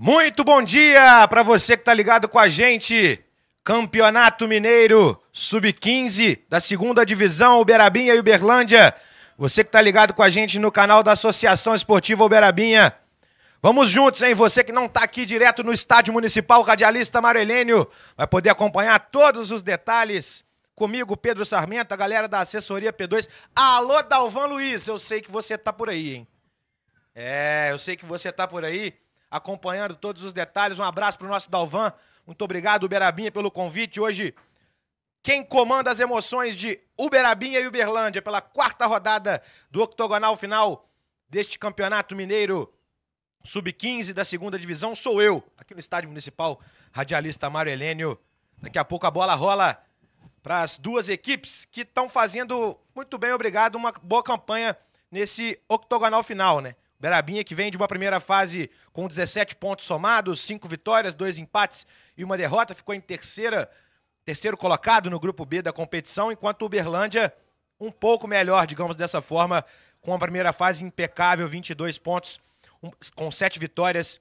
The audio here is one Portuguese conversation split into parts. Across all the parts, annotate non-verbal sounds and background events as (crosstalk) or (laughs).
Muito bom dia para você que está ligado com a gente. Campeonato Mineiro Sub-15 da segunda divisão Uberabinha e Uberlândia. Você que está ligado com a gente no canal da Associação Esportiva Uberabinha. Vamos juntos, hein? Você que não está aqui direto no Estádio Municipal Radialista Marelênio vai poder acompanhar todos os detalhes. Comigo, Pedro Sarmento, a galera da assessoria P2. Alô, Dalvan Luiz, eu sei que você está por aí, hein? É, eu sei que você está por aí acompanhando todos os detalhes. Um abraço para o nosso Dalvan. Muito obrigado, Uberabinha, pelo convite. Hoje, quem comanda as emoções de Uberabinha e Uberlândia pela quarta rodada do octogonal final deste Campeonato Mineiro Sub-15 da segunda divisão sou eu, aqui no Estádio Municipal, radialista Mário Helênio. Daqui a pouco a bola rola para as duas equipes que estão fazendo muito bem, obrigado, uma boa campanha nesse octogonal final, né? Berabinha que vem de uma primeira fase com 17 pontos somados, 5 vitórias, 2 empates e uma derrota, ficou em terceira, terceiro colocado no grupo B da competição, enquanto o Uberlândia um pouco melhor, digamos dessa forma, com a primeira fase impecável, 22 pontos, um, com 7 vitórias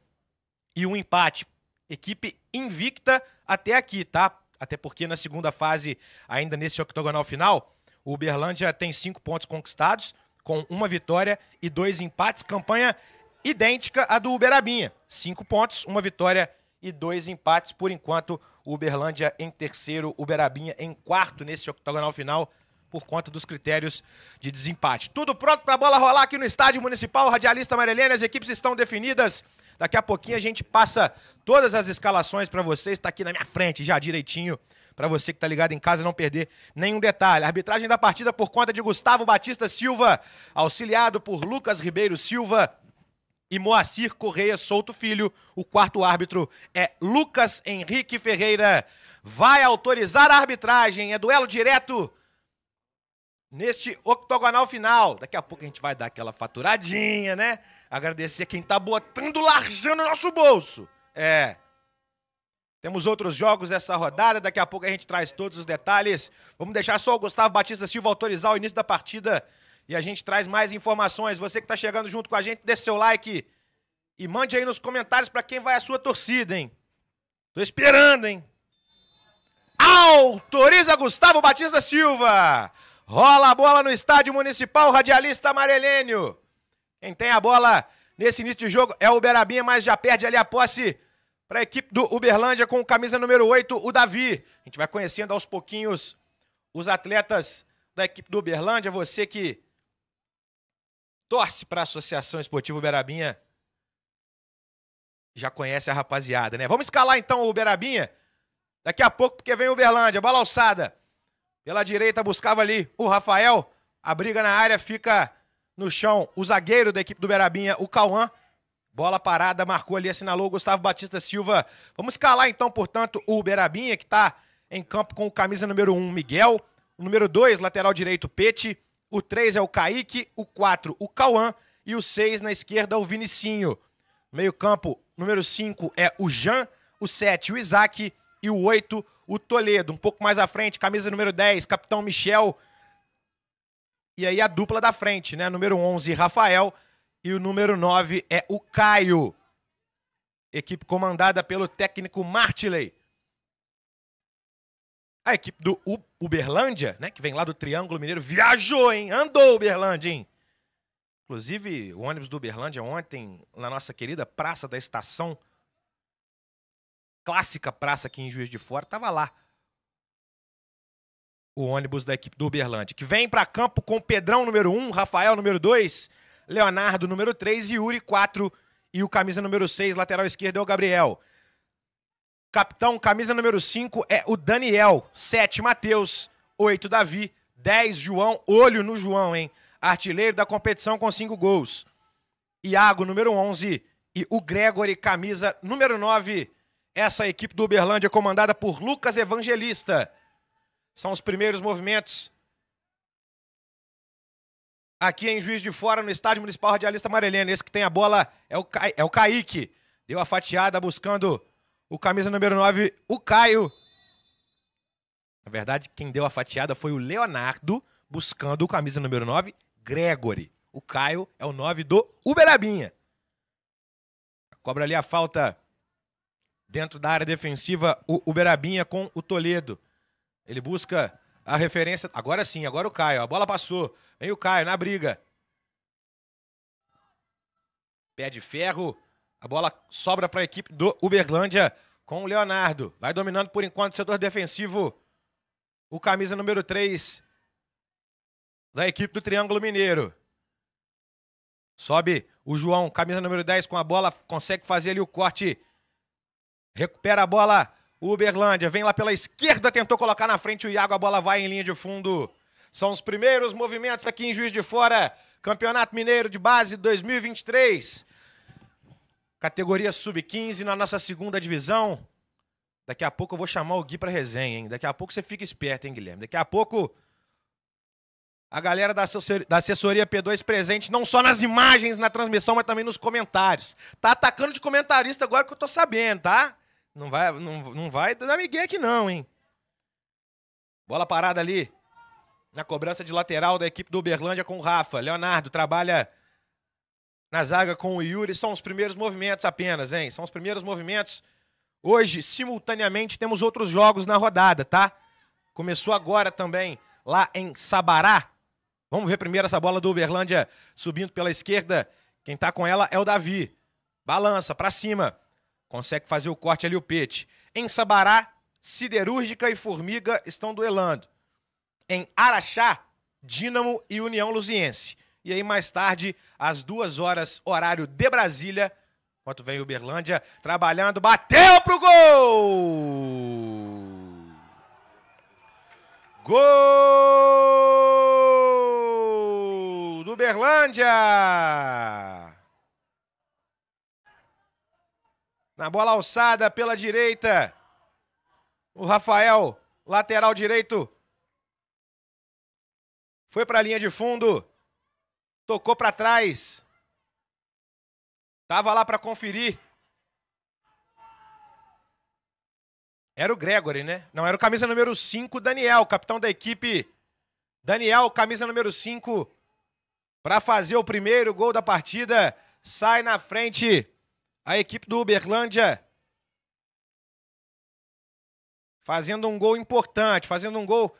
e um empate. Equipe invicta até aqui, tá? Até porque na segunda fase, ainda nesse octogonal final, o Uberlândia tem 5 pontos conquistados, com uma vitória e dois empates. Campanha idêntica à do Uberabinha. Cinco pontos, uma vitória e dois empates. Por enquanto, o Uberlândia em terceiro, Uberabinha em quarto nesse octogonal final por conta dos critérios de desempate. Tudo pronto para a bola rolar aqui no Estádio Municipal. Radialista Marilene, as equipes estão definidas. Daqui a pouquinho a gente passa todas as escalações para vocês. Está aqui na minha frente já direitinho para você que tá ligado em casa não perder nenhum detalhe. arbitragem da partida por conta de Gustavo Batista Silva, auxiliado por Lucas Ribeiro Silva e Moacir Correia Souto Filho. O quarto árbitro é Lucas Henrique Ferreira. Vai autorizar a arbitragem. É duelo direto neste octogonal final. Daqui a pouco a gente vai dar aquela faturadinha, né? Agradecer quem tá botando, largando o nosso bolso. É. Temos outros jogos essa rodada, daqui a pouco a gente traz todos os detalhes. Vamos deixar só o Gustavo Batista Silva autorizar o início da partida e a gente traz mais informações. Você que está chegando junto com a gente, deixe seu like e mande aí nos comentários para quem vai a sua torcida, hein? Tô esperando, hein? Autoriza Gustavo Batista Silva. Rola a bola no estádio municipal, radialista amarelênio. Quem tem a bola nesse início de jogo é o Berabinha, mas já perde ali a posse para a equipe do Uberlândia com camisa número 8, o Davi. A gente vai conhecendo aos pouquinhos os atletas da equipe do Uberlândia. Você que torce para a Associação Esportiva Uberabinha já conhece a rapaziada, né? Vamos escalar então o Uberabinha daqui a pouco, porque vem o Uberlândia, bola alçada. Pela direita buscava ali o Rafael. A briga na área fica no chão o zagueiro da equipe do Uberabinha, o Cauã. Bola parada, marcou ali, assinalou o Gustavo Batista Silva. Vamos escalar então, portanto, o Uberabinha, que está em campo com o camisa número 1, um, Miguel. O número 2, lateral direito, Pete. O 3 é o Kaique. O 4, o Cauã. E o 6 na esquerda, o Vinicinho. Meio campo, número 5 é o Jean. O 7, o Isaac. E o 8, o Toledo. Um pouco mais à frente, camisa número 10, capitão Michel. E aí a dupla da frente, né? Número 11, Rafael. E o número 9 é o Caio. Equipe comandada pelo técnico Martley. A equipe do Uberlândia, né, que vem lá do Triângulo Mineiro, viajou, hein? Andou Uberlândia, hein? Inclusive, o ônibus do Uberlândia ontem, na nossa querida Praça da Estação, clássica praça aqui em Juiz de Fora, tava lá. O ônibus da equipe do Uberlândia, que vem para campo com Pedrão número 1, um, Rafael número 2, Leonardo, número 3, Yuri, 4. E o camisa número 6, lateral esquerdo, é o Gabriel. Capitão, camisa número 5 é o Daniel. 7, Matheus. 8, Davi. 10, João. Olho no João, hein? Artilheiro da competição com 5 gols. Iago, número 11. E o Gregory, camisa número 9. Essa equipe do Uberlândia comandada por Lucas Evangelista. São os primeiros movimentos aqui em Juiz de Fora, no Estádio Municipal Radialista Marelena. Esse que tem a bola é o, Ca... é o Kaique. Deu a fatiada buscando o camisa número 9, o Caio. Na verdade, quem deu a fatiada foi o Leonardo, buscando o camisa número 9, Gregory. O Caio é o 9 do Uberabinha. Cobra ali a falta dentro da área defensiva, o Uberabinha com o Toledo. Ele busca a referência. Agora sim, agora o Caio. A bola passou. Vem o Caio na briga. Pé de ferro. A bola sobra para a equipe do Uberlândia com o Leonardo. Vai dominando por enquanto o setor defensivo. O camisa número 3 da equipe do Triângulo Mineiro. Sobe o João, camisa número 10 com a bola, consegue fazer ali o corte. Recupera a bola Uberlândia vem lá pela esquerda, tentou colocar na frente o Iago, a bola vai em linha de fundo. São os primeiros movimentos aqui em Juiz de Fora, Campeonato Mineiro de Base 2023. Categoria Sub-15 na nossa segunda divisão. Daqui a pouco eu vou chamar o Gui para resenha, hein? Daqui a pouco você fica esperto, hein, Guilherme? Daqui a pouco a galera da assessoria P2 presente, não só nas imagens, na transmissão, mas também nos comentários. Tá atacando de comentarista agora que eu tô sabendo, tá? Não vai, não, não vai dar migué aqui não, hein? Bola parada ali. Na cobrança de lateral da equipe do Uberlândia com o Rafa. Leonardo trabalha na zaga com o Yuri. São os primeiros movimentos apenas, hein? São os primeiros movimentos. Hoje, simultaneamente, temos outros jogos na rodada, tá? Começou agora também lá em Sabará. Vamos ver primeiro essa bola do Uberlândia subindo pela esquerda. Quem tá com ela é o Davi. Balança para cima consegue fazer o corte ali o peixe. Em Sabará, Siderúrgica e Formiga estão duelando. Em Araxá, Dínamo e União Luziense. E aí, mais tarde, às duas horas, horário de Brasília, enquanto vem Uberlândia, trabalhando, bateu pro gol! Gol do Uberlândia! Na bola alçada pela direita. O Rafael, lateral direito. Foi para a linha de fundo. Tocou para trás. Tava lá para conferir. Era o Gregory, né? Não, era o camisa número 5, Daniel, capitão da equipe. Daniel, camisa número 5, para fazer o primeiro gol da partida. Sai na frente a equipe do Uberlândia fazendo um gol importante, fazendo um gol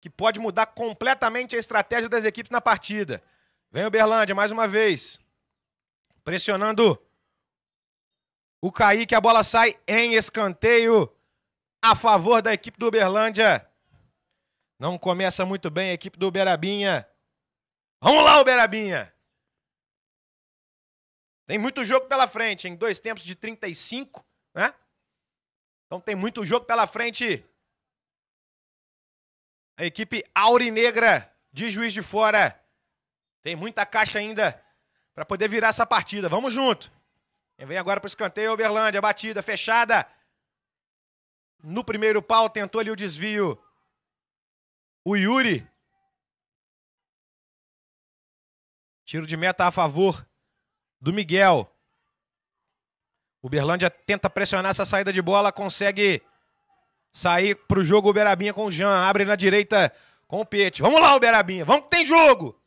que pode mudar completamente a estratégia das equipes na partida. Vem o Uberlândia mais uma vez, pressionando o Kaique, a bola sai em escanteio a favor da equipe do Uberlândia. Não começa muito bem a equipe do Uberabinha. Vamos lá, Uberabinha! Tem muito jogo pela frente, em dois tempos de 35, né? Então tem muito jogo pela frente. A equipe aurinegra de Juiz de Fora tem muita caixa ainda para poder virar essa partida. Vamos junto. Quem vem agora para o escanteio, Uberlândia, batida fechada. No primeiro pau, tentou ali o desvio. O Yuri. Tiro de meta a favor do Miguel. Uberlândia tenta pressionar essa saída de bola, consegue sair para o jogo Uberabinha com o Jean. Abre na direita com o Pete. Vamos lá, Uberabinha, vamos que tem jogo!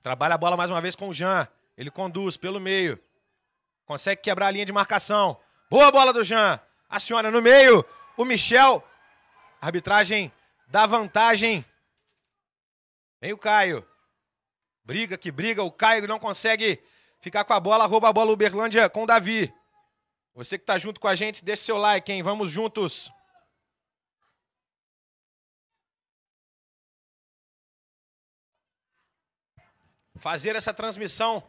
Trabalha a bola mais uma vez com o Jean. Ele conduz pelo meio. Consegue quebrar a linha de marcação. Boa bola do Jean. Aciona no meio. O Michel. Arbitragem dá vantagem. Vem o Caio. Briga que briga, o Caio não consegue ficar com a bola, rouba a bola Uberlândia com o Davi. Você que está junto com a gente, deixe seu like, hein? Vamos juntos. Fazer essa transmissão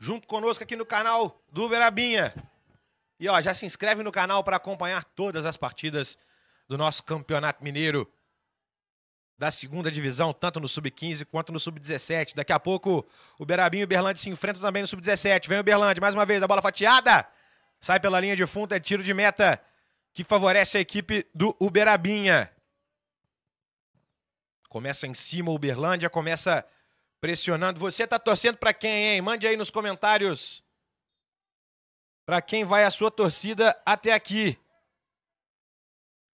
junto conosco aqui no canal do Uberabinha. E ó, já se inscreve no canal para acompanhar todas as partidas do nosso Campeonato Mineiro da segunda divisão, tanto no sub-15 quanto no sub-17. Daqui a pouco o Berabinho e o Berlândia se enfrentam também no sub-17. Vem o Berlande mais uma vez, a bola fatiada. Sai pela linha de fundo, é tiro de meta que favorece a equipe do Uberabinha. Começa em cima o Uberlândia, começa pressionando. Você tá torcendo para quem, hein? Mande aí nos comentários para quem vai a sua torcida até aqui.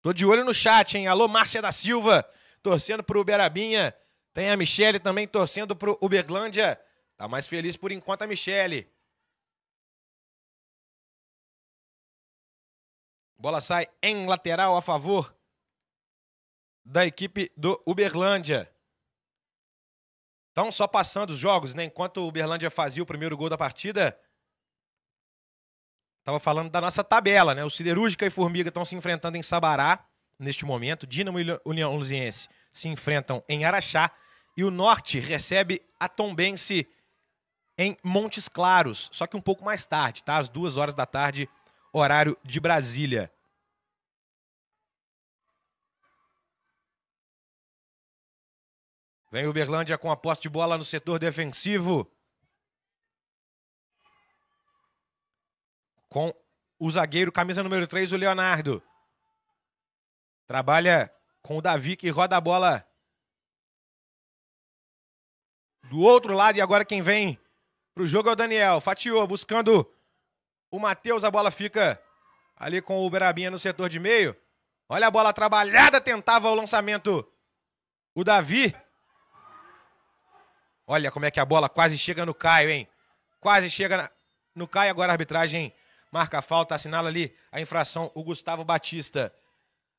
Tô de olho no chat, hein? Alô, Márcia da Silva torcendo para o Uberabinha. Tem a Michele também torcendo para o Uberlândia. Tá mais feliz por enquanto a Michele. Bola sai em lateral a favor da equipe do Uberlândia. Então, só passando os jogos, né? Enquanto o Uberlândia fazia o primeiro gol da partida, estava falando da nossa tabela, né? O Siderúrgica e Formiga estão se enfrentando em Sabará neste momento. Dinamo e União Lusiense se enfrentam em Araxá e o Norte recebe a Tombense em Montes Claros, só que um pouco mais tarde, tá? Às duas horas da tarde, horário de Brasília. Vem Uberlândia com a posse de bola no setor defensivo. Com o zagueiro, camisa número 3, o Leonardo. Trabalha com o Davi que roda a bola do outro lado e agora quem vem pro jogo é o Daniel. Fatiou, buscando o Matheus, a bola fica ali com o Berabinha no setor de meio. Olha a bola trabalhada, tentava o lançamento o Davi. Olha como é que a bola quase chega no Caio, hein? Quase chega no Caio, agora a arbitragem marca a falta, assinala ali a infração o Gustavo Batista.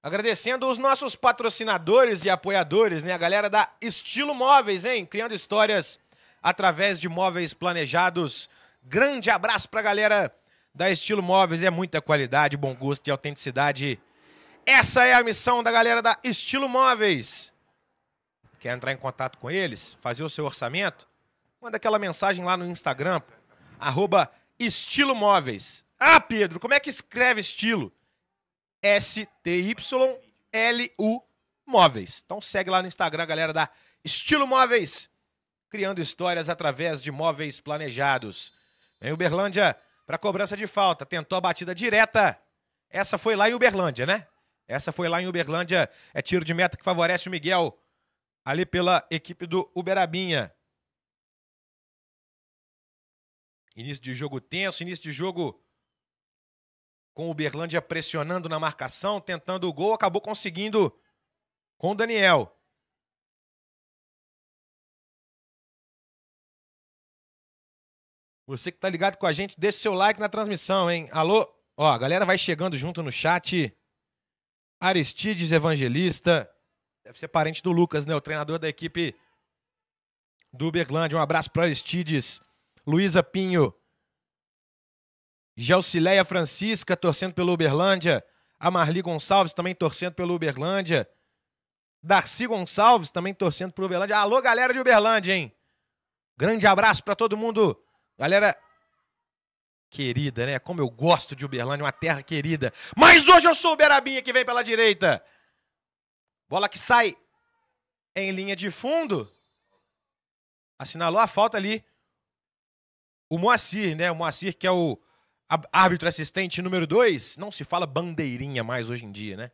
Agradecendo os nossos patrocinadores e apoiadores, né? A galera da Estilo Móveis, hein? Criando histórias através de móveis planejados. Grande abraço pra galera da Estilo Móveis. É muita qualidade, bom gosto e autenticidade. Essa é a missão da galera da Estilo Móveis. Quer entrar em contato com eles? Fazer o seu orçamento? Manda aquela mensagem lá no Instagram, arroba Estilo Móveis. Ah, Pedro, como é que escreve estilo? S-T-Y-L-U Móveis. Então segue lá no Instagram, galera da Estilo Móveis, criando histórias através de móveis planejados. Vem Uberlândia, para cobrança de falta, tentou a batida direta. Essa foi lá em Uberlândia, né? Essa foi lá em Uberlândia. É tiro de meta que favorece o Miguel, ali pela equipe do Uberabinha. Início de jogo tenso, início de jogo com o Berlândia pressionando na marcação, tentando o gol, acabou conseguindo com o Daniel. Você que tá ligado com a gente, deixa seu like na transmissão, hein? Alô? Ó, a galera vai chegando junto no chat. Aristides Evangelista. Deve ser parente do Lucas, né? O treinador da equipe do Uberlândia. Um abraço para Aristides. Luísa Pinho. Gelsileia Francisca torcendo pelo Uberlândia, a Marli Gonçalves também torcendo pelo Uberlândia, Darcy Gonçalves também torcendo pelo Uberlândia. Alô, galera de Uberlândia, hein? Grande abraço para todo mundo. Galera querida, né? Como eu gosto de Uberlândia, uma terra querida. Mas hoje eu sou o Berabinha que vem pela direita. Bola que sai em linha de fundo. Assinalou a falta ali. O Moacir, né? O Moacir que é o árbitro assistente número 2, não se fala bandeirinha mais hoje em dia, né?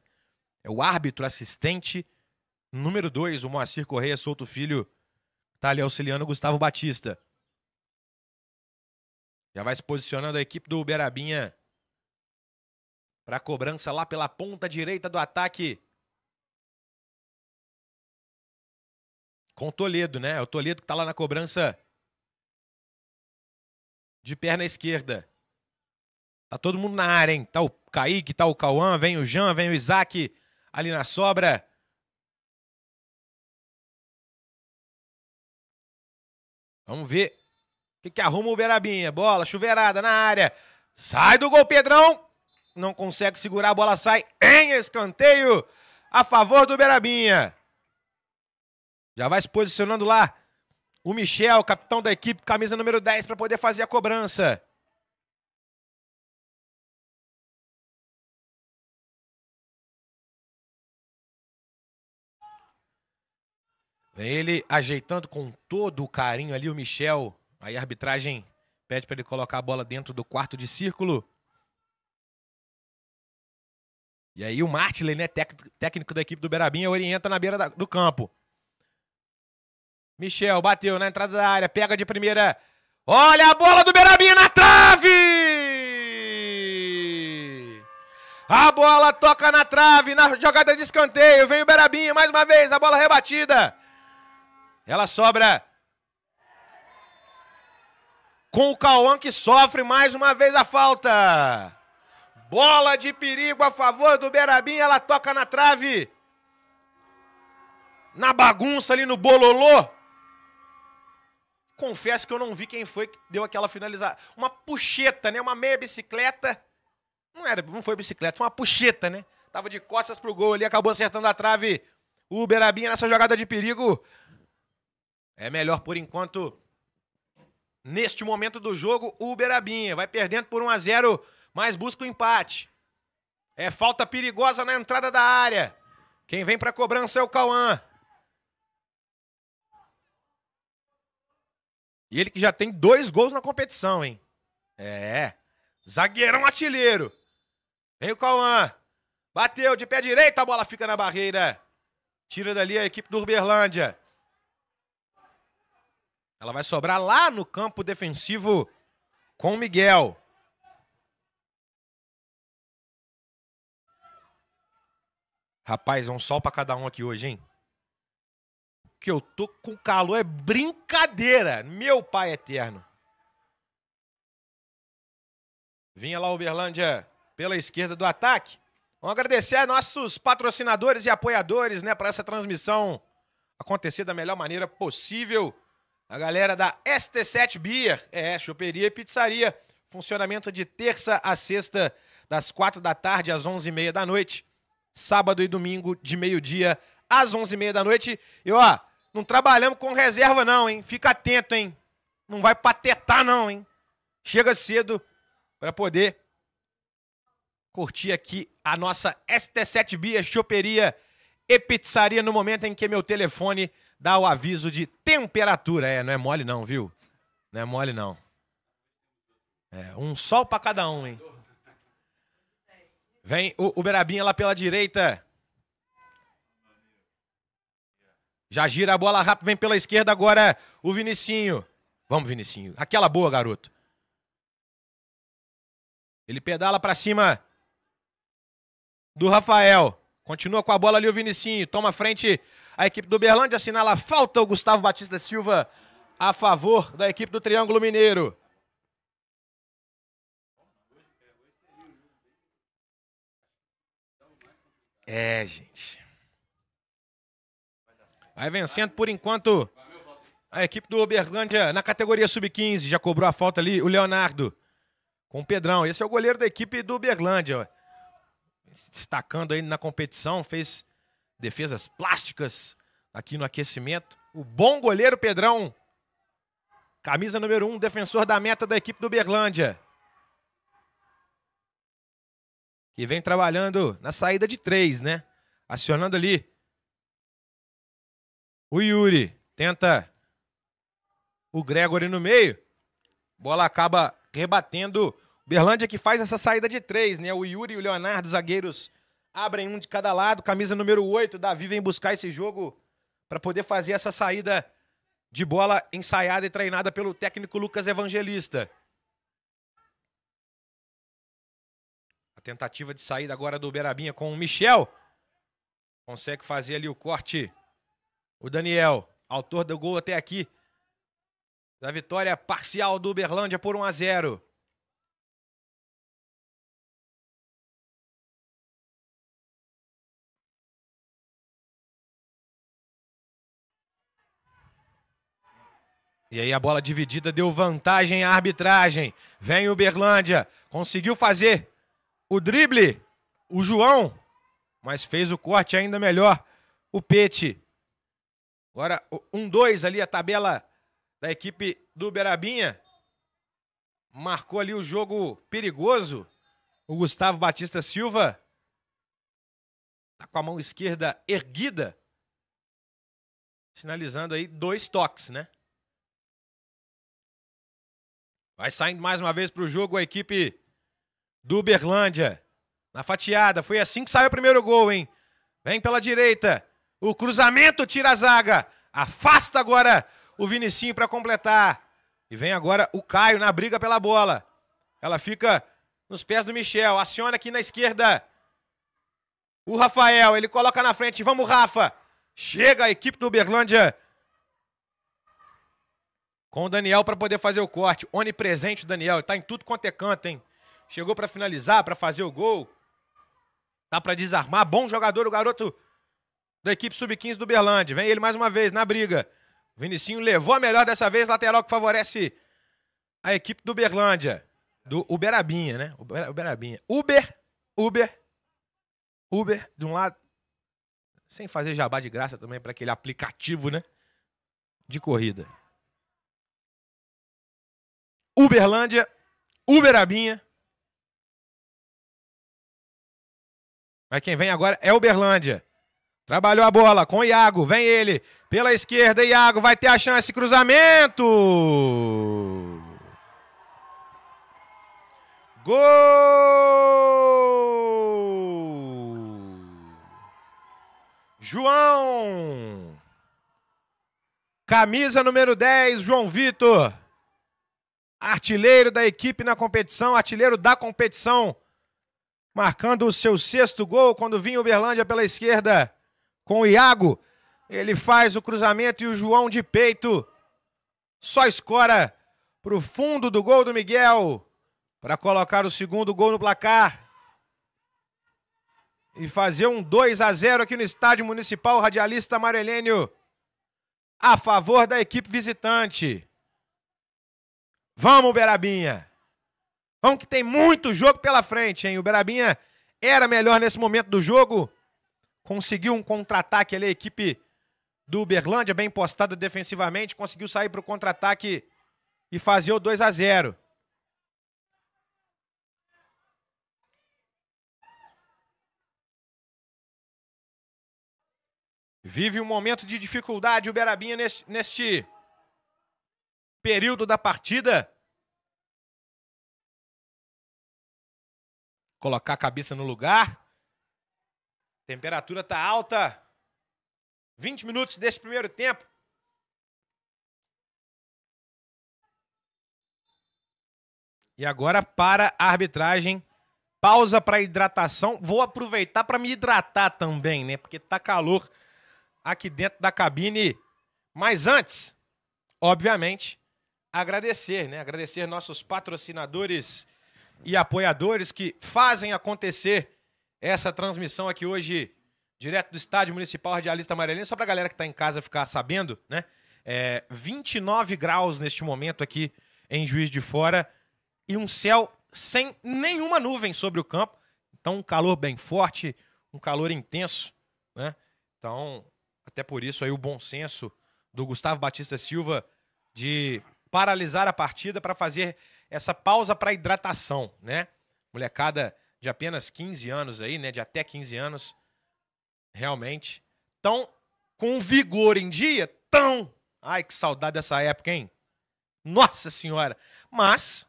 É o árbitro assistente número 2, o Moacir Correia Souto Filho, tá ali auxiliando o Gustavo Batista. Já vai se posicionando a equipe do Uberabinha para cobrança lá pela ponta direita do ataque. Com o Toledo, né? É o Toledo que tá lá na cobrança de perna esquerda. Tá todo mundo na área, hein? Tá o Kaique, tá o Cauã, vem o Jean, vem o Isaac ali na sobra. Vamos ver. O que, que arruma o Berabinha? Bola, chuveirada na área. Sai do gol, Pedrão. Não consegue segurar, a bola sai em escanteio a favor do Berabinha. Já vai se posicionando lá o Michel, capitão da equipe, camisa número 10, para poder fazer a cobrança. Ele ajeitando com todo o carinho ali o Michel. Aí a arbitragem pede para ele colocar a bola dentro do quarto de círculo. E aí o Martley, né, técnico da equipe do Berabinha, orienta na beira do campo. Michel bateu na entrada da área, pega de primeira. Olha a bola do Berabinha na trave! A bola toca na trave, na jogada de escanteio. Vem o Berabinha mais uma vez, a bola rebatida. Ela sobra. Com o Cauã que sofre mais uma vez a falta. Bola de perigo a favor do Berabim. Ela toca na trave. Na bagunça ali no bololô. Confesso que eu não vi quem foi que deu aquela finalizada. Uma puxeta, né? Uma meia bicicleta. Não era, não foi bicicleta, foi uma puxeta, né? Tava de costas pro gol ali, acabou acertando a trave. O Berabinha nessa jogada de perigo é melhor por enquanto. Neste momento do jogo, o Uberabinha vai perdendo por 1 a 0, mas busca o empate. É falta perigosa na entrada da área. Quem vem para cobrança é o Cauã. E ele que já tem dois gols na competição, hein? É. Zagueirão artilheiro. Vem o Cauã. Bateu de pé direito, a bola fica na barreira. Tira dali a equipe do Uberlândia. Ela vai sobrar lá no campo defensivo com o Miguel. Rapaz, é um sol para cada um aqui hoje, hein? Que eu tô com calor é brincadeira, meu pai eterno. Vinha lá Uberlândia pela esquerda do ataque. Vamos agradecer a nossos patrocinadores e apoiadores, né, para essa transmissão acontecer da melhor maneira possível. A galera da ST7 Beer, é, choperia e pizzaria. Funcionamento de terça a sexta, das quatro da tarde às onze e meia da noite. Sábado e domingo, de meio-dia às onze e meia da noite. E ó, não trabalhamos com reserva não, hein? Fica atento, hein? Não vai patetar não, hein? Chega cedo para poder curtir aqui a nossa ST7 Bia, choperia e pizzaria no momento em que meu telefone dá o aviso de temperatura. É, não é mole não, viu? Não é mole não. É, um sol para cada um, hein? Vem o, Berabinha lá pela direita. Já gira a bola rápido, vem pela esquerda agora o Vinicinho. Vamos, Vinicinho. Aquela boa, garoto. Ele pedala para cima do Rafael. Continua com a bola ali o Vinicinho. Toma frente a equipe do Berlândia assinala a falta. O Gustavo Batista Silva a favor da equipe do Triângulo Mineiro. É, gente. Vai vencendo por enquanto a equipe do Uberlândia na categoria sub-15. Já cobrou a falta ali o Leonardo com o Pedrão. Esse é o goleiro da equipe do Uberlândia. destacando aí na competição, fez defesas plásticas aqui no aquecimento. O bom goleiro Pedrão. Camisa número 1, um, defensor da meta da equipe do Berlândia. Que vem trabalhando na saída de três, né? Acionando ali. O Yuri tenta o Gregory no meio. Bola acaba rebatendo. Berlândia que faz essa saída de três, né? O Yuri e o Leonardo, zagueiros abrem um de cada lado. Camisa número 8, Davi vem buscar esse jogo para poder fazer essa saída de bola ensaiada e treinada pelo técnico Lucas Evangelista. A tentativa de saída agora do Berabinha com o Michel. Consegue fazer ali o corte. O Daniel, autor do gol até aqui. Da vitória parcial do Uberlândia por 1 a 0. E aí a bola dividida deu vantagem à arbitragem. Vem o Berlândia. Conseguiu fazer o drible. O João. Mas fez o corte ainda melhor. O Pete. Agora um dois ali a tabela da equipe do Berabinha. Marcou ali o jogo perigoso. O Gustavo Batista Silva. Tá com a mão esquerda erguida. Sinalizando aí dois toques, né? Vai saindo mais uma vez para o jogo a equipe do Uberlândia. Na fatiada. Foi assim que saiu o primeiro gol, hein? Vem pela direita. O cruzamento tira a zaga. Afasta agora o Vinicinho para completar. E vem agora o Caio na briga pela bola. Ela fica nos pés do Michel. Aciona aqui na esquerda. O Rafael, ele coloca na frente. Vamos, Rafa. Chega a equipe do Uberlândia com o Daniel para poder fazer o corte. Onipresente o Daniel, tá em tudo quanto é canto, hein? Chegou para finalizar, para fazer o gol. Tá para desarmar, bom jogador o garoto da equipe sub-15 do Berlândia. Vem ele mais uma vez na briga. Vinicinho levou a melhor dessa vez, lateral que favorece a equipe do Berlândia, do Uberabinha, né? Uber, Uberabinha. Uber, Uber, Uber de um lado, sem fazer jabá de graça também para aquele aplicativo, né? De corrida. Uberlândia, Uberabinha. Mas quem vem agora é Uberlândia. Trabalhou a bola com o Iago, vem ele. Pela esquerda, Iago vai ter a chance, cruzamento! Gol! João! Camisa número 10, João Vitor artilheiro da equipe na competição, artilheiro da competição, marcando o seu sexto gol quando vinha Uberlândia pela esquerda com o Iago. Ele faz o cruzamento e o João de peito só escora para o fundo do gol do Miguel para colocar o segundo gol no placar e fazer um 2 a 0 aqui no Estádio Municipal Radialista Amarelênio a favor da equipe visitante. Vamos, Uberabinha! Vamos que tem muito jogo pela frente, hein? O Uberabinha era melhor nesse momento do jogo. Conseguiu um contra-ataque ali, a equipe do Uberlândia, bem postada defensivamente, conseguiu sair para o contra-ataque e fazer o 2 a 0 Vive um momento de dificuldade o Berabinha neste, neste período da partida. Colocar a cabeça no lugar. Temperatura tá alta. 20 minutos desse primeiro tempo. E agora para a arbitragem. Pausa para hidratação. Vou aproveitar para me hidratar também, né? Porque tá calor aqui dentro da cabine. Mas antes, obviamente, agradecer, né? Agradecer nossos patrocinadores e apoiadores que fazem acontecer essa transmissão aqui hoje, direto do Estádio Municipal Radialista Amarelinho, só pra galera que tá em casa ficar sabendo, né? É 29 graus neste momento aqui em Juiz de Fora e um céu sem nenhuma nuvem sobre o campo. Então, um calor bem forte, um calor intenso, né? Então, até por isso aí o bom senso do Gustavo Batista Silva de paralisar a partida para fazer essa pausa para hidratação, né? Molecada de apenas 15 anos aí, né? De até 15 anos, realmente. Tão com vigor em dia, tão. Ai, que saudade dessa época, hein? Nossa Senhora! Mas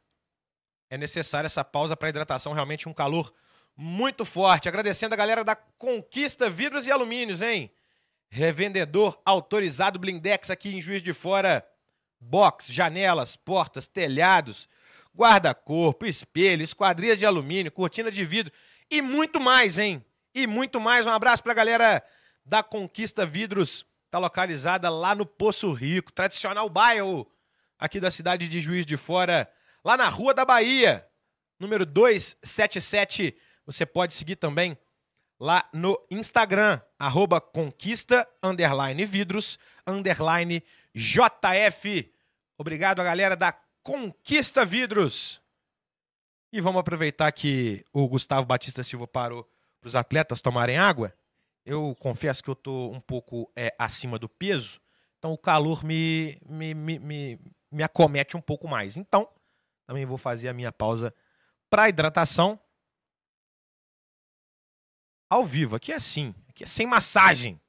é necessária essa pausa para hidratação, realmente um calor muito forte. Agradecendo a galera da Conquista Vidros e Alumínios, hein? Revendedor autorizado Blindex aqui em Juiz de Fora box, janelas, portas, telhados, guarda-corpo, espelho, esquadrias de alumínio, cortina de vidro e muito mais, hein? E muito mais. Um abraço para a galera da Conquista Vidros. Está localizada lá no Poço Rico, tradicional bairro aqui da cidade de Juiz de Fora, lá na Rua da Bahia, número 277. Você pode seguir também lá no Instagram, arroba conquista, underline vidros, underline JF. Obrigado a galera da Conquista Vidros. E vamos aproveitar que o Gustavo Batista Silva parou para os atletas tomarem água. Eu confesso que eu estou um pouco é, acima do peso, então o calor me, me, me, me, me acomete um pouco mais. Então, também vou fazer a minha pausa para hidratação ao vivo. Aqui é assim, aqui é sem massagem.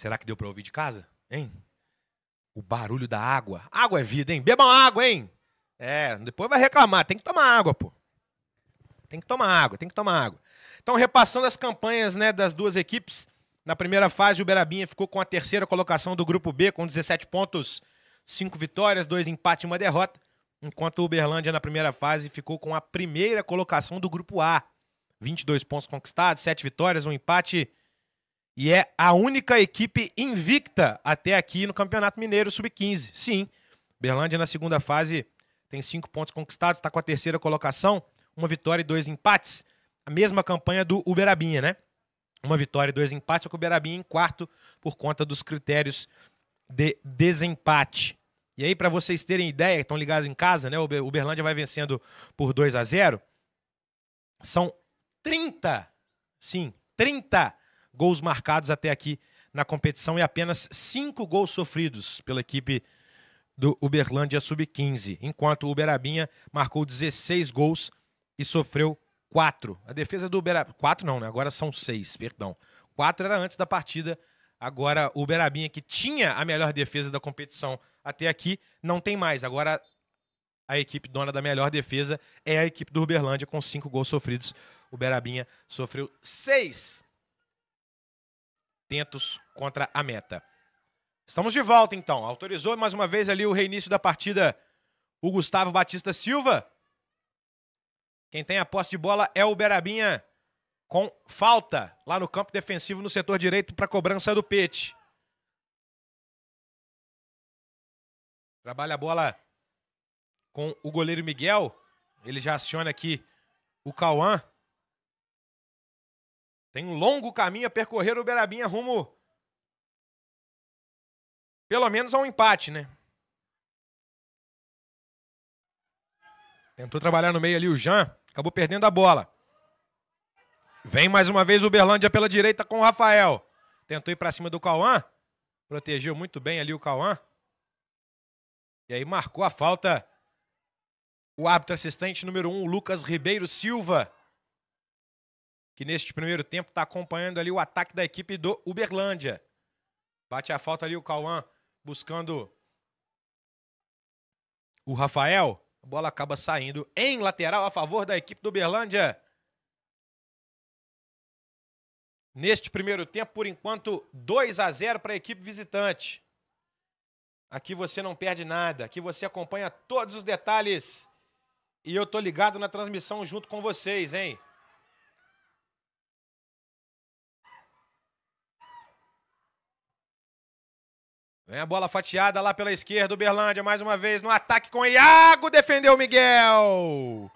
Será que deu para ouvir de casa? Hein? O barulho da água. Água é vida, hein? Bebam água, hein? É, depois vai reclamar. Tem que tomar água, pô. Tem que tomar água, tem que tomar água. Então, repassando as campanhas né, das duas equipes, na primeira fase, o Berabinha ficou com a terceira colocação do grupo B, com 17 pontos, 5 vitórias, 2 empates e 1 derrota. Enquanto o Uberlândia, na primeira fase, ficou com a primeira colocação do grupo A. 22 pontos conquistados, 7 vitórias, 1 empate e é a única equipe invicta até aqui no Campeonato Mineiro Sub-15. Sim, Berlândia na segunda fase tem cinco pontos conquistados, está com a terceira colocação, uma vitória e dois empates. A mesma campanha do Uberabinha, né? Uma vitória e dois empates, só que o Uberabinha em quarto por conta dos critérios de desempate. E aí, para vocês terem ideia, estão ligados em casa, né? O Uberlândia vai vencendo por 2 a 0 São 30, sim, 30 gols marcados até aqui na competição e apenas cinco gols sofridos pela equipe do Uberlândia Sub-15, enquanto o Uberabinha marcou 16 gols e sofreu quatro. A defesa do Uberabinha... Quatro não, né? Agora são seis, perdão. Quatro era antes da partida, agora o Uberabinha, que tinha a melhor defesa da competição até aqui, não tem mais. Agora a equipe dona da melhor defesa é a equipe do Uberlândia, com cinco gols sofridos. O Berabinha sofreu seis atentos contra a meta. Estamos de volta então. Autorizou mais uma vez ali o reinício da partida o Gustavo Batista Silva. Quem tem a posse de bola é o Berabinha com falta lá no campo defensivo no setor direito para cobrança do Pete. Trabalha a bola com o goleiro Miguel. Ele já aciona aqui o Cauã. Tem um longo caminho a percorrer o Berabinha rumo pelo menos a um empate, né? Tentou trabalhar no meio ali o Jean, acabou perdendo a bola. Vem mais uma vez o Berlândia pela direita com o Rafael. Tentou ir para cima do Cauã. Protegeu muito bem ali o Cauã. E aí marcou a falta. O árbitro assistente número 1, um, Lucas Ribeiro Silva que neste primeiro tempo está acompanhando ali o ataque da equipe do Uberlândia. Bate a falta ali o Cauã buscando o Rafael. A bola acaba saindo em lateral a favor da equipe do Uberlândia. Neste primeiro tempo, por enquanto, 2 a 0 para a equipe visitante. Aqui você não perde nada, aqui você acompanha todos os detalhes. E eu tô ligado na transmissão junto com vocês, hein? Vem a bola fatiada lá pela esquerda, Berlândia mais uma vez no ataque com o Iago, defendeu Miguel.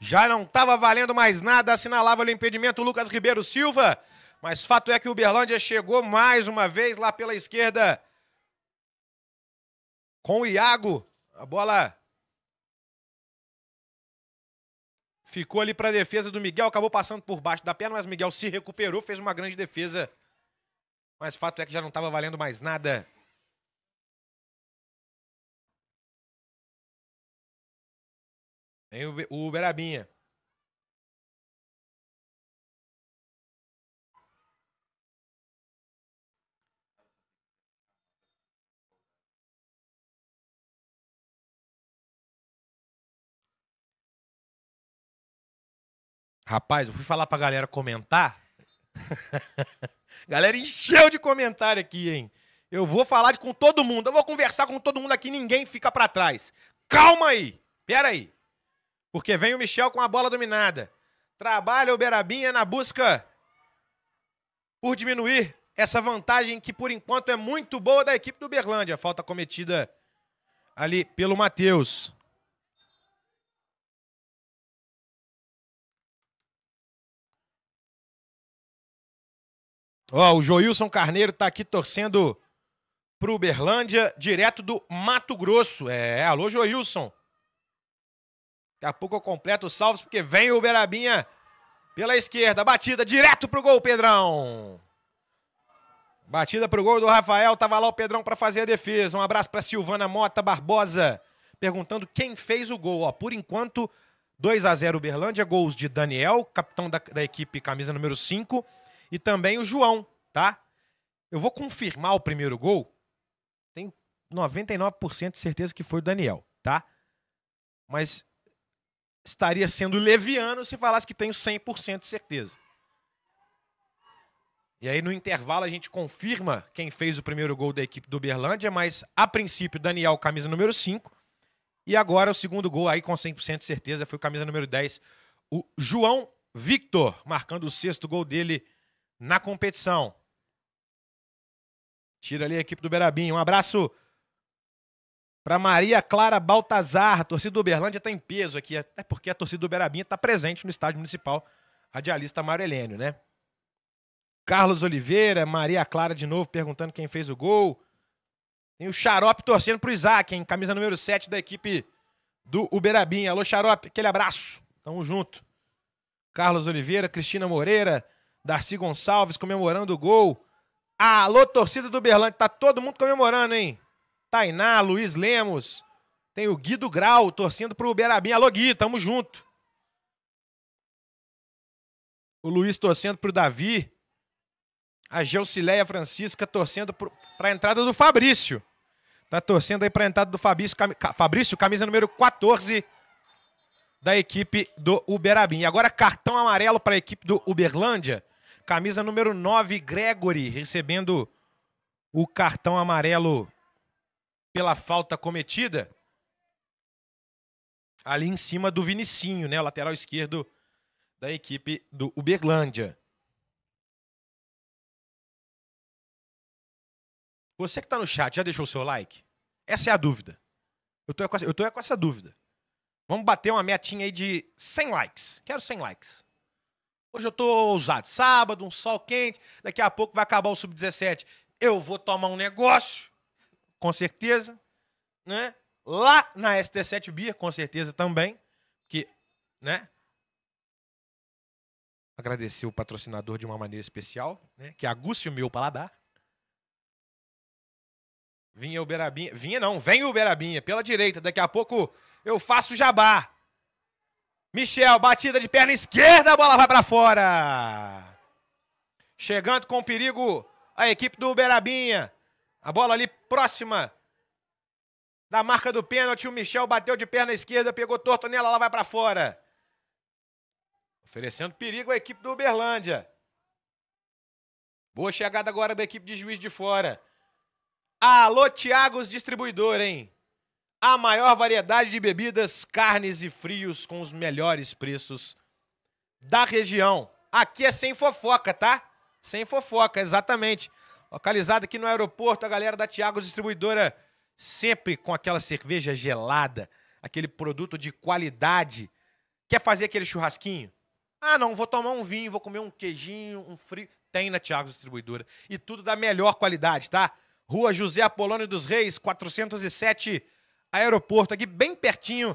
Já não estava valendo mais nada, assinalava o impedimento Lucas Ribeiro Silva, mas fato é que o Berlândia chegou mais uma vez lá pela esquerda com o Iago. A bola ficou ali para a defesa do Miguel, acabou passando por baixo da perna, mas Miguel se recuperou, fez uma grande defesa. Mas fato é que já não estava valendo mais nada. em o Uberabinha. Rapaz, eu fui falar pra galera comentar. (laughs) galera encheu de comentário aqui, hein? Eu vou falar com todo mundo, eu vou conversar com todo mundo aqui, ninguém fica para trás. Calma aí, pera aí. Porque vem o Michel com a bola dominada. Trabalha o Berabinha na busca por diminuir essa vantagem que, por enquanto, é muito boa da equipe do Berlândia. Falta cometida ali pelo Matheus. Ó, o Joilson Carneiro tá aqui torcendo pro Berlândia, direto do Mato Grosso. É, alô, Joilson. Daqui a pouco eu completo os salvos, porque vem o Berabinha pela esquerda. Batida direto pro gol, Pedrão. Batida pro gol do Rafael. Tava lá o Pedrão para fazer a defesa. Um abraço para Silvana Mota Barbosa, perguntando quem fez o gol. Ó, por enquanto, 2 a 0 Uberlândia. Gols de Daniel, capitão da, da equipe, camisa número 5. E também o João, tá? Eu vou confirmar o primeiro gol. Tenho 99% de certeza que foi o Daniel, tá? Mas estaria sendo leviano se falasse que tenho 100% de certeza. E aí, no intervalo, a gente confirma quem fez o primeiro gol da equipe do Uberlândia, mas a princípio, Daniel, camisa número 5. E agora o segundo gol, aí com 100% de certeza, foi o camisa número 10, o João Victor, marcando o sexto gol dele na competição. Tira ali a equipe do Berabinho Um abraço para Maria Clara Baltazar, a torcida do Uberlândia está em peso aqui, até porque a torcida do Uberabinha está presente no estádio municipal radialista Mário Helênio, né? Carlos Oliveira, Maria Clara de novo perguntando quem fez o gol. Tem o Xarope torcendo pro Isaac, hein? Camisa número 7 da equipe do Uberabinha. Alô, Xarope, aquele abraço. Tamo junto. Carlos Oliveira, Cristina Moreira, Darcy Gonçalves comemorando o gol. Alô, torcida do Uberlândia, tá todo mundo comemorando, hein? Tainá, Luiz Lemos. Tem o Guido Grau torcendo pro Uberabim. Alô, Gui, tamo junto. O Luiz torcendo pro Davi. A Geucileia Francisca torcendo pro, pra entrada do Fabrício. Tá torcendo aí pra entrada do Fabrício, cam, Fabrício camisa número 14 da equipe do Uberabim. E agora cartão amarelo para a equipe do Uberlândia. Camisa número 9, Gregory, recebendo o cartão amarelo pela falta cometida ali em cima do Vinicinho, né, o lateral esquerdo da equipe do Uberlândia. Você que está no chat, já deixou o seu like? Essa é a dúvida. Eu tô, eu tô com essa dúvida. Vamos bater uma metinha aí de 100 likes. Quero 100 likes. Hoje eu tô ousado. Sábado, um sol quente. Daqui a pouco vai acabar o sub-17. Eu vou tomar um negócio com certeza. Né? Lá na ST7 Beer, com certeza também. Que, né? Agradecer o patrocinador de uma maneira especial, né? Que é aguste o meu paladar. Vinha Uberabinha. Vinha não, vem Uberabinha, pela direita. Daqui a pouco eu faço jabá. Michel, batida de perna esquerda, a bola vai para fora. Chegando com perigo a equipe do Uberabinha. A bola ali próxima da marca do pênalti. O Michel bateu de perna esquerda, pegou torto nela, ela vai para fora. Oferecendo perigo à equipe do Uberlândia. Boa chegada agora da equipe de juiz de fora. Alô, Tiagos Distribuidor, hein? A maior variedade de bebidas, carnes e frios com os melhores preços da região. Aqui é sem fofoca, tá? Sem fofoca, exatamente. Localizado aqui no aeroporto, a galera da Tiago Distribuidora sempre com aquela cerveja gelada, aquele produto de qualidade. Quer fazer aquele churrasquinho? Ah, não, vou tomar um vinho, vou comer um queijinho, um frio. Tem na Tiago Distribuidora. E tudo da melhor qualidade, tá? Rua José Apolônio dos Reis, 407, aeroporto, aqui bem pertinho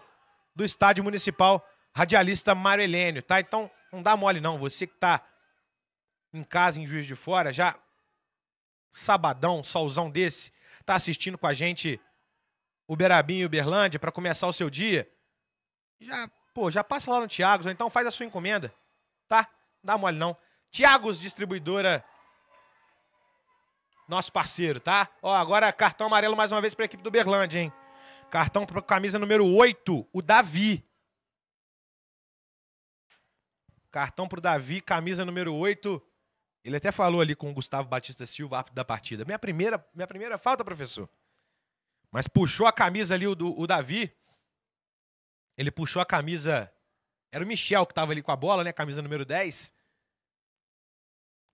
do Estádio Municipal Radialista Mário Helênio, tá? Então, não dá mole não, você que tá em casa, em Juiz de Fora, já sabadão, solzão desse, tá assistindo com a gente Uberabim e Uberlândia para começar o seu dia, já, pô, já passa lá no Tiagos, ou então faz a sua encomenda, tá? Não dá mole não. Tiagos Distribuidora, nosso parceiro, tá? Ó, agora cartão amarelo mais uma vez para a equipe do Uberlândia, hein? Cartão para camisa número 8, o Davi. Cartão para o Davi, camisa número 8, ele até falou ali com o Gustavo Batista Silva, árbitro da partida. Minha primeira, minha primeira falta, professor. Mas puxou a camisa ali o, do, o Davi. Ele puxou a camisa. Era o Michel que estava ali com a bola, né? Camisa número 10.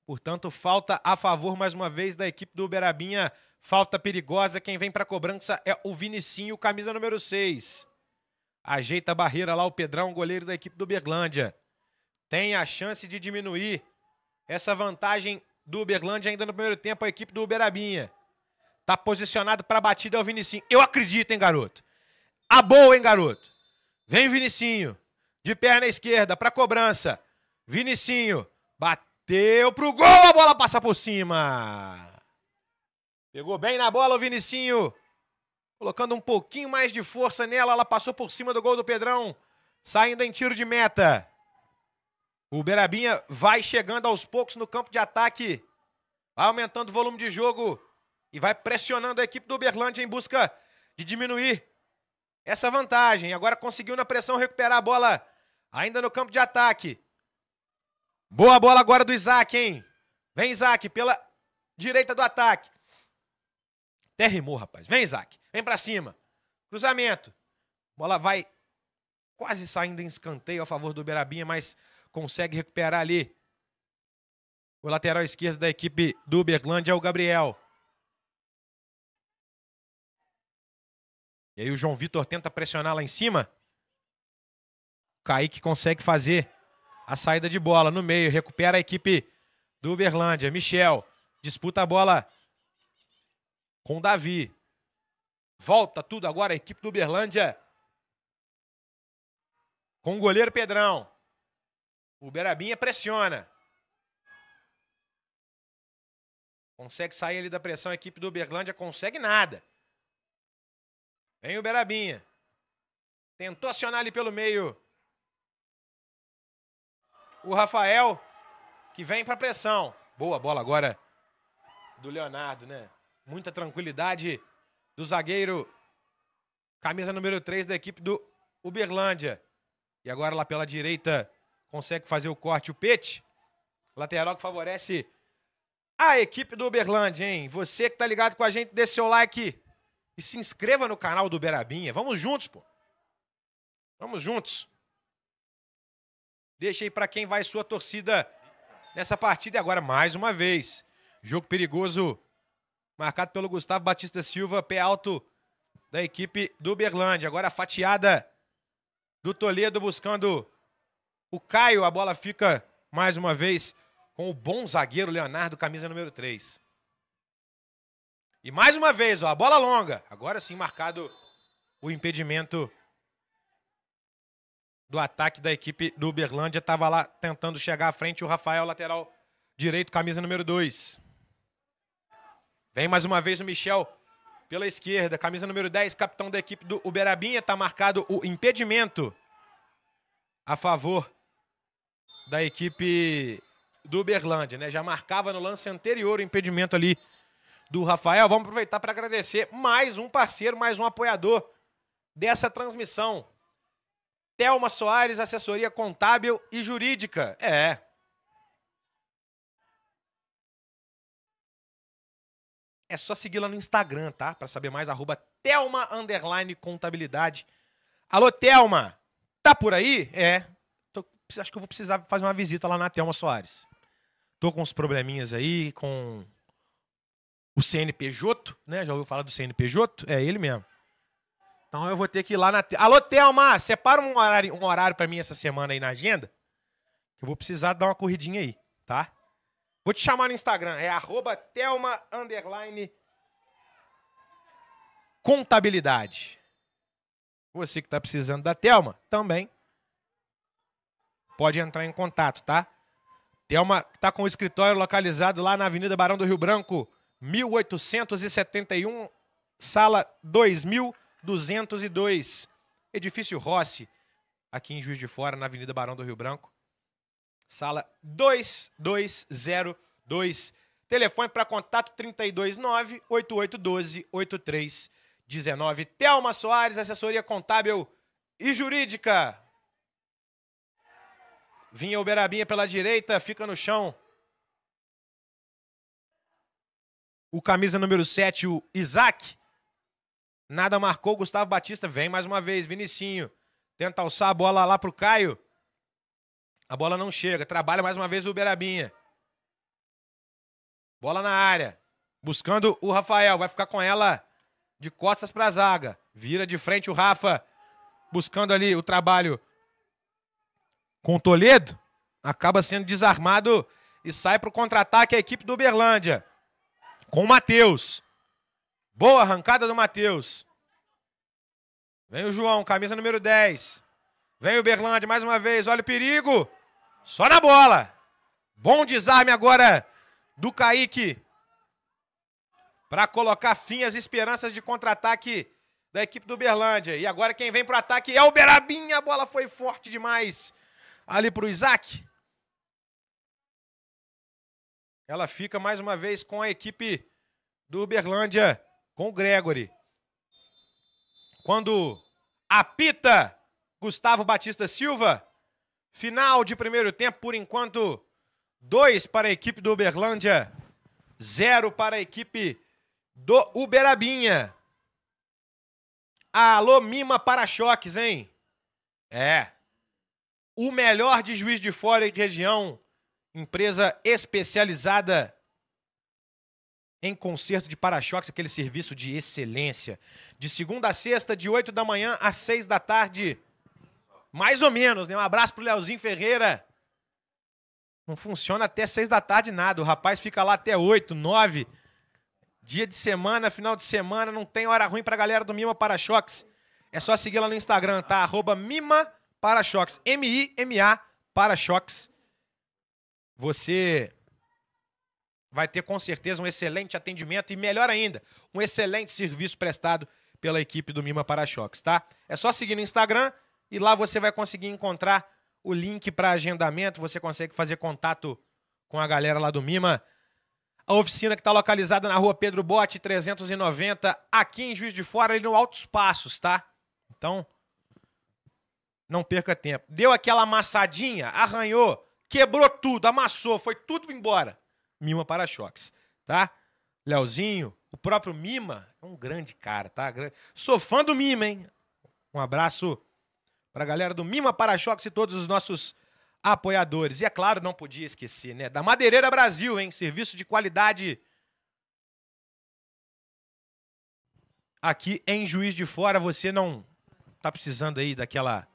Portanto, falta a favor mais uma vez da equipe do Uberabinha. Falta perigosa. Quem vem para cobrança é o Vinicinho, camisa número 6. Ajeita a barreira lá o Pedrão, goleiro da equipe do Berlândia. Tem a chance de diminuir essa vantagem do Uberlândia ainda no primeiro tempo, a equipe do Uberabinha. Tá posicionado para a batida é o Vinicinho. Eu acredito, hein, garoto. A boa, hein, garoto. Vem Vinicinho. De perna esquerda para cobrança. Vinicinho bateu pro gol, a bola passa por cima. Pegou bem na bola o Vinicinho. Colocando um pouquinho mais de força nela, ela passou por cima do gol do Pedrão, saindo em tiro de meta. O Berabinha vai chegando aos poucos no campo de ataque. Vai aumentando o volume de jogo. E vai pressionando a equipe do Uberlândia em busca de diminuir essa vantagem. Agora conseguiu na pressão recuperar a bola. Ainda no campo de ataque. Boa bola agora do Isaac, hein? Vem, Isaac, pela direita do ataque. Até rimou, rapaz. Vem, Isaac. Vem para cima. Cruzamento. Bola vai quase saindo em escanteio a favor do Berabinha, mas consegue recuperar ali. O lateral esquerdo da equipe do Uberlândia é o Gabriel. E aí o João Vitor tenta pressionar lá em cima. O Kaique consegue fazer a saída de bola no meio. Recupera a equipe do Uberlândia. Michel disputa a bola com Davi. Volta tudo agora a equipe do Uberlândia. Com o goleiro Pedrão. O Berabinha pressiona. Consegue sair ali da pressão. A equipe do Uberlândia consegue nada. Vem o Berabinha. Tentou acionar ali pelo meio. O Rafael, que vem para pressão. Boa bola agora do Leonardo, né? Muita tranquilidade do zagueiro. Camisa número 3 da equipe do Uberlândia. E agora lá pela direita, consegue fazer o corte, o pet. Lateral que favorece a equipe do Uberlândia, hein? Você que tá ligado com a gente, dê seu like e se inscreva no canal do Uberabinha. Vamos juntos, pô. Vamos juntos. Deixa aí para quem vai sua torcida nessa partida. E agora, mais uma vez, jogo perigoso marcado pelo Gustavo Batista Silva, pé alto da equipe do Uberlândia. Agora a fatiada do Toledo buscando o Caio, a bola fica mais uma vez com o bom zagueiro Leonardo, camisa número 3. E mais uma vez, ó, a bola longa. Agora sim marcado o impedimento do ataque da equipe do Uberlândia. Estava lá tentando chegar à frente o Rafael, lateral direito, camisa número 2. Vem mais uma vez o Michel pela esquerda, camisa número 10, capitão da equipe do Uberabinha. Está marcado o impedimento a favor da equipe do Uberlândia, né? Já marcava no lance anterior o impedimento ali do Rafael. Vamos aproveitar para agradecer mais um parceiro, mais um apoiador dessa transmissão. Thelma Soares, assessoria contábil e jurídica. É. É só seguir lá no Instagram, tá? Para saber mais, arroba Thelma Underline Contabilidade. Alô, Thelma! Tá por aí? É, acho que eu vou precisar fazer uma visita lá na Thelma Soares. Tô com uns probleminhas aí, com o CNPJ, né? Já ouviu falar do CNPJ? É ele mesmo. Então eu vou ter que ir lá na. Alô, Thelma, separa um horário, um horário para mim essa semana aí na agenda. eu vou precisar dar uma corridinha aí, tá? Vou te chamar no Instagram. É arroba Thelma underline contabilidade. Você que tá precisando da Thelma, também Pode entrar em contato, tá? Thelma está com o escritório localizado lá na Avenida Barão do Rio Branco, 1871, sala 2202. Edifício Rossi, aqui em Juiz de Fora, na Avenida Barão do Rio Branco. Sala 2202. Telefone para contato 329-8812-8319. Thelma Soares, assessoria contábil e jurídica. Vinha o Berabinha pela direita, fica no chão. O camisa número 7, o Isaac. Nada marcou, Gustavo Batista vem mais uma vez, Vinicinho. Tenta alçar a bola lá pro Caio. A bola não chega, trabalha mais uma vez o Berabinha. Bola na área. Buscando o Rafael, vai ficar com ela de costas pra zaga. Vira de frente o Rafa, buscando ali o trabalho com o Toledo, acaba sendo desarmado e sai para o contra-ataque a equipe do Uberlândia. Com o Matheus. Boa arrancada do Matheus. Vem o João, camisa número 10. Vem o Uberlândia mais uma vez, olha o perigo. Só na bola. Bom desarme agora do Kaique. Para colocar fim às esperanças de contra-ataque da equipe do Uberlândia. E agora quem vem para o ataque é o Berabinha. A bola foi forte demais ali para o Isaac. Ela fica mais uma vez com a equipe do Uberlândia, com o Gregory. Quando apita Gustavo Batista Silva, final de primeiro tempo, por enquanto, dois para a equipe do Uberlândia, zero para a equipe do Uberabinha. Alô, Mima para-choques, hein? É, o melhor de juiz de fora e região, empresa especializada em conserto de para-choques, aquele serviço de excelência. De segunda a sexta, de 8 da manhã às 6 da tarde. Mais ou menos, né? Um abraço pro Leozinho Ferreira. Não funciona até 6 da tarde nada. O rapaz fica lá até 8, 9. Dia de semana, final de semana, não tem hora ruim pra galera do Mima Para-Choques. É só seguir lá no Instagram, tá? Arroba Mima para-choques. M-I-M-A, para-choques. Você vai ter com certeza um excelente atendimento e, melhor ainda, um excelente serviço prestado pela equipe do Mima Para-Choques, tá? É só seguir no Instagram e lá você vai conseguir encontrar o link para agendamento, você consegue fazer contato com a galera lá do Mima. A oficina que está localizada na rua Pedro Bote, 390, aqui em Juiz de Fora, ali no Altos Passos, tá? Então, não perca tempo. Deu aquela amassadinha, arranhou, quebrou tudo, amassou, foi tudo embora. Mima para-choques, tá? Leozinho, o próprio Mima é um grande cara, tá? Sou fã do Mima, hein? Um abraço pra galera do Mima Para-Choques e todos os nossos apoiadores. E é claro, não podia esquecer, né? Da Madeireira Brasil, hein? Serviço de qualidade aqui em Juiz de Fora. Você não tá precisando aí daquela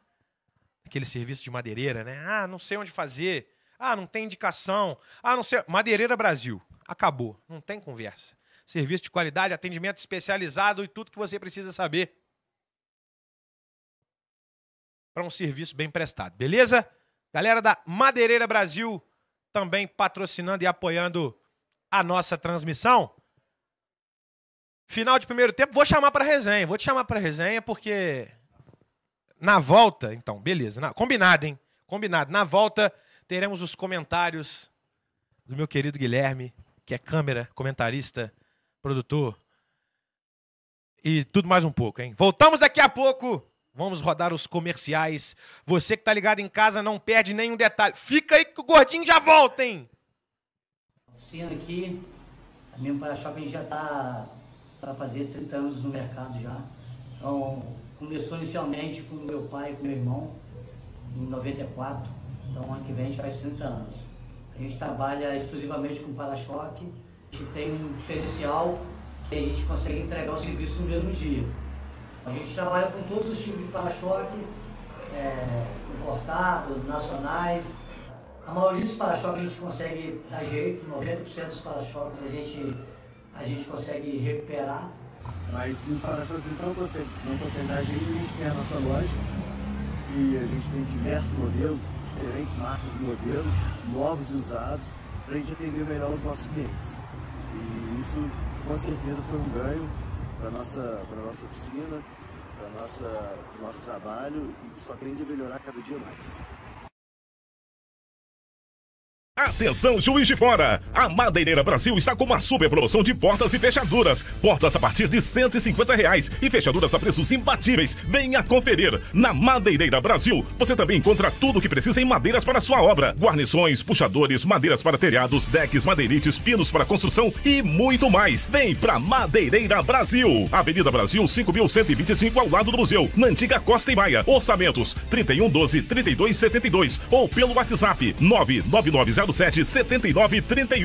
aquele serviço de madeireira, né? Ah, não sei onde fazer. Ah, não tem indicação. Ah, não sei. Madeireira Brasil. Acabou. Não tem conversa. Serviço de qualidade, atendimento especializado e tudo que você precisa saber para um serviço bem prestado. Beleza? Galera da Madeireira Brasil também patrocinando e apoiando a nossa transmissão. Final de primeiro tempo, vou chamar para resenha. Vou te chamar para resenha porque na volta, então, beleza. Na, combinado, hein? Combinado. Na volta, teremos os comentários do meu querido Guilherme, que é câmera, comentarista, produtor. E tudo mais um pouco, hein? Voltamos daqui a pouco. Vamos rodar os comerciais. Você que tá ligado em casa não perde nenhum detalhe. Fica aí que o gordinho já volta, hein? Oficina aqui, a minha para-choque já tá para fazer 30 anos no mercado já. Então, Começou inicialmente com meu pai e com meu irmão, em 94. Então, ano que vem a gente faz 30 anos. A gente trabalha exclusivamente com para-choque. A gente tem um diferencial que a gente consegue entregar o serviço no mesmo dia. A gente trabalha com todos os tipos de para-choque, é, importados, nacionais. A maioria dos para-choques a gente consegue dar jeito, 90% dos para-choques a gente, a gente consegue recuperar. Mas se o Farafafrito não consegue, não consegue a gente tem a nossa loja e a gente tem diversos modelos, diferentes marcas de modelos, novos e usados, para a gente atender melhor os nossos clientes. E isso com certeza foi um ganho para a nossa, nossa oficina, para o nosso trabalho e só tende a melhorar cada dia mais. Atenção, juiz de fora! A Madeireira Brasil está com uma super promoção de portas e fechaduras. Portas a partir de 150 reais e fechaduras a preços imbatíveis. Venha conferir! Na Madeireira Brasil, você também encontra tudo o que precisa em madeiras para sua obra. Guarnições, puxadores, madeiras para telhados, decks, madeirites, pinos para construção e muito mais. Vem pra Madeireira Brasil! Avenida Brasil 5125 ao lado do museu, na antiga Costa e Maia. Orçamentos 3112-3272 ou pelo WhatsApp 9990 997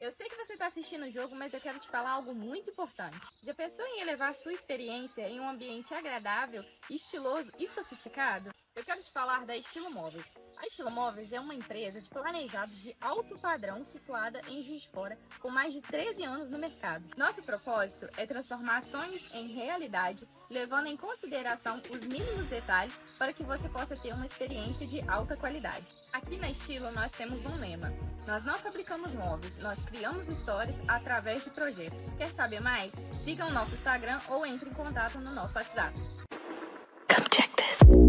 Eu sei que você está assistindo o jogo, mas eu quero te falar algo muito importante. Já pensou em elevar sua experiência em um ambiente agradável, estiloso e sofisticado? Eu quero te falar da Estilo Móveis. A Estilo Móveis é uma empresa de planejados de alto padrão situada em Juiz Fora, com mais de 13 anos no mercado. Nosso propósito é transformar sonhos em realidade, levando em consideração os mínimos detalhes para que você possa ter uma experiência de alta qualidade. Aqui na Estilo nós temos um lema: Nós não fabricamos móveis, nós criamos histórias através de projetos. Quer saber mais? Siga o nosso Instagram ou entre em contato no nosso WhatsApp. Come check this.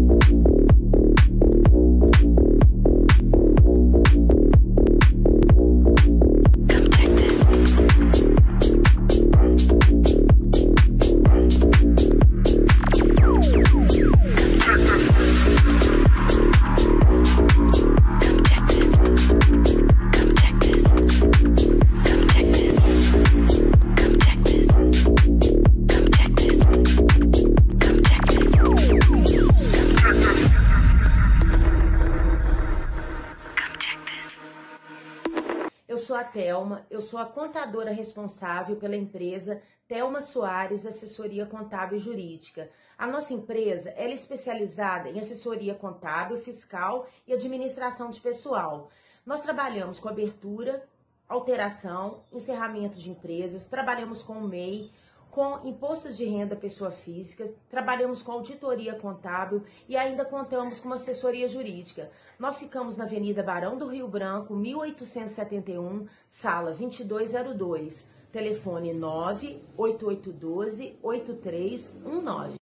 Thelma, eu sou a contadora responsável pela empresa Thelma Soares Assessoria Contábil e Jurídica. A nossa empresa é especializada em assessoria contábil, fiscal e administração de pessoal. Nós trabalhamos com abertura, alteração, encerramento de empresas, trabalhamos com o MEI, com imposto de renda pessoa física, trabalhamos com auditoria contábil e ainda contamos com uma assessoria jurídica. Nós ficamos na Avenida Barão do Rio Branco, 1871, sala 2202, telefone 98812 8319.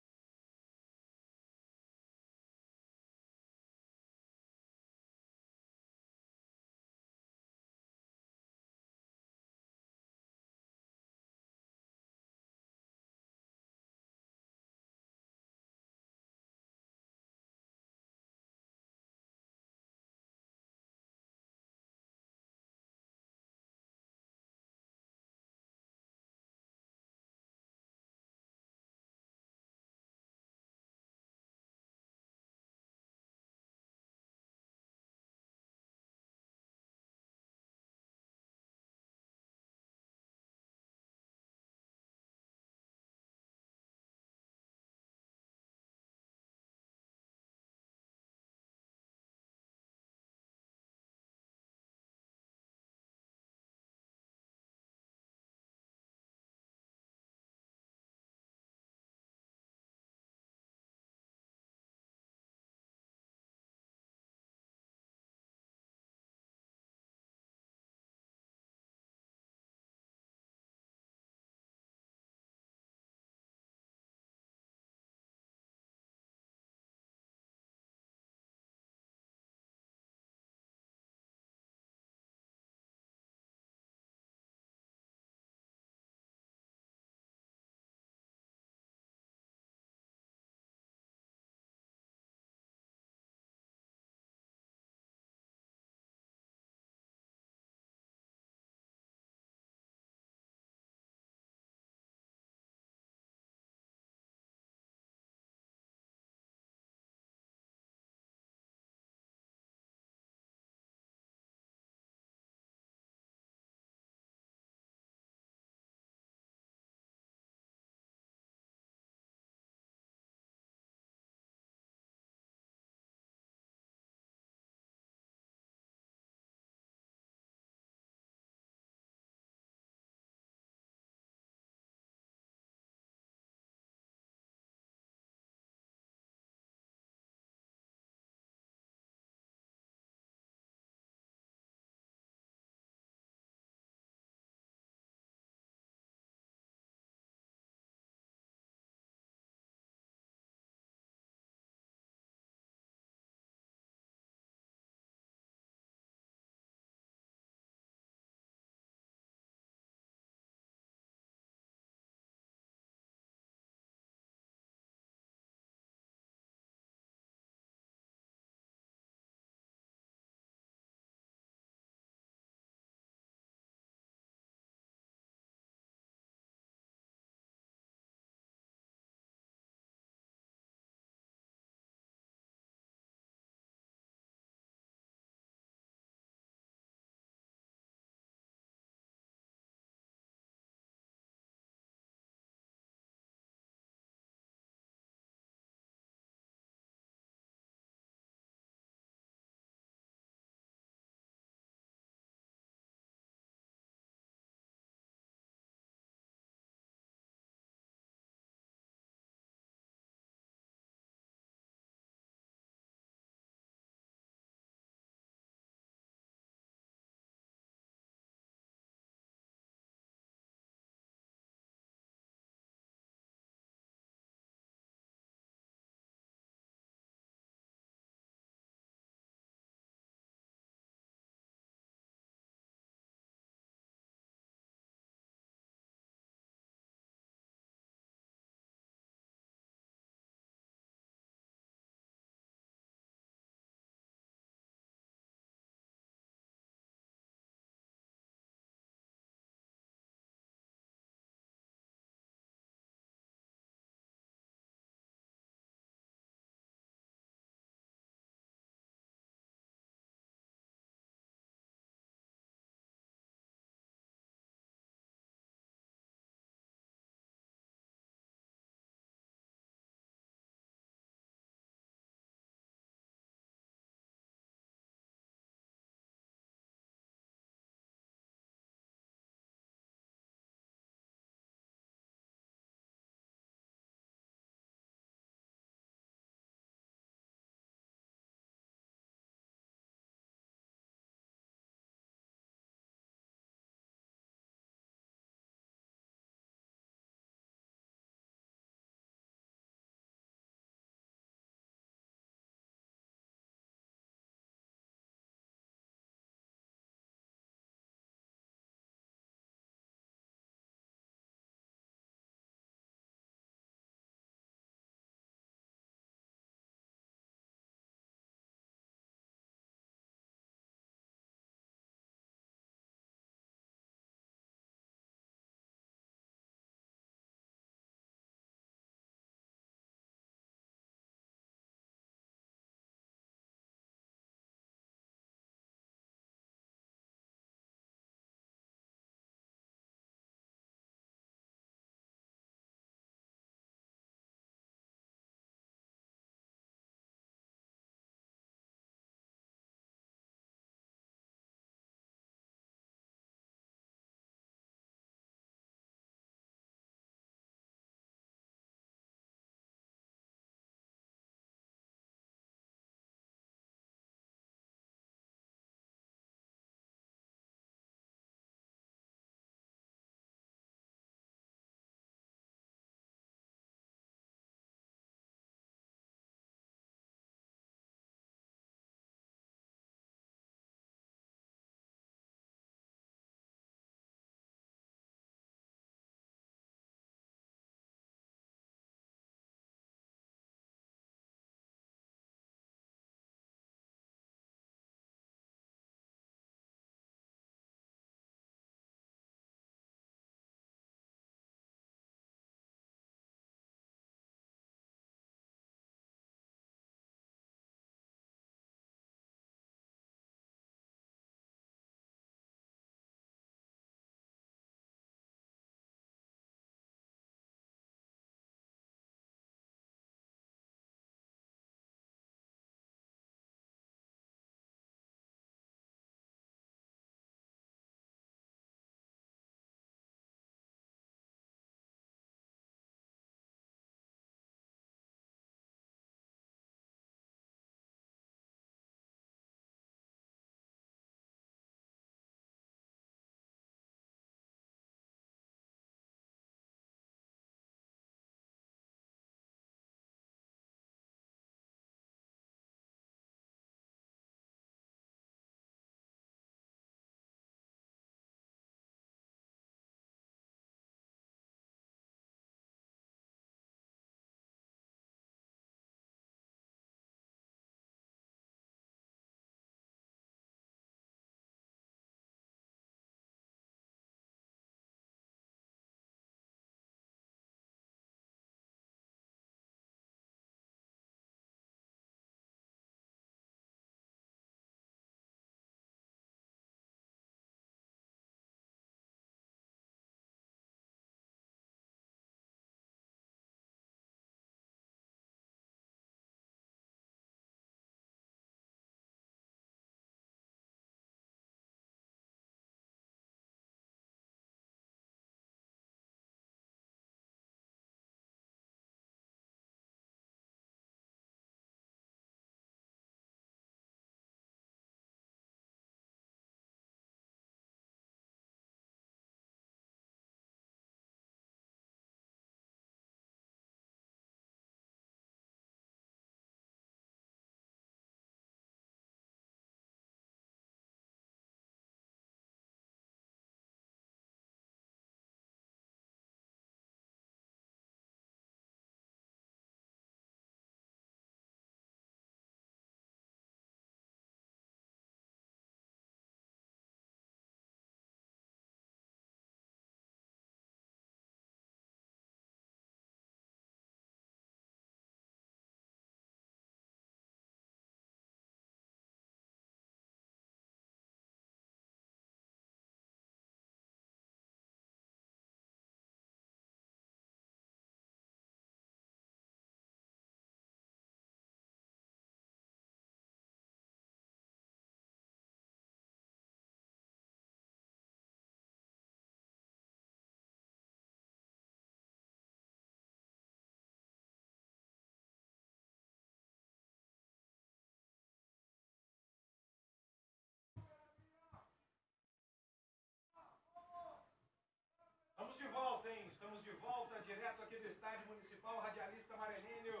volta, hein? Estamos de volta direto aqui do Estádio Municipal Radialista Amarelinho.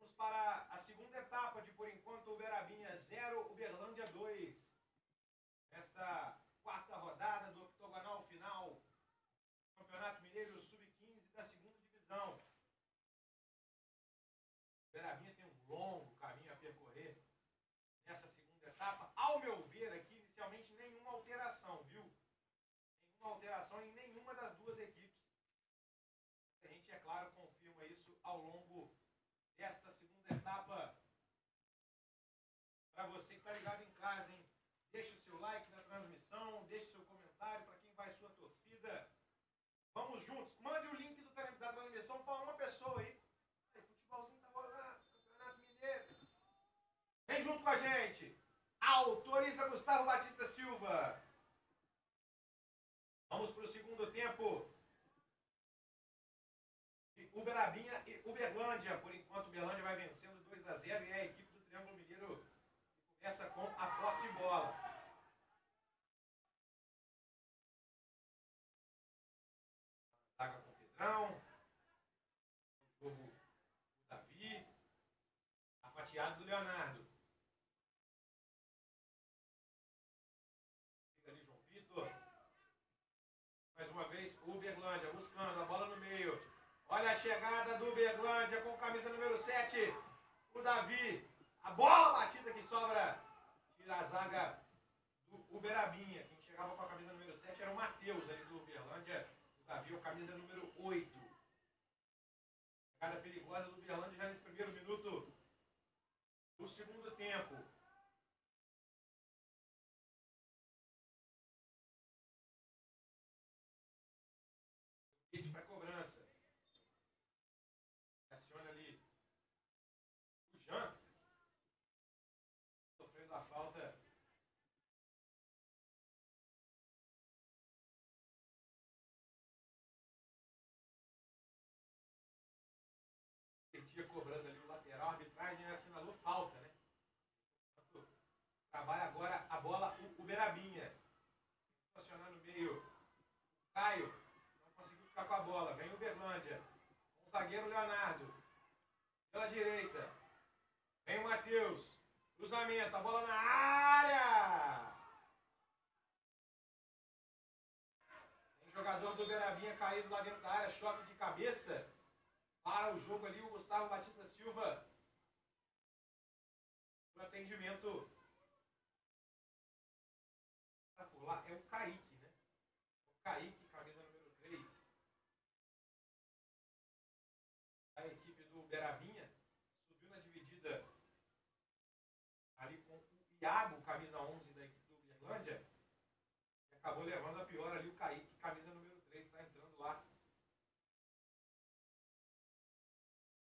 Vamos para a segunda etapa de, por enquanto, Uberabinha 0, Uberlândia 2. Esta quarta rodada do octogonal final Campeonato Mineiro Sub-15 da segunda divisão. uma alteração em nenhuma das duas equipes. A gente, é claro, confirma isso ao longo desta segunda etapa. Para você que está ligado em casa, hein? Deixe o seu like na transmissão, deixe seu comentário para quem vai sua torcida. Vamos juntos. Mande o link do, da transmissão para uma pessoa aí. futebolzinho tá Campeonato Mineiro. Vem junto com a gente. Autoriza Gustavo Batista Silva. Vamos para o segundo tempo. Uberabinha e Uberlândia. Por enquanto, Uberlândia vai vencendo 2 a 0 e é a equipe do Triângulo Mineiro que começa com a posse de bola. Uberlândia com camisa número 7. O Davi. A bola batida que sobra. Tira a zaga do Uberabinha. Quem chegava com a camisa número 7 era o Matheus ali do Uberlândia. O Davi com a camisa número 8. Jogada perigosa do Uberlândia já nesse primeiro minuto do segundo tempo. Berabinha. Estacionando no meio. Caio. Não conseguiu ficar com a bola. Vem o Berlândia. Com o zagueiro Leonardo. Pela direita. Vem o Matheus. Cruzamento. A bola na área. Tem jogador do Berabinha caído lá dentro da área. Choque de cabeça. Para o jogo ali o Gustavo Batista Silva. O atendimento Thiago, camisa 11 da equipe do Irlândia, acabou levando a pior ali o Kaique, camisa número 3, está entrando lá.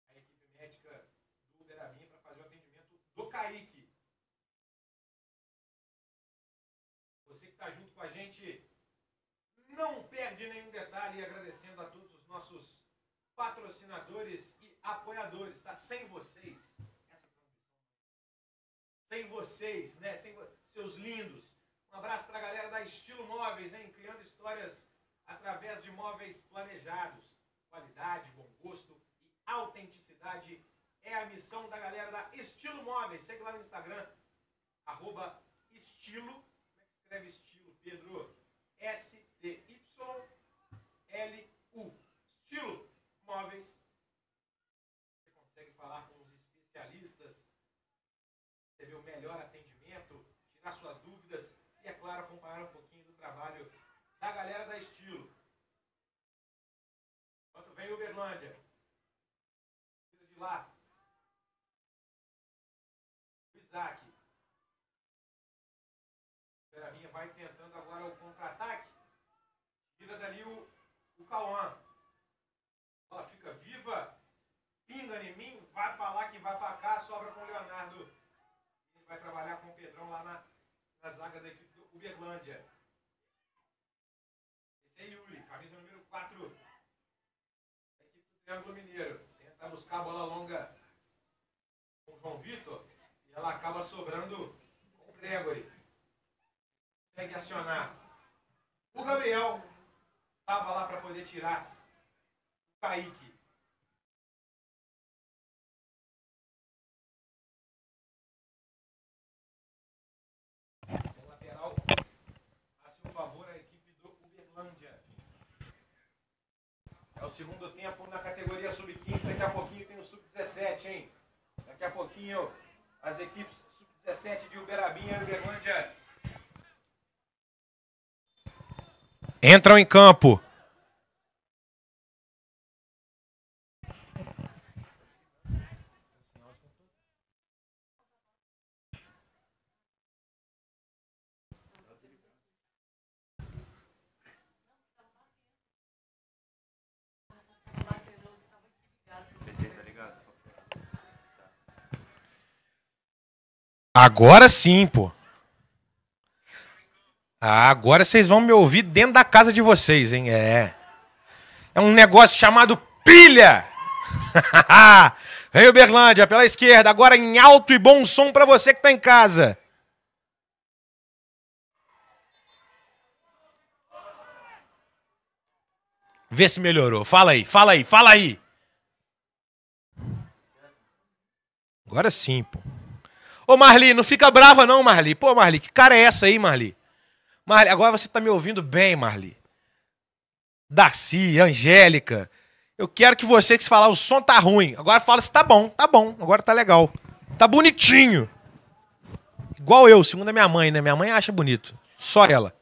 A equipe médica do Beiraminha para fazer o atendimento do Kaique. Você que está junto com a gente, não perde nenhum detalhe e agradecendo a todos os nossos patrocinadores e apoiadores, tá? Sem vocês sem vocês, né? Sem seus lindos. Um abraço para a galera da Estilo Móveis, hein? Criando histórias através de móveis planejados. Qualidade, bom gosto e autenticidade é a missão da galera da Estilo Móveis. Segue lá no Instagram, arroba estilo, como é que escreve estilo, Pedro? S-T-Y-L-U. Estilo Móveis um pouquinho do trabalho da galera da Estilo. Quanto vem Uberlândia? Tira de lá. O Isaac. A minha vai tentando agora o contra-ataque. Tira dali o, o Cauã. Ela fica viva. Pinga em mim. Vai pra lá que vai pra cá. Sobra com o Leonardo. Ele vai trabalhar com o Pedrão lá na, na zaga da equipe. Uberlândia. Esse é Yuri, camisa número 4. Equipe do Triângulo Mineiro. Tenta buscar a bola longa com o João Vitor. E ela acaba sobrando com o Gregory. Consegue acionar. O Gabriel estava lá para poder tirar o Kaique. É o segundo tempo na categoria sub-15. Daqui a pouquinho tem o sub-17, hein? Daqui a pouquinho as equipes sub-17 de Uberabinha e Uberlândia entram em campo. Agora sim, pô. Ah, agora vocês vão me ouvir dentro da casa de vocês, hein? É. É um negócio chamado pilha. Vem (laughs) Uberlândia, pela esquerda, agora em alto e bom som para você que tá em casa. Vê se melhorou. Fala aí, fala aí, fala aí. Agora sim, pô. Ô Marli, não fica brava não, Marli. Pô, Marli, que cara é essa aí, Marli? Marli, agora você tá me ouvindo bem, Marli. Darcy, Angélica. Eu quero que você que se falar o som tá ruim. Agora fala se tá bom, tá bom, agora tá legal. Tá bonitinho. Igual eu, segundo a minha mãe, né? Minha mãe acha bonito. Só ela.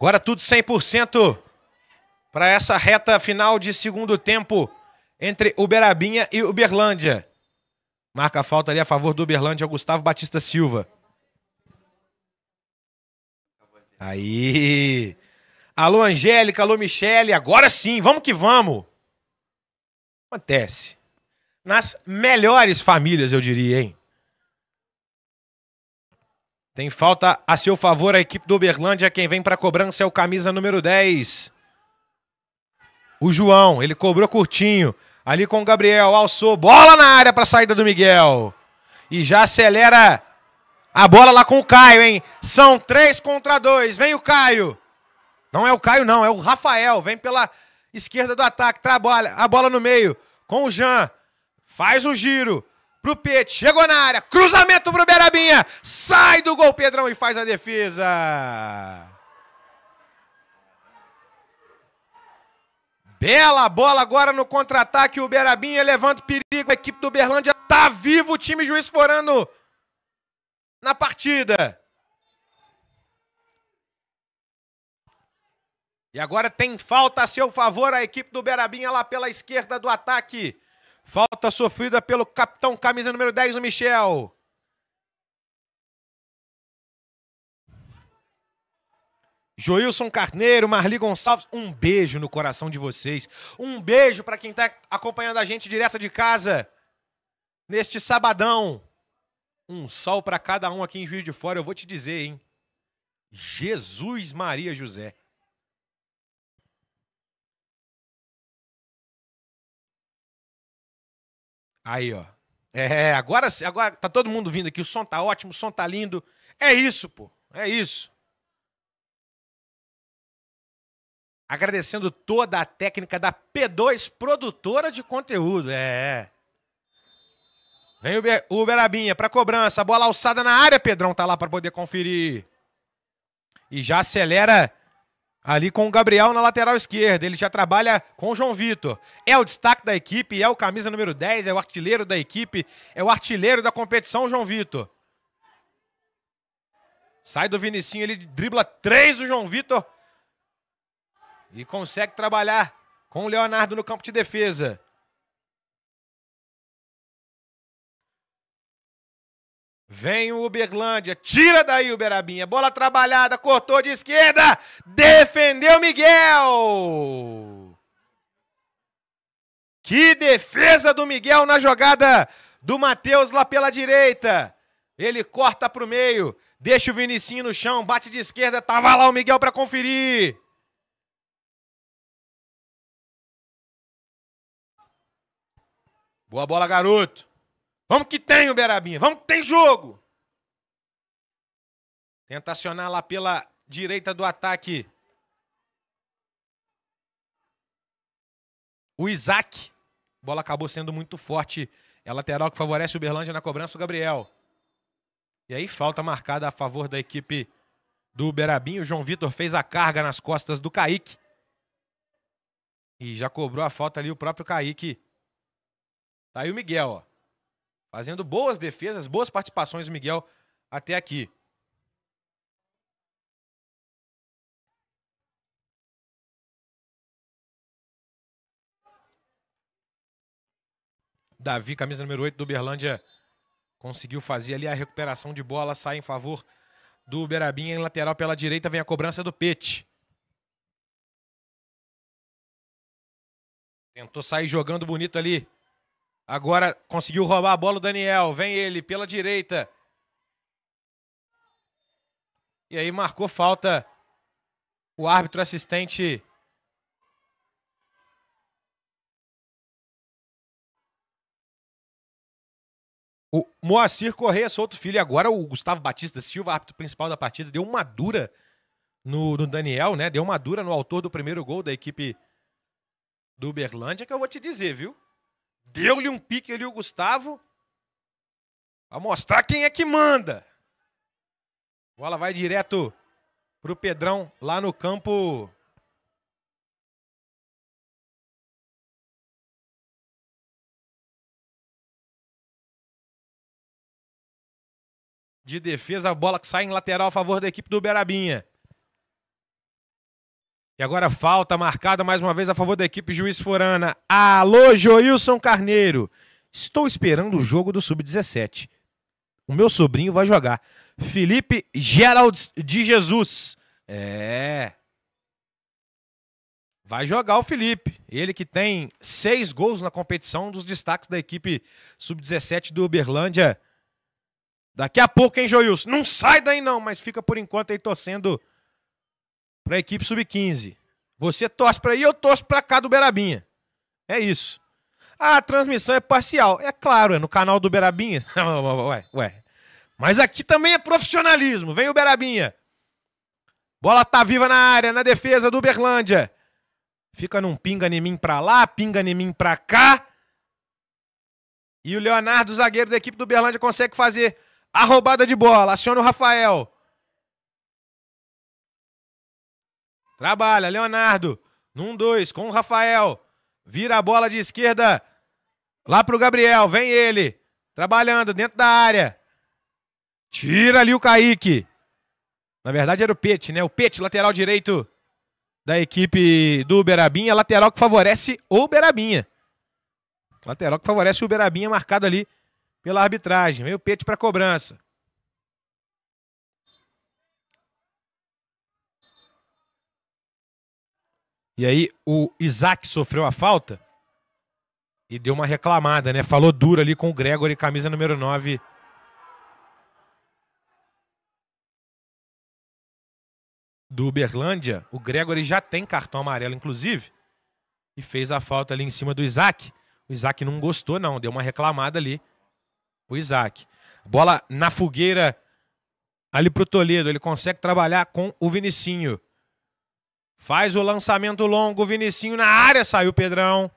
Agora tudo 100% para essa reta final de segundo tempo entre Uberabinha e Uberlândia. Marca a falta ali a favor do Uberlândia, Gustavo Batista Silva. Aí. Alô, Angélica, alô, Michele. Agora sim, vamos que vamos. Acontece. Nas melhores famílias, eu diria, hein? Tem falta a seu favor a equipe do Uberlândia. Quem vem para cobrança é o camisa número 10. O João, ele cobrou curtinho. Ali com o Gabriel, alçou, bola na área para a saída do Miguel. E já acelera a bola lá com o Caio, hein? São três contra dois, vem o Caio. Não é o Caio, não, é o Rafael. Vem pela esquerda do ataque, trabalha a bola no meio com o Jean. Faz o giro pro Pete, chegou na área, cruzamento pro Berabinha. Sai do gol, Pedrão, e faz a defesa. Bela bola agora no contra-ataque. O Berabinha levando perigo. A equipe do Berlândia tá vivo. O time juiz forando na partida. E agora tem falta a seu favor a equipe do Berabinha lá pela esquerda do ataque. Falta sofrida pelo capitão camisa número 10, o Michel. Joilson Carneiro, Marli Gonçalves, um beijo no coração de vocês. Um beijo para quem está acompanhando a gente direto de casa neste sabadão. Um sol para cada um aqui em Juiz de Fora, eu vou te dizer, hein? Jesus Maria José. Aí, ó. É, agora, agora tá todo mundo vindo aqui, o som tá ótimo, o som tá lindo. É isso, pô. É isso. Agradecendo toda a técnica da P2 Produtora de Conteúdo. É. é. Vem o Berabinha para cobrança. Bola alçada na área. Pedrão tá lá para poder conferir. E já acelera ali com o Gabriel na lateral esquerda. Ele já trabalha com o João Vitor. É o destaque da equipe, é o camisa número 10, é o artilheiro da equipe, é o artilheiro da competição, João Vitor. Sai do Vinicinho, ele dribla três o João Vitor. E consegue trabalhar com o Leonardo no campo de defesa. Vem o Uberlândia, tira daí o Berabinha. Bola trabalhada, cortou de esquerda, defendeu Miguel. Que defesa do Miguel na jogada do Matheus lá pela direita. Ele corta para o meio, deixa o Vinicinho no chão, bate de esquerda, tava lá o Miguel para conferir. Boa bola, garoto. Vamos que tem, Uberabinha. Vamos que tem jogo. Tenta acionar lá pela direita do ataque. O Isaac. A bola acabou sendo muito forte. É a lateral que favorece o Uberlândia na cobrança, o Gabriel. E aí falta marcada a favor da equipe do Uberabinho. O João Vitor fez a carga nas costas do Kaique. E já cobrou a falta ali o próprio Kaique. Tá aí o Miguel, ó. Fazendo boas defesas, boas participações do Miguel até aqui. Davi, camisa número 8 do Uberlândia, conseguiu fazer ali a recuperação de bola, sai em favor do Uberabinha em lateral pela direita, vem a cobrança do Pete. Tentou sair jogando bonito ali Agora conseguiu roubar a bola o Daniel. Vem ele pela direita. E aí marcou falta o árbitro assistente. O Moacir Correia Souto Filho. Agora o Gustavo Batista Silva, árbitro principal da partida, deu uma dura no, no Daniel, né? Deu uma dura no autor do primeiro gol da equipe do Uberlândia, que eu vou te dizer, viu? Deu-lhe um pique ali o Gustavo para mostrar quem é que manda. A bola vai direto pro Pedrão lá no campo. De defesa, a bola que sai em lateral a favor da equipe do Berabinha. E agora falta marcada mais uma vez a favor da equipe Juiz Forana. Alô, Joilson Carneiro. Estou esperando o jogo do Sub-17. O meu sobrinho vai jogar. Felipe Gerald de Jesus. É. Vai jogar o Felipe. Ele que tem seis gols na competição, um dos destaques da equipe Sub-17 do Uberlândia. Daqui a pouco, hein, Joilson? Não sai daí não, mas fica por enquanto aí torcendo para a equipe sub-15. Você torce para aí, eu torço para cá do Berabinha. É isso. Ah, a transmissão é parcial. É claro, é no canal do Berabinha. (laughs) ué, ué. Mas aqui também é profissionalismo. Vem o Berabinha. Bola tá viva na área, na defesa do Uberlândia. Fica num pinga em mim pra lá, pinga em mim pra cá. E o Leonardo, zagueiro da equipe do Uberlândia, consegue fazer a roubada de bola. Aciona o Rafael. Trabalha, Leonardo. Num, dois, com o Rafael. Vira a bola de esquerda. Lá pro Gabriel. Vem ele. Trabalhando dentro da área. Tira ali o Kaique. Na verdade era o Pet, né? O Pet, lateral direito da equipe do Uberabinha. Lateral que favorece o Uberabinha. Lateral que favorece o Uberabinha marcado ali pela arbitragem. Vem o Pet para cobrança. E aí o Isaac sofreu a falta e deu uma reclamada, né? Falou duro ali com o Gregory, camisa número 9. Do Uberlândia, o Gregory já tem cartão amarelo, inclusive, e fez a falta ali em cima do Isaac. O Isaac não gostou, não, deu uma reclamada ali. O Isaac. Bola na fogueira ali pro Toledo, ele consegue trabalhar com o Vinicinho. Faz o lançamento longo, Vinicinho na área, saiu o Pedrão.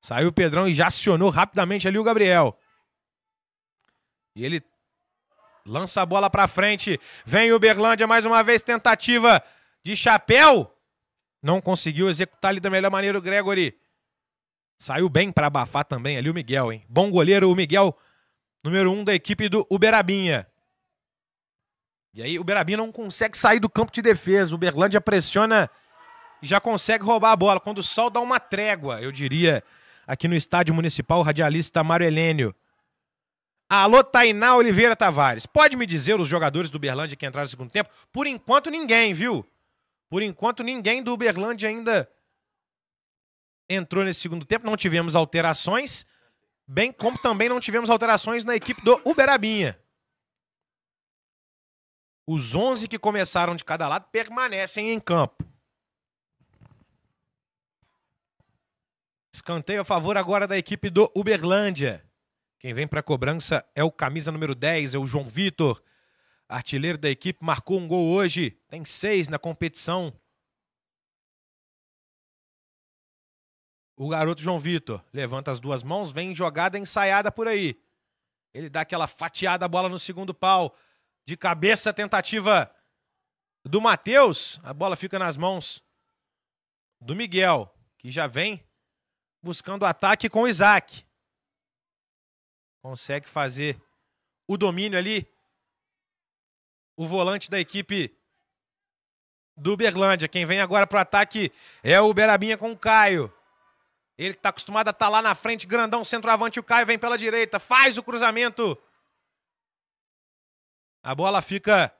Saiu o Pedrão e já acionou rapidamente ali o Gabriel. E ele lança a bola para frente. Vem o Berlândia mais uma vez, tentativa de chapéu. Não conseguiu executar ali da melhor maneira o Gregory. Saiu bem para abafar também ali o Miguel, hein? Bom goleiro o Miguel, número um da equipe do Uberabinha. E aí o Berabino não consegue sair do campo de defesa. O Berlândia pressiona e já consegue roubar a bola. Quando o sol dá uma trégua, eu diria, aqui no estádio municipal, o radialista Mário Helênio. Alô, Tainá Oliveira Tavares. Pode me dizer os jogadores do Berlândia que entraram no segundo tempo? Por enquanto, ninguém, viu? Por enquanto, ninguém do Uberlândia ainda entrou nesse segundo tempo. Não tivemos alterações, bem como também não tivemos alterações na equipe do Uberabinha. Os 11 que começaram de cada lado permanecem em campo. Escanteio a favor agora da equipe do Uberlândia. Quem vem para a cobrança é o camisa número 10, é o João Vitor. Artilheiro da equipe, marcou um gol hoje, tem seis na competição. O garoto João Vitor levanta as duas mãos, vem jogada ensaiada por aí. Ele dá aquela fatiada a bola no segundo pau de cabeça, tentativa do Matheus. A bola fica nas mãos do Miguel, que já vem buscando ataque com o Isaac. Consegue fazer o domínio ali. O volante da equipe do Uberlândia. Quem vem agora para o ataque é o Berabinha com o Caio. Ele que está acostumado a estar tá lá na frente, grandão, centroavante. O Caio vem pela direita, faz o cruzamento a bola fica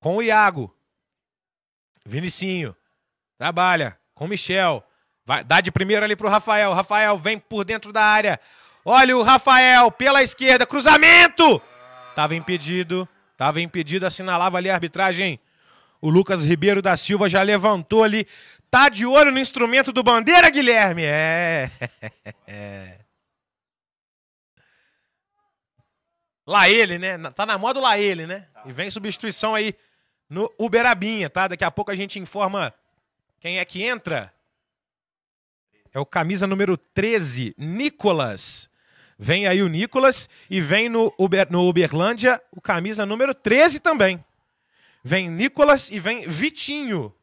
com o Iago. Vinicinho. Trabalha com o Michel. Vai, dá de primeiro ali pro Rafael. Rafael vem por dentro da área. Olha o Rafael pela esquerda. Cruzamento! Tava impedido. Tava impedido. Assinalava ali a arbitragem. O Lucas Ribeiro da Silva já levantou ali. Tá de olho no instrumento do Bandeira, Guilherme. É. (laughs) é. Né? Tá lá ele, né? Tá na moda lá ele, né? E vem substituição aí no Uberabinha, tá? Daqui a pouco a gente informa quem é que entra. É o camisa número 13, Nicolas. Vem aí o Nicolas e vem no, Uber, no Uberlândia o camisa número 13 também. Vem Nicolas e vem Vitinho.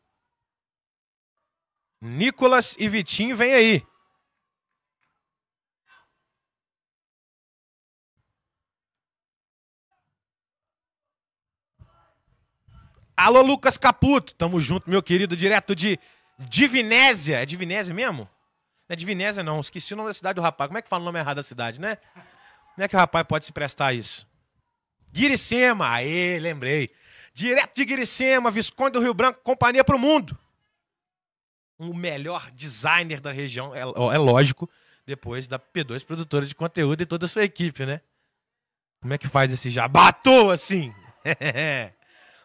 Nicolas e Vitinho vem aí. Alô, Lucas Caputo. Tamo junto, meu querido, direto de Divinésia. É Divinésia mesmo? Não é Divinésia, não. Esqueci o nome da cidade do rapaz. Como é que fala o nome errado da cidade, né? Como é que o rapaz pode se prestar a isso? Guiricema. Aê, lembrei. Direto de Guiricema, Visconde do Rio Branco, companhia pro mundo. O melhor designer da região, é, é lógico, depois da P2 produtora de conteúdo e toda a sua equipe, né? Como é que faz esse jabatou assim? (laughs)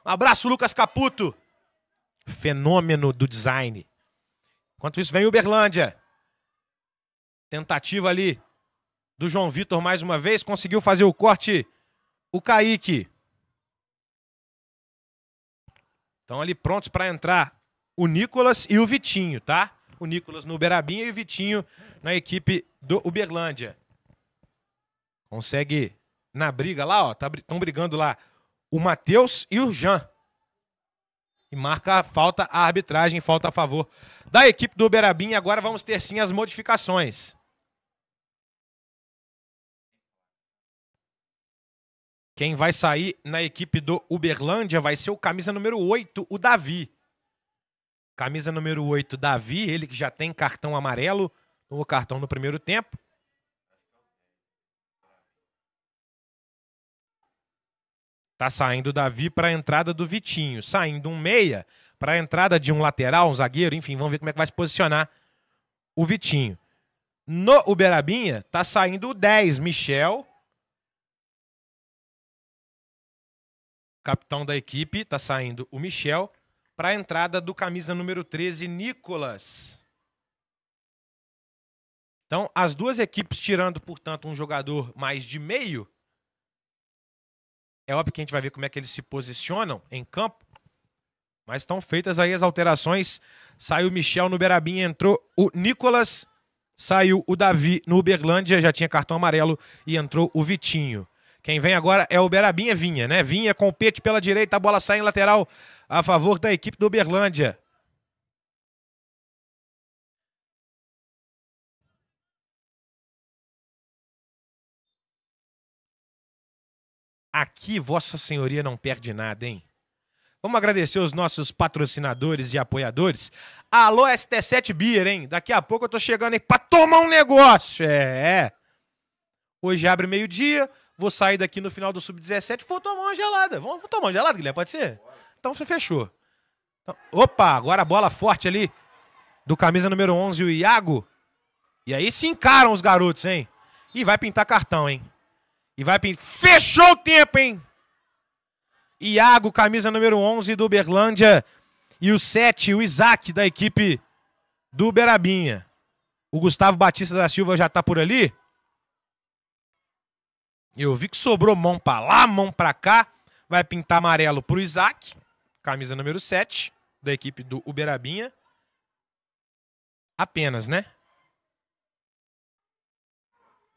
Um abraço, Lucas Caputo. Fenômeno do design. Enquanto isso, vem Uberlândia. Tentativa ali do João Vitor mais uma vez. Conseguiu fazer o corte o Kaique. Estão ali prontos para entrar o Nicolas e o Vitinho, tá? O Nicolas no Uberabinha e o Vitinho na equipe do Uberlândia. Consegue na briga lá, ó. Estão tá, brigando lá o Matheus e o Jean. E marca a falta a arbitragem, falta a favor da equipe do Uberabim. Agora vamos ter sim as modificações. Quem vai sair na equipe do Uberlândia vai ser o camisa número 8, o Davi. Camisa número 8, Davi, ele que já tem cartão amarelo, no cartão no primeiro tempo. Tá saindo o Davi para a entrada do Vitinho, saindo um meia para a entrada de um lateral, um zagueiro, enfim, vamos ver como é que vai se posicionar o Vitinho. No Uberabinha, tá saindo o 10, Michel. Capitão da equipe, tá saindo o Michel para a entrada do camisa número 13, Nicolas. Então, as duas equipes tirando, portanto, um jogador mais de meio, é óbvio que a gente vai ver como é que eles se posicionam em campo. Mas estão feitas aí as alterações. Saiu o Michel no Berabinha, entrou o Nicolas. Saiu o Davi no Uberlândia, já tinha cartão amarelo e entrou o Vitinho. Quem vem agora é o Berabinha é Vinha, né? Vinha, compete pela direita, a bola sai em lateral a favor da equipe do Uberlândia. Aqui, Vossa Senhoria não perde nada, hein? Vamos agradecer os nossos patrocinadores e apoiadores. Alô, ST7 Beer, hein? Daqui a pouco eu tô chegando aí pra tomar um negócio. É, é. Hoje abre meio-dia, vou sair daqui no final do Sub-17 vou tomar uma gelada. Vamos, tomar uma gelada, Guilherme? Pode ser? Então você fechou. Então, opa, agora a bola forte ali do camisa número 11, o Iago. E aí se encaram os garotos, hein? E vai pintar cartão, hein? E vai pintar Fechou o tempo, hein? Iago, camisa número 11 do Uberlândia. E o 7, o Isaac, da equipe do Berabinha. O Gustavo Batista da Silva já tá por ali. Eu vi que sobrou mão para lá, mão para cá. Vai pintar amarelo pro Isaac, camisa número 7 da equipe do Uberabinha. Apenas, né?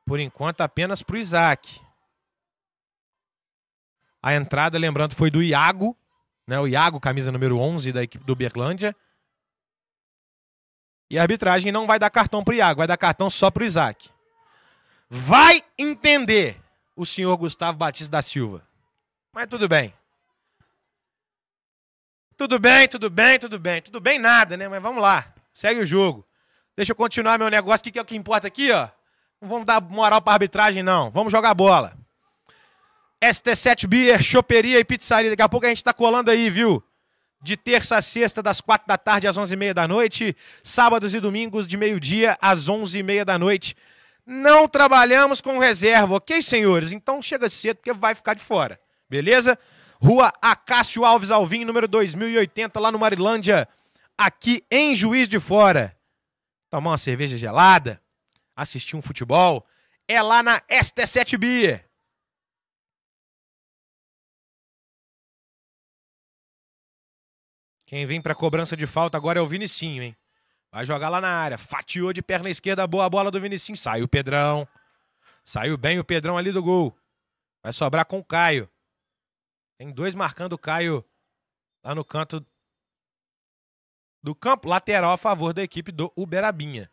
Por enquanto, apenas pro Isaac. A entrada, lembrando, foi do Iago, né? O Iago, camisa número 11 da equipe do Berlândia. E a arbitragem não vai dar cartão pro Iago, vai dar cartão só pro Isaac. Vai entender o senhor Gustavo Batista da Silva. Mas tudo bem. Tudo bem, tudo bem, tudo bem. Tudo bem nada, né? Mas vamos lá. Segue o jogo. Deixa eu continuar meu negócio. O que é o que importa aqui, ó? Não vamos dar moral pra arbitragem, não. Vamos jogar bola. ST7 Beer, é Choperia e Pizzaria. Daqui a pouco a gente está colando aí, viu? De terça a sexta, das quatro da tarde às onze e meia da noite. Sábados e domingos, de meio-dia às onze e meia da noite. Não trabalhamos com reserva, ok, senhores? Então chega cedo, porque vai ficar de fora, beleza? Rua Acácio Alves Alvim, número 2080, lá no Marilândia, aqui em Juiz de Fora. Tomar uma cerveja gelada, assistir um futebol, é lá na ST7 Beer. Quem vem pra cobrança de falta agora é o Vinicinho, hein? Vai jogar lá na área. Fatiou de perna esquerda, boa bola do Vinicinho. Saiu o Pedrão. Saiu bem o Pedrão ali do gol. Vai sobrar com o Caio. Tem dois marcando o Caio lá no canto do campo. Lateral a favor da equipe do Uberabinha.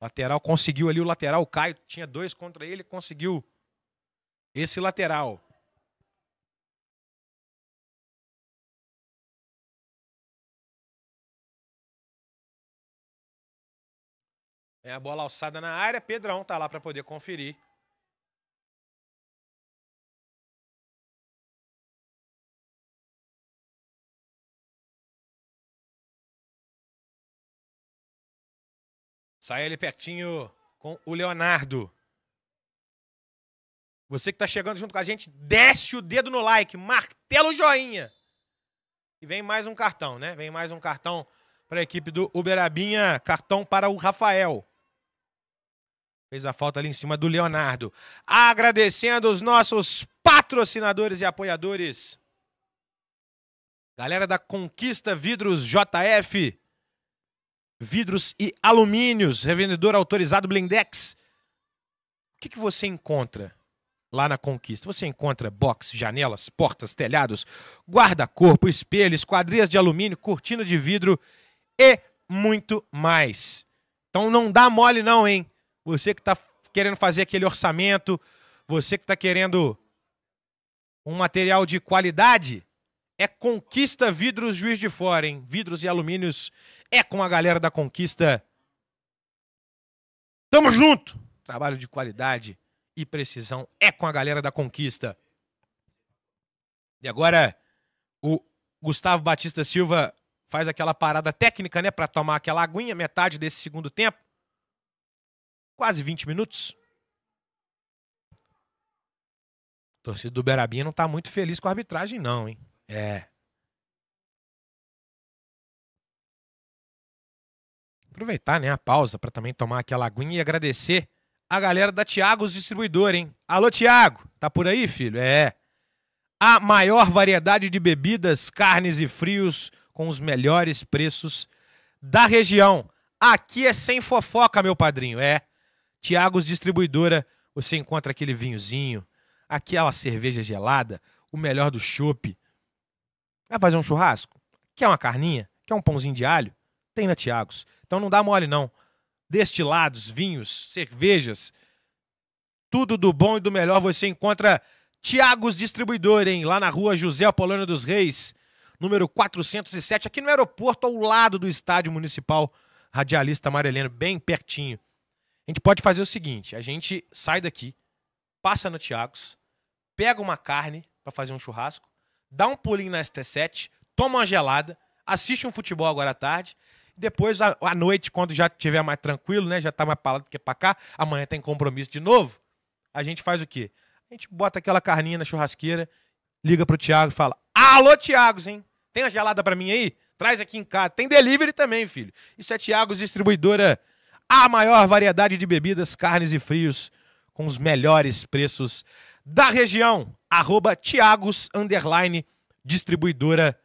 Lateral conseguiu ali o lateral. O Caio tinha dois contra ele, conseguiu esse lateral. É a bola alçada na área, Pedrão tá lá para poder conferir. Sai ele pertinho com o Leonardo. Você que tá chegando junto com a gente, desce o dedo no like, martela o joinha. E vem mais um cartão, né? Vem mais um cartão para a equipe do Uberabinha, cartão para o Rafael. Fez a falta ali em cima do Leonardo. Agradecendo os nossos patrocinadores e apoiadores. Galera da Conquista Vidros JF. Vidros e alumínios. Revendedor autorizado Blindex. O que, que você encontra lá na Conquista? Você encontra box, janelas, portas, telhados, guarda-corpo, espelhos, quadrias de alumínio, cortina de vidro e muito mais. Então não dá mole não, hein? você que está querendo fazer aquele orçamento, você que está querendo um material de qualidade, é Conquista Vidros Juiz de Fora, hein? Vidros e alumínios é com a galera da Conquista. Tamo junto! Trabalho de qualidade e precisão é com a galera da Conquista. E agora o Gustavo Batista Silva faz aquela parada técnica, né, para tomar aquela aguinha metade desse segundo tempo quase 20 minutos. O do Berabinha não está muito feliz com a arbitragem, não, hein? É. Aproveitar, né, a pausa para também tomar aquela aguinha e agradecer a galera da Tiagos Distribuidor, hein? Alô, Tiago, tá por aí, filho? É. A maior variedade de bebidas, carnes e frios com os melhores preços da região. Aqui é sem fofoca, meu padrinho. É. Tiago's Distribuidora, você encontra aquele vinhozinho, aquela cerveja gelada, o melhor do chopp. Vai fazer um churrasco? Quer uma carninha? Quer um pãozinho de alho? Tem na Tiago's. Então não dá mole, não. Destilados, vinhos, cervejas, tudo do bom e do melhor você encontra Tiago's Distribuidor, hein? Lá na rua José Apolônio dos Reis, número 407, aqui no aeroporto, ao lado do Estádio Municipal Radialista Amarelino, bem pertinho. A gente pode fazer o seguinte: a gente sai daqui, passa no Tiagos, pega uma carne para fazer um churrasco, dá um pulinho na ST7, toma uma gelada, assiste um futebol agora à tarde. Depois, à noite, quando já tiver mais tranquilo, né? Já tá mais parado do que pra cá, amanhã tem compromisso de novo. A gente faz o quê? A gente bota aquela carninha na churrasqueira, liga pro Thiago e fala: Alô, Thiagos, hein? Tem a gelada para mim aí? Traz aqui em casa. Tem delivery também, filho. Isso é Thiagos Distribuidora a maior variedade de bebidas, carnes e frios com os melhores preços da região. Arroba Tiagos, underline, distribuidora.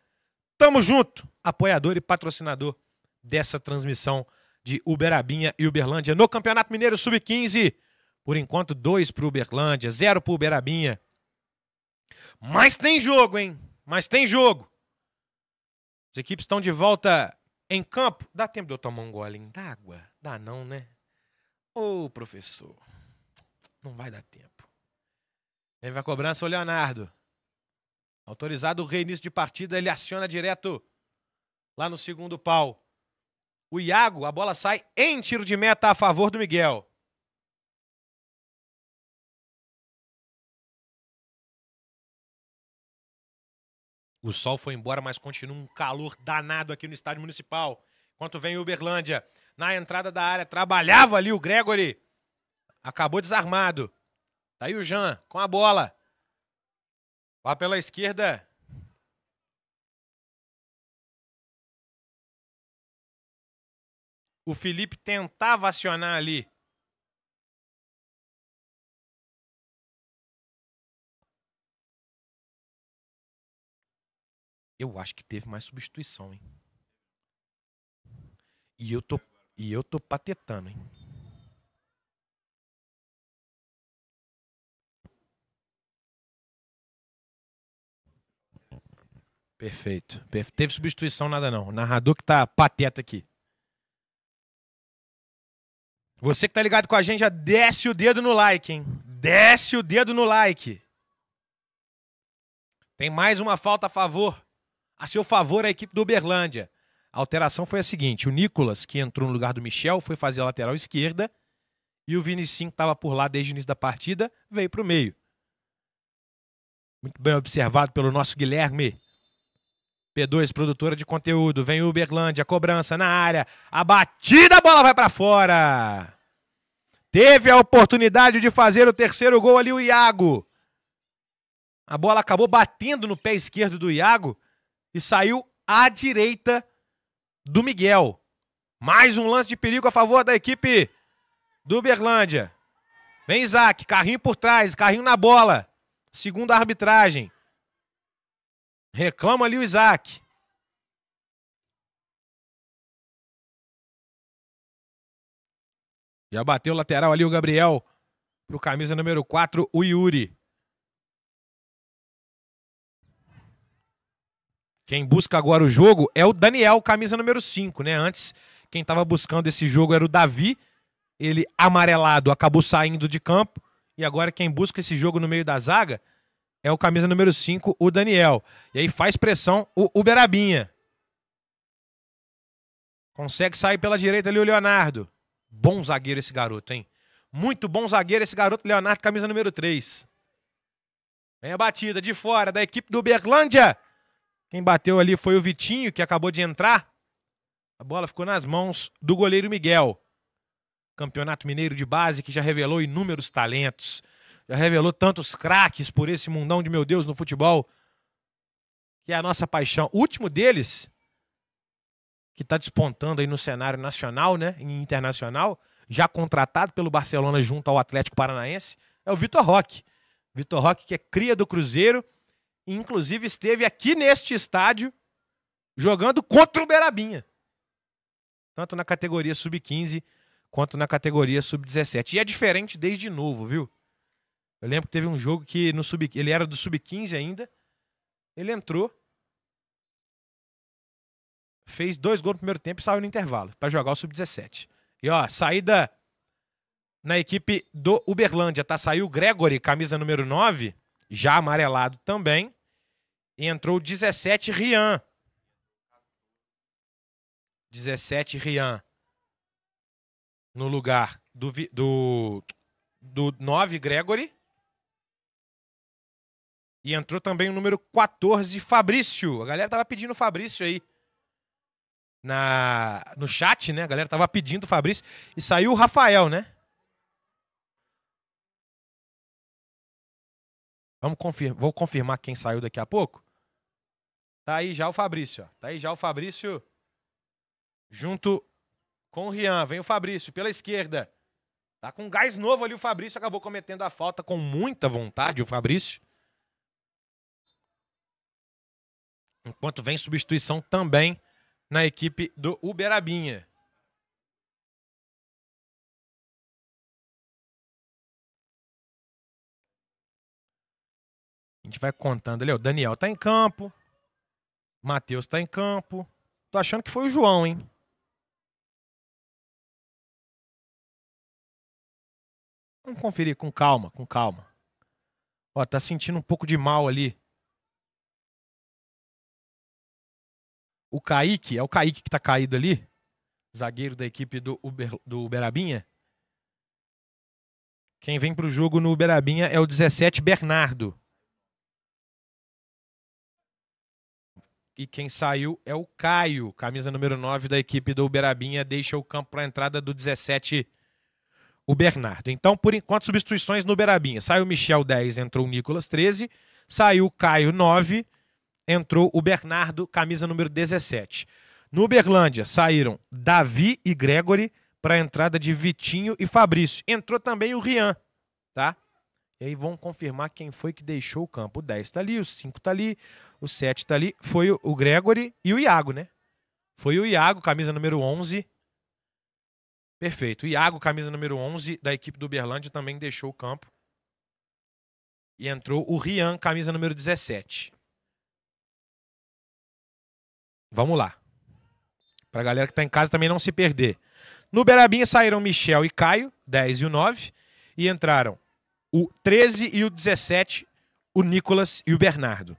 Tamo junto, apoiador e patrocinador dessa transmissão de Uberabinha e Uberlândia. No Campeonato Mineiro Sub-15, por enquanto, dois para Uberlândia, zero para Uberabinha. Mas tem jogo, hein? Mas tem jogo. As equipes estão de volta em campo, dá tempo de eu tomar um gole d'água? Dá não, né? Ô, professor, não vai dar tempo. Vem a cobrança o Leonardo. Autorizado o reinício de partida, ele aciona direto lá no segundo pau. O Iago, a bola sai em tiro de meta a favor do Miguel. O sol foi embora, mas continua um calor danado aqui no estádio municipal. Enquanto vem Uberlândia, na entrada da área, trabalhava ali o Gregory. Acabou desarmado. Tá aí o Jean com a bola. Lá pela esquerda. O Felipe tentava acionar ali Eu acho que teve mais substituição, hein? E eu tô, e eu tô patetando, hein? Perfeito. Teve substituição nada não. O narrador que tá pateta aqui. Você que tá ligado com a gente, já desce o dedo no like, hein? Desce o dedo no like. Tem mais uma falta a favor a seu favor, a equipe do Uberlândia. A alteração foi a seguinte: o Nicolas, que entrou no lugar do Michel, foi fazer a lateral esquerda. E o Vinicinho, que estava por lá desde o início da partida, veio para o meio. Muito bem observado pelo nosso Guilherme. P2, produtora de conteúdo. Vem o Uberlândia, cobrança na área. A batida, a bola vai para fora. Teve a oportunidade de fazer o terceiro gol ali o Iago. A bola acabou batendo no pé esquerdo do Iago e saiu à direita do Miguel. Mais um lance de perigo a favor da equipe do Uberlândia. Vem Isaac, carrinho por trás, carrinho na bola. Segunda arbitragem. Reclama ali o Isaac. Já bateu o lateral ali o Gabriel pro camisa número 4, o Yuri. Quem busca agora o jogo é o Daniel, camisa número 5, né? Antes, quem estava buscando esse jogo era o Davi. Ele, amarelado, acabou saindo de campo. E agora quem busca esse jogo no meio da zaga é o camisa número 5, o Daniel. E aí faz pressão o Uberabinha. Consegue sair pela direita ali o Leonardo. Bom zagueiro esse garoto, hein? Muito bom zagueiro esse garoto, Leonardo, camisa número 3. Vem a batida de fora da equipe do Uberlândia. Quem bateu ali foi o Vitinho, que acabou de entrar. A bola ficou nas mãos do goleiro Miguel. Campeonato Mineiro de base que já revelou inúmeros talentos, já revelou tantos craques por esse mundão de meu Deus no futebol, que é a nossa paixão. O último deles, que está despontando aí no cenário nacional né, e internacional, já contratado pelo Barcelona junto ao Atlético Paranaense, é o Vitor Roque. Vitor Roque, que é cria do Cruzeiro, inclusive esteve aqui neste estádio jogando contra o Berabinha. Tanto na categoria sub-15 quanto na categoria sub-17. E é diferente desde novo, viu? Eu lembro que teve um jogo que no sub ele era do sub-15 ainda. Ele entrou, fez dois gols no primeiro tempo e saiu no intervalo para jogar o sub-17. E ó, saída na equipe do Uberlândia, tá? Saiu o Gregory, camisa número 9 já amarelado também. entrou 17 Rian. 17 Rian no lugar do, do, do 9 Gregory. E entrou também o número 14 Fabrício. A galera tava pedindo Fabrício aí na no chat, né? A galera tava pedindo Fabrício e saiu o Rafael, né? Vamos confirmar, vou confirmar quem saiu daqui a pouco. Tá aí já o Fabrício, ó. Tá aí já o Fabrício junto com o Rian. Vem o Fabrício pela esquerda. Tá com gás novo ali o Fabrício, acabou cometendo a falta com muita vontade o Fabrício. Enquanto vem substituição também na equipe do Uberabinha. A gente vai contando ali, ó. Daniel tá em campo. Matheus tá em campo. Tô achando que foi o João, hein? Vamos conferir com calma, com calma. Ó, tá sentindo um pouco de mal ali. O Kaique, é o Kaique que tá caído ali. Zagueiro da equipe do, Uber, do Uberabinha. Quem vem pro jogo no Uberabinha é o 17 Bernardo. E quem saiu é o Caio, camisa número 9 da equipe do Uberabinha, deixa o campo para a entrada do 17, o Bernardo. Então, por enquanto, substituições no Uberabinha. Saiu o Michel 10, entrou o Nicolas 13, saiu o Caio 9, entrou o Bernardo, camisa número 17. No Uberlândia saíram Davi e Gregory para a entrada de Vitinho e Fabrício. Entrou também o Rian, tá? E aí vão confirmar quem foi que deixou o campo. O 10 está ali, o 5 está ali, o 7 tá ali. Foi o Gregory e o Iago, né? Foi o Iago, camisa número 11. Perfeito. O Iago, camisa número 11 da equipe do Uberlândia, também deixou o campo. E entrou o Rian, camisa número 17. Vamos lá. Pra galera que tá em casa também não se perder. No Berabinha saíram Michel e Caio, 10 e o 9. E entraram o 13 e o 17, o Nicolas e o Bernardo.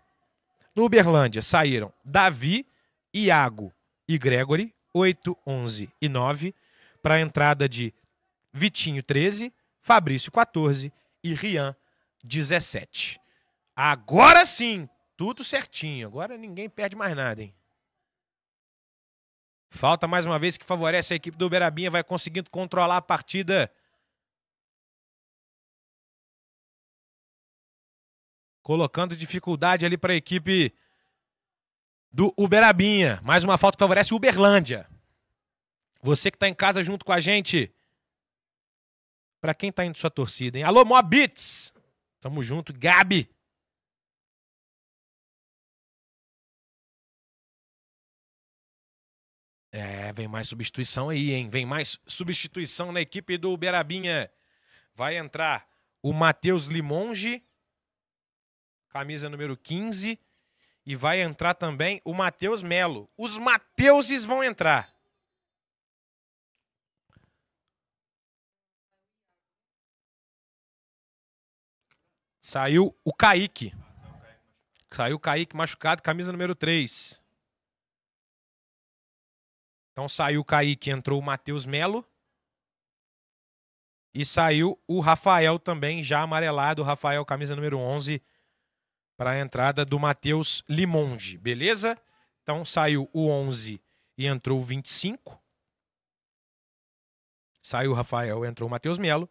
No Uberlândia saíram Davi, Iago e Gregory, 8, 11 e 9, para a entrada de Vitinho, 13, Fabrício, 14 e Rian, 17. Agora sim, tudo certinho. Agora ninguém perde mais nada, hein? Falta mais uma vez que favorece a equipe do Uberabinha, vai conseguindo controlar a partida. colocando dificuldade ali para a equipe do Uberabinha. Mais uma falta que favorece o Uberlândia. Você que está em casa junto com a gente. Para quem está indo sua torcida, hein? Alô, Mobits! Tamo junto, Gabi! É, vem mais substituição aí, hein? Vem mais substituição na equipe do Uberabinha. Vai entrar o Matheus Limonge camisa número 15. E vai entrar também o Matheus Melo. Os Mateuses vão entrar. Saiu o Kaique. Saiu o Kaique machucado, camisa número 3. Então saiu o Kaique, entrou o Matheus Melo. E saiu o Rafael também, já amarelado. Rafael, camisa número 11, para a entrada do Matheus Limonge, beleza? Então saiu o 11 e entrou o 25. Saiu o Rafael, entrou o Matheus Melo.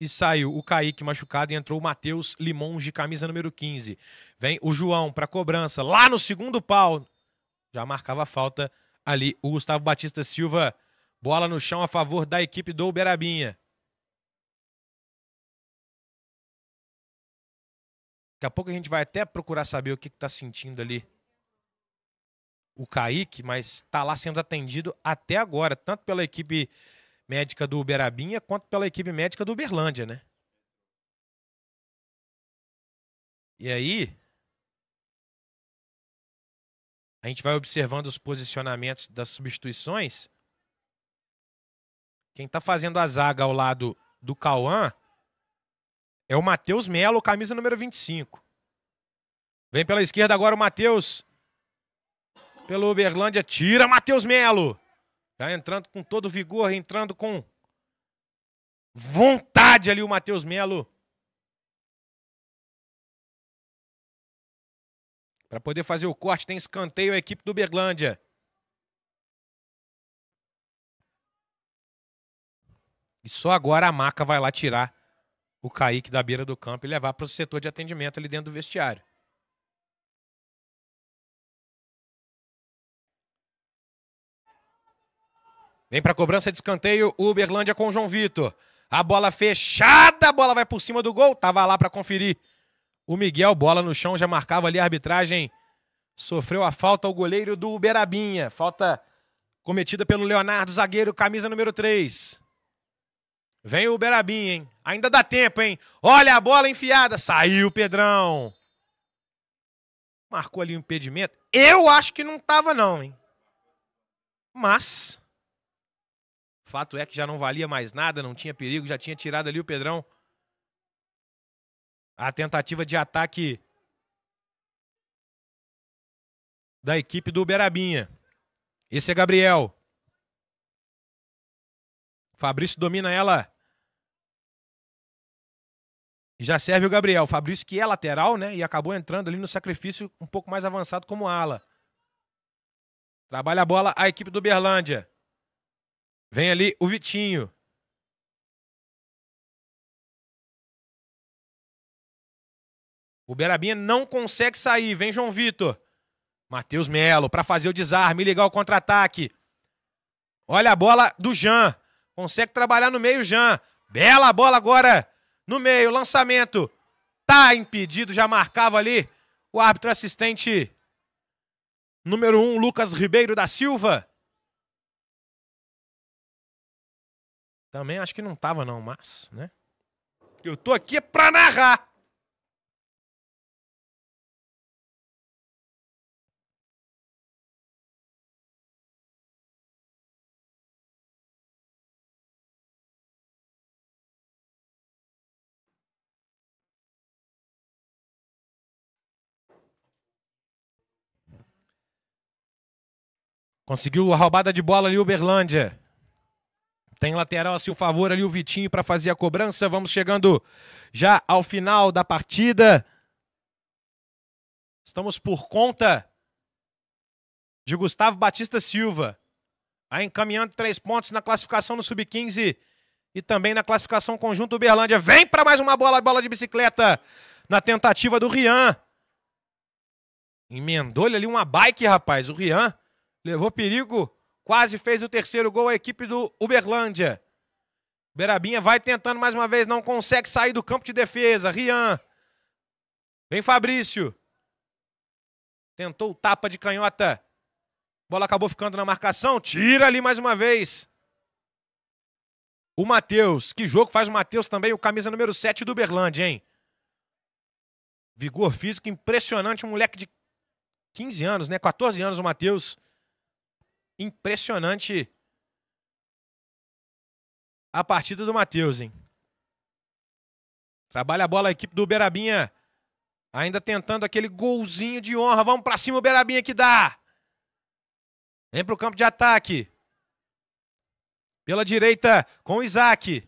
E saiu o Kaique machucado e entrou o Matheus Limonge, camisa número 15. Vem o João para cobrança lá no segundo pau. Já marcava a falta ali o Gustavo Batista Silva. Bola no chão a favor da equipe do Uberabinha. Daqui a pouco a gente vai até procurar saber o que, que tá sentindo ali o Kaique, mas tá lá sendo atendido até agora, tanto pela equipe médica do Uberabinha quanto pela equipe médica do Uberlândia, né? E aí, a gente vai observando os posicionamentos das substituições. Quem está fazendo a zaga ao lado do Cauã é o Matheus Melo, camisa número 25. Vem pela esquerda agora o Matheus. Pelo Uberlândia, tira Matheus Melo. Já tá entrando com todo vigor, entrando com vontade ali o Matheus Melo. Para poder fazer o corte, tem escanteio a equipe do Uberlândia. E só agora a maca vai lá tirar o Kaique da beira do campo e levar para o setor de atendimento ali dentro do vestiário. Vem para a cobrança de escanteio, Uberlândia com o João Vitor. A bola fechada, a bola vai por cima do gol. Tava lá para conferir. O Miguel, bola no chão, já marcava ali a arbitragem. Sofreu a falta o goleiro do Uberabinha. Falta cometida pelo Leonardo, zagueiro, camisa número 3. Vem o Berabim, hein? Ainda dá tempo, hein? Olha a bola enfiada. Saiu, o Pedrão. Marcou ali o um impedimento. Eu acho que não tava, não, hein? Mas. O fato é que já não valia mais nada, não tinha perigo, já tinha tirado ali o Pedrão. A tentativa de ataque da equipe do Berabinha. Esse é Gabriel. Fabrício domina ela já serve o Gabriel. O Fabrício, que é lateral, né? E acabou entrando ali no sacrifício um pouco mais avançado como ala. Trabalha a bola a equipe do Berlândia. Vem ali o Vitinho. O Berabinha não consegue sair. Vem João Vitor. Matheus Melo para fazer o desarme, ligar o contra-ataque. Olha a bola do Jean. Consegue trabalhar no meio, Jean. Bela bola agora no meio, lançamento. Tá impedido, já marcava ali o árbitro assistente número 1, um, Lucas Ribeiro da Silva. Também acho que não tava não, mas, né? Eu tô aqui pra narrar. Conseguiu a roubada de bola ali o Uberlândia. Tem lateral assim, o favor ali o Vitinho para fazer a cobrança. Vamos chegando já ao final da partida. Estamos por conta de Gustavo Batista Silva. Aí tá encaminhando três pontos na classificação no Sub-15 e também na classificação conjunto Uberlândia. Vem para mais uma bola, bola de bicicleta na tentativa do Rian. emendou ali uma bike, rapaz. O Rian levou perigo, quase fez o terceiro gol a equipe do Uberlândia. Berabinha vai tentando mais uma vez, não consegue sair do campo de defesa. Rian. Vem Fabrício. Tentou o tapa de canhota. Bola acabou ficando na marcação. Tira ali mais uma vez. O Matheus. Que jogo faz o Matheus também, o camisa número 7 do Uberlândia, hein? Vigor físico impressionante. Um moleque de 15 anos, né? 14 anos o Matheus impressionante a partida do Matheus, hein? Trabalha a bola a equipe do Berabinha. Ainda tentando aquele golzinho de honra. Vamos para cima, Berabinha que dá. Vem pro campo de ataque. Pela direita com o Isaac.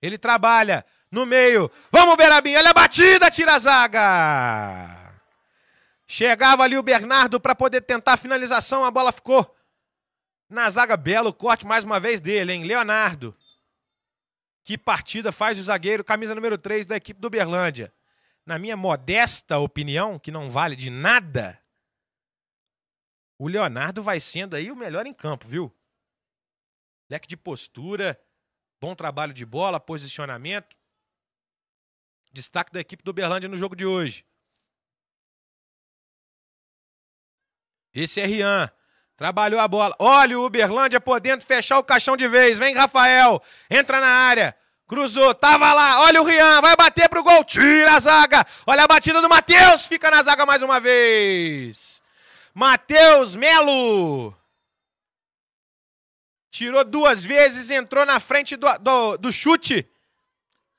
Ele trabalha no meio. Vamos, Berabinha. Olha a batida, tira a zaga. Chegava ali o Bernardo para poder tentar a finalização. A bola ficou na zaga, belo corte mais uma vez dele, hein? Leonardo. Que partida faz o zagueiro, camisa número 3 da equipe do Uberlândia. Na minha modesta opinião, que não vale de nada, o Leonardo vai sendo aí o melhor em campo, viu? Leque de postura, bom trabalho de bola, posicionamento. Destaque da equipe do Uberlândia no jogo de hoje. Esse é Rian. Trabalhou a bola. Olha o Uberlândia podendo fechar o caixão de vez. Vem, Rafael. Entra na área. Cruzou, tava lá, olha o Rian, vai bater pro gol, tira a zaga, olha a batida do Matheus, fica na zaga mais uma vez. Matheus Melo. Tirou duas vezes, entrou na frente do, do, do chute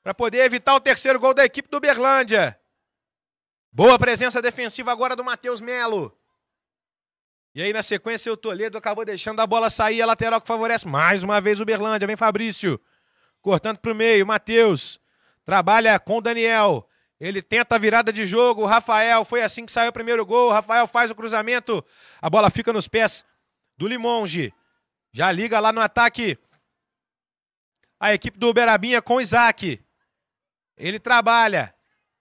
para poder evitar o terceiro gol da equipe do Uberlândia. Boa presença defensiva agora do Matheus Melo. E aí, na sequência, o Toledo acabou deixando a bola sair, a lateral que favorece mais uma vez o Berlândia. Vem Fabrício, cortando para o meio, Matheus. Trabalha com o Daniel. Ele tenta a virada de jogo, Rafael. Foi assim que saiu o primeiro gol. Rafael faz o cruzamento. A bola fica nos pés do Limonge. Já liga lá no ataque a equipe do Uberabinha com o Isaac. Ele trabalha.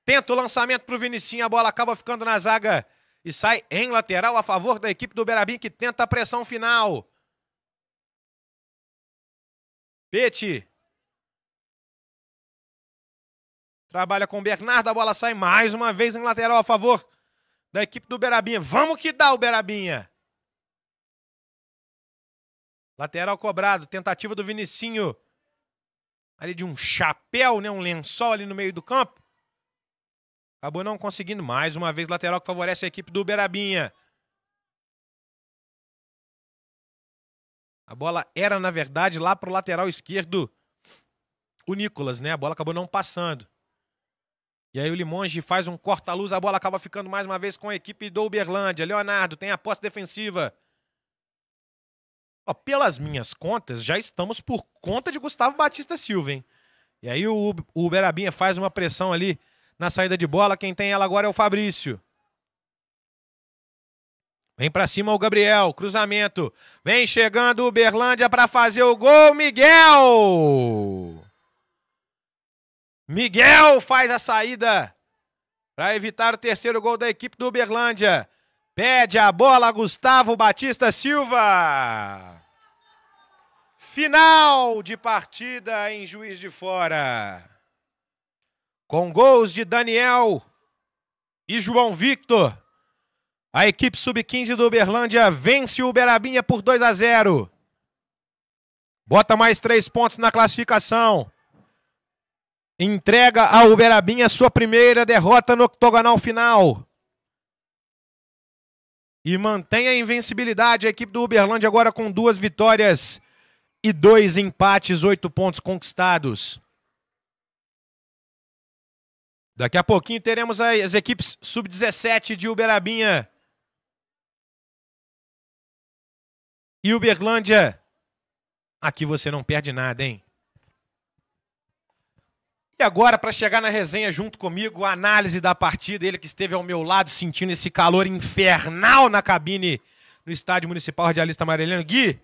Tenta o lançamento para o Vinicinho. A bola acaba ficando na zaga e sai em lateral a favor da equipe do Berabim que tenta a pressão final. Pete. Trabalha com o Bernardo, a bola sai mais uma vez em lateral a favor da equipe do Berabinha. Vamos que dá o Berabinha. Lateral cobrado, tentativa do Vinicinho. Ali de um chapéu, né, um lençol ali no meio do campo. Acabou não conseguindo mais uma vez lateral que favorece a equipe do Berabinha. A bola era, na verdade, lá para o lateral esquerdo, o Nicolas, né? A bola acabou não passando. E aí o Limonge faz um corta-luz, a bola acaba ficando mais uma vez com a equipe do Uberlândia. Leonardo tem a posse defensiva. Ó, pelas minhas contas, já estamos por conta de Gustavo Batista Silva, hein? E aí o Uberabinha faz uma pressão ali na saída de bola. Quem tem ela agora é o Fabrício. Vem para cima o Gabriel, cruzamento. Vem chegando o Berlândia para fazer o gol, Miguel. Miguel faz a saída para evitar o terceiro gol da equipe do Uberlândia. Pede a bola Gustavo Batista Silva. Final de partida em Juiz de Fora. Com gols de Daniel e João Victor, a equipe sub-15 do Uberlândia vence o Uberabinha por 2 a 0. Bota mais três pontos na classificação. Entrega ao Uberabinha sua primeira derrota no octogonal final. E mantém a invencibilidade. A equipe do Uberlândia agora com duas vitórias e dois empates, oito pontos conquistados. Daqui a pouquinho teremos as equipes sub-17 de Uberabinha e Uberlândia. Aqui você não perde nada, hein? E agora, para chegar na resenha junto comigo, a análise da partida, ele que esteve ao meu lado sentindo esse calor infernal na cabine no Estádio Municipal Radialista Amarelino. Gui,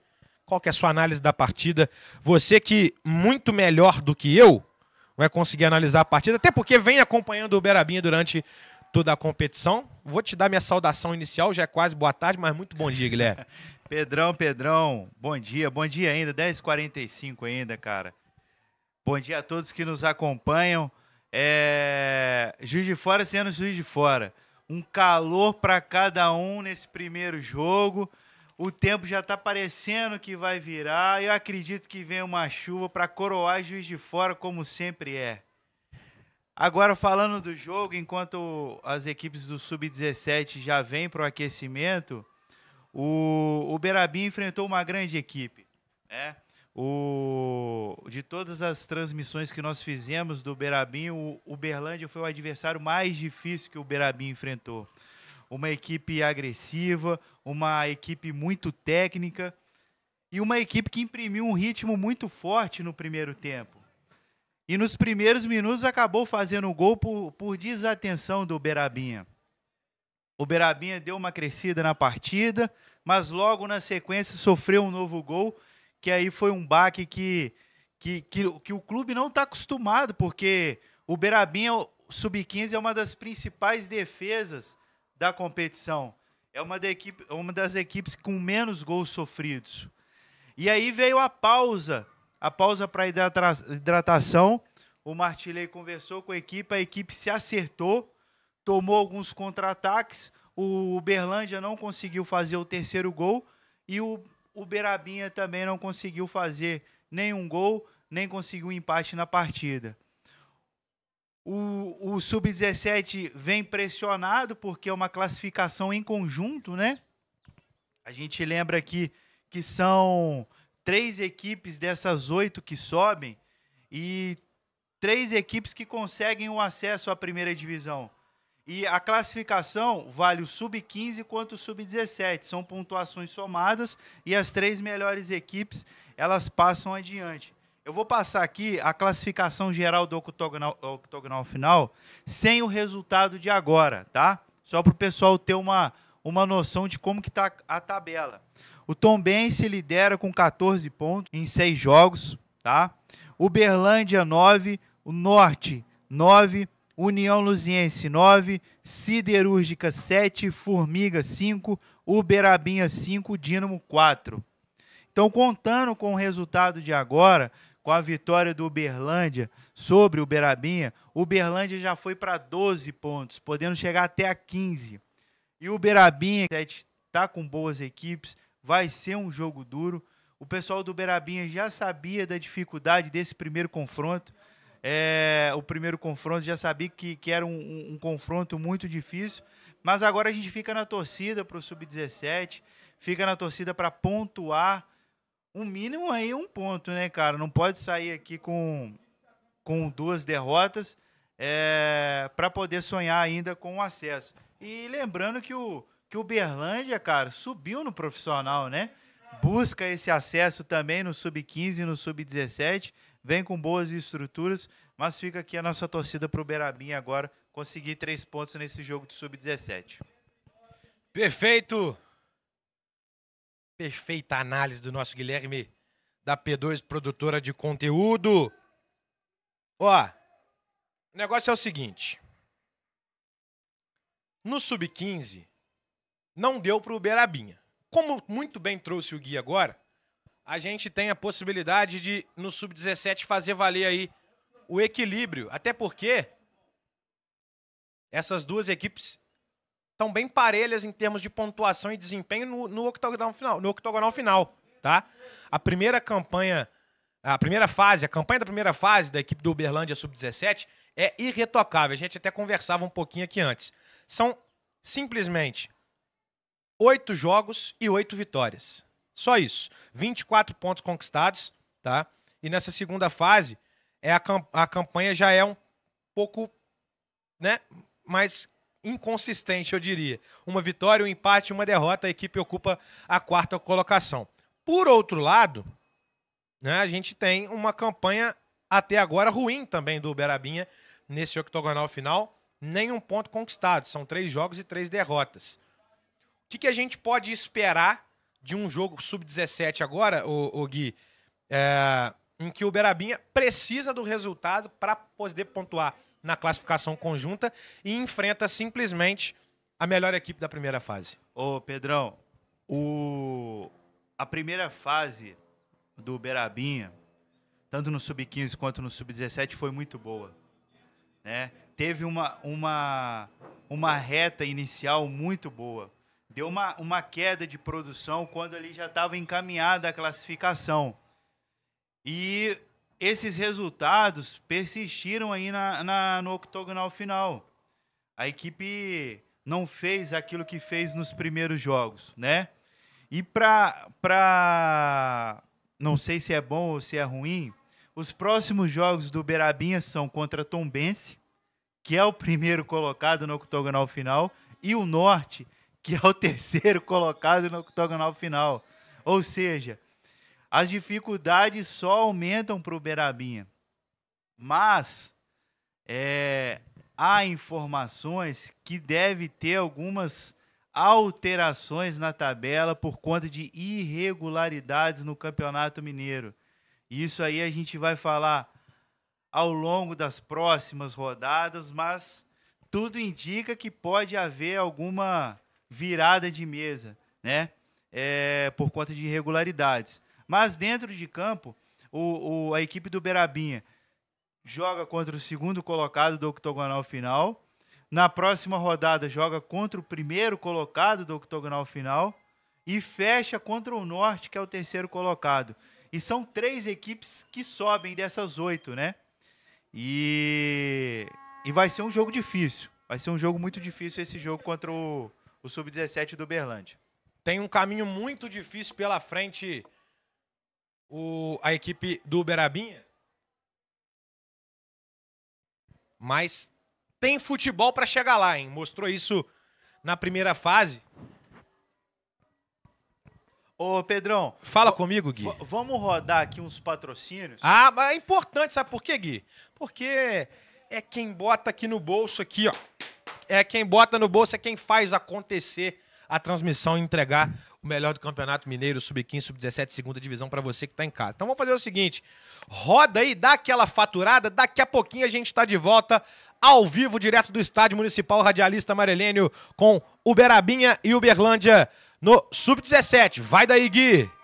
qual que é a sua análise da partida? Você que, muito melhor do que eu, vai conseguir analisar a partida, até porque vem acompanhando o Berabinha durante toda a competição. Vou te dar minha saudação inicial, já é quase boa tarde, mas muito bom dia, Guilherme. (laughs) Pedrão, Pedrão, bom dia, bom dia ainda, 10h45 ainda, cara. Bom dia a todos que nos acompanham. É... Juiz de Fora sendo Juiz de Fora. Um calor para cada um nesse primeiro jogo. O tempo já está parecendo que vai virar. Eu acredito que vem uma chuva para coroar Juiz de Fora, como sempre é. Agora, falando do jogo, enquanto as equipes do Sub-17 já vêm para o aquecimento, o, o Berabim enfrentou uma grande equipe. Né? O, de todas as transmissões que nós fizemos do Berabim, o, o Berlândia foi o adversário mais difícil que o Berabim enfrentou uma equipe agressiva, uma equipe muito técnica e uma equipe que imprimiu um ritmo muito forte no primeiro tempo. E nos primeiros minutos acabou fazendo o gol por, por desatenção do Berabinha. O Berabinha deu uma crescida na partida, mas logo na sequência sofreu um novo gol, que aí foi um baque que, que, que, que o clube não está acostumado, porque o Berabinha, sub-15, é uma das principais defesas da competição. É uma, da equipe, uma das equipes com menos gols sofridos. E aí veio a pausa, a pausa para hidratação. O Martilei conversou com a equipe, a equipe se acertou, tomou alguns contra-ataques. O Berlândia não conseguiu fazer o terceiro gol e o Uberabinha também não conseguiu fazer nenhum gol, nem conseguiu empate na partida. O, o Sub-17 vem pressionado, porque é uma classificação em conjunto, né? A gente lembra aqui que são três equipes dessas oito que sobem e três equipes que conseguem o acesso à primeira divisão. E a classificação vale o sub-15 quanto o sub-17. São pontuações somadas e as três melhores equipes elas passam adiante. Eu vou passar aqui a classificação geral do octogonal, octogonal final sem o resultado de agora, tá? Só para o pessoal ter uma, uma noção de como que está a tabela. O Tom se lidera com 14 pontos em 6 jogos, tá? Uberlândia 9, o Norte 9, União Luziense 9, Siderúrgica 7, Formiga 5, Uberabinha 5, Dínamo 4. Então, contando com o resultado de agora, com a vitória do Uberlândia sobre o Uberabinha, o Uberlândia já foi para 12 pontos, podendo chegar até a 15. E o Uberabinha está com boas equipes, vai ser um jogo duro. O pessoal do Uberabinha já sabia da dificuldade desse primeiro confronto. É, o primeiro confronto já sabia que, que era um, um, um confronto muito difícil. Mas agora a gente fica na torcida para o Sub-17, fica na torcida para pontuar um mínimo aí um ponto, né, cara? Não pode sair aqui com, com duas derrotas é, para poder sonhar ainda com o acesso. E lembrando que o, que o Berlândia, cara, subiu no profissional, né? Busca esse acesso também no sub-15 e no sub-17, vem com boas estruturas, mas fica aqui a nossa torcida para o Berabim agora conseguir três pontos nesse jogo de sub-17. Perfeito! Perfeita análise do nosso Guilherme da P2, produtora de conteúdo. Ó, o negócio é o seguinte. No sub-15 não deu para o Berabinha. Como muito bem trouxe o Gui agora, a gente tem a possibilidade de no sub-17 fazer valer aí o equilíbrio, até porque essas duas equipes estão bem parelhas em termos de pontuação e desempenho no, no, octogonal, final, no octogonal final, tá? A primeira campanha, a primeira fase, a campanha da primeira fase da equipe do Uberlândia Sub-17 é irretocável. A gente até conversava um pouquinho aqui antes. São simplesmente oito jogos e oito vitórias. Só isso. 24 pontos conquistados, tá? E nessa segunda fase, é a, camp a campanha já é um pouco, né, mais inconsistente, eu diria. Uma vitória, um empate, uma derrota, a equipe ocupa a quarta colocação. Por outro lado, né, a gente tem uma campanha até agora ruim também do Uberabinha nesse octogonal final. Nenhum ponto conquistado. São três jogos e três derrotas. O que, que a gente pode esperar de um jogo sub-17 agora, o, o Gui? É, em que o Uberabinha precisa do resultado para poder pontuar na classificação conjunta e enfrenta simplesmente a melhor equipe da primeira fase. Ô, Pedrão, o... a primeira fase do Berabinha, tanto no Sub-15 quanto no Sub-17, foi muito boa. Né? Teve uma, uma, uma reta inicial muito boa. Deu uma, uma queda de produção quando ele já estava encaminhada a classificação. E esses resultados persistiram aí na, na, no octogonal final. A equipe não fez aquilo que fez nos primeiros jogos, né? E para pra... não sei se é bom ou se é ruim, os próximos jogos do Berabinha são contra Tombense, que é o primeiro colocado no octogonal final, e o Norte, que é o (laughs) terceiro colocado no octogonal final. Ou seja, as dificuldades só aumentam para o Berabinha. Mas é, há informações que deve ter algumas alterações na tabela por conta de irregularidades no Campeonato Mineiro. Isso aí a gente vai falar ao longo das próximas rodadas, mas tudo indica que pode haver alguma virada de mesa, né? É, por conta de irregularidades. Mas dentro de campo, o, o, a equipe do Berabinha joga contra o segundo colocado do octogonal final. Na próxima rodada, joga contra o primeiro colocado do octogonal final. E fecha contra o Norte, que é o terceiro colocado. E são três equipes que sobem dessas oito, né? E, e vai ser um jogo difícil. Vai ser um jogo muito difícil esse jogo contra o, o Sub-17 do Berlândia. Tem um caminho muito difícil pela frente o, a equipe do Uberabinha. Mas tem futebol para chegar lá, hein? Mostrou isso na primeira fase. Ô, Pedrão. Fala comigo, Gui. Vamos rodar aqui uns patrocínios? Ah, mas é importante, sabe por quê, Gui? Porque é quem bota aqui no bolso, aqui, ó. É quem bota no bolso, é quem faz acontecer a transmissão e entregar o melhor do Campeonato Mineiro, Sub-15, Sub-17, segunda divisão para você que está em casa. Então vamos fazer o seguinte: roda aí, dá aquela faturada, daqui a pouquinho a gente está de volta ao vivo, direto do Estádio Municipal Radialista Amarelênio, com Uberabinha e Uberlândia no Sub-17. Vai daí, Gui!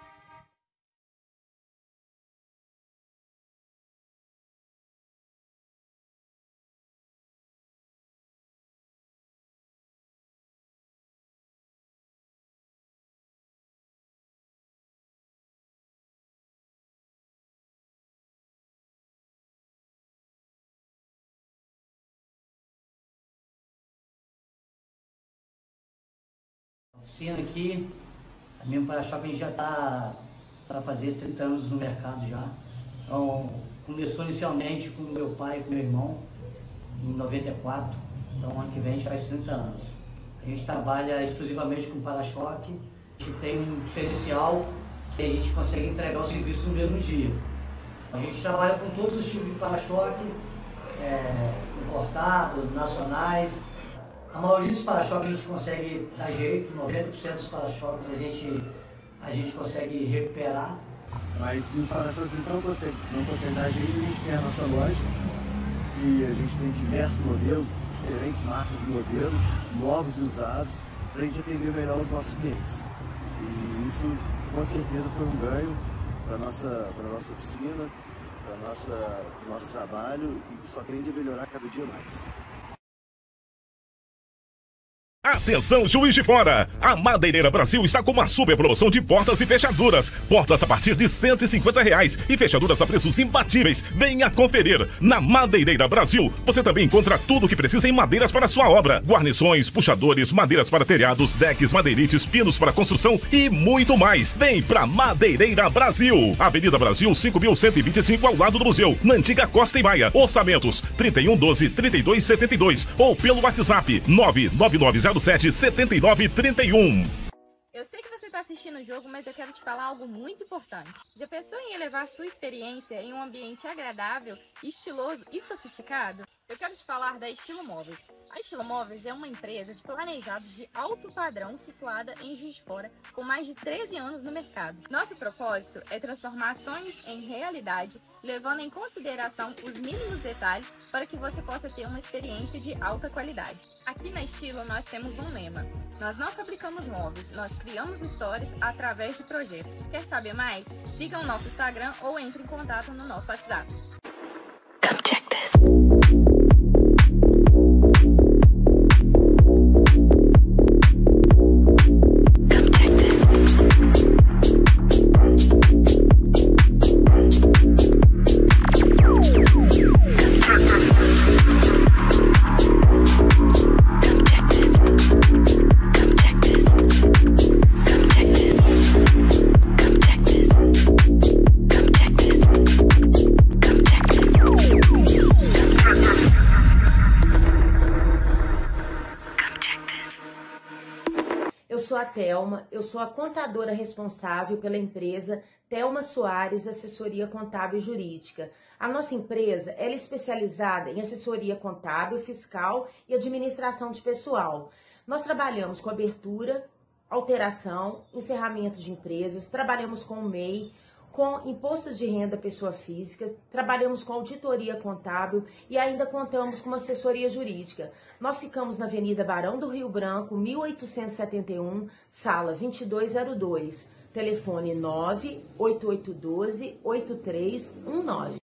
oficina aqui. A minha para gente já está para tá fazer 30 anos no mercado já. Então, começou inicialmente com meu pai e com meu irmão, em 94. Então, ano que vem a gente faz 30 anos. A gente trabalha exclusivamente com para-choque, que tem um diferencial que a gente consegue entregar o serviço no mesmo dia. A gente trabalha com todos os tipos de para-choque, é, nacionais, a maioria dos para-choques a gente consegue dar jeito, 90% dos para-choques a gente, a gente consegue recuperar. Mas os para-choques então você não consegue dar jeito, a gente tem a nossa loja e a gente tem diversos modelos, diferentes marcas de modelos, novos e usados, para a gente atender melhor os nossos clientes. E isso com certeza foi um ganho para a nossa, nossa oficina, para o nosso trabalho e só tende a melhorar cada dia mais. Atenção, juiz de fora! A Madeireira Brasil está com uma super promoção de portas e fechaduras. Portas a partir de 150 reais e fechaduras a preços imbatíveis. Venha conferir! Na Madeireira Brasil, você também encontra tudo o que precisa em madeiras para sua obra: guarnições, puxadores, madeiras para telhados, decks, madeirites, pinos para construção e muito mais. Vem pra Madeireira Brasil! Avenida Brasil 5125 ao lado do museu, na antiga Costa e Maia. Orçamentos 3112 3272 ou pelo WhatsApp 999 99907 Eu sei que você está assistindo o jogo, mas eu quero te falar algo muito importante. Já pensou em elevar sua experiência em um ambiente agradável, estiloso e sofisticado? Eu quero te falar da Estilo Móveis. A Estilo Móveis é uma empresa de planejados de alto padrão situada em Juiz de Fora, com mais de 13 anos no mercado. Nosso propósito é transformar sonhos em realidade levando em consideração os mínimos detalhes para que você possa ter uma experiência de alta qualidade. Aqui na Estilo nós temos um lema: Nós não fabricamos móveis, nós criamos histórias através de projetos. Quer saber mais? Siga o nosso Instagram ou entre em contato no nosso WhatsApp. Come check this. Thelma, eu sou a contadora responsável pela empresa Thelma Soares Assessoria Contábil e Jurídica. A nossa empresa é especializada em assessoria contábil, fiscal e administração de pessoal. Nós trabalhamos com abertura, alteração, encerramento de empresas, trabalhamos com o MEI, com imposto de renda pessoa física, trabalhamos com auditoria contábil e ainda contamos com assessoria jurídica. Nós ficamos na Avenida Barão do Rio Branco, 1871, sala 2202, telefone 98812 8319.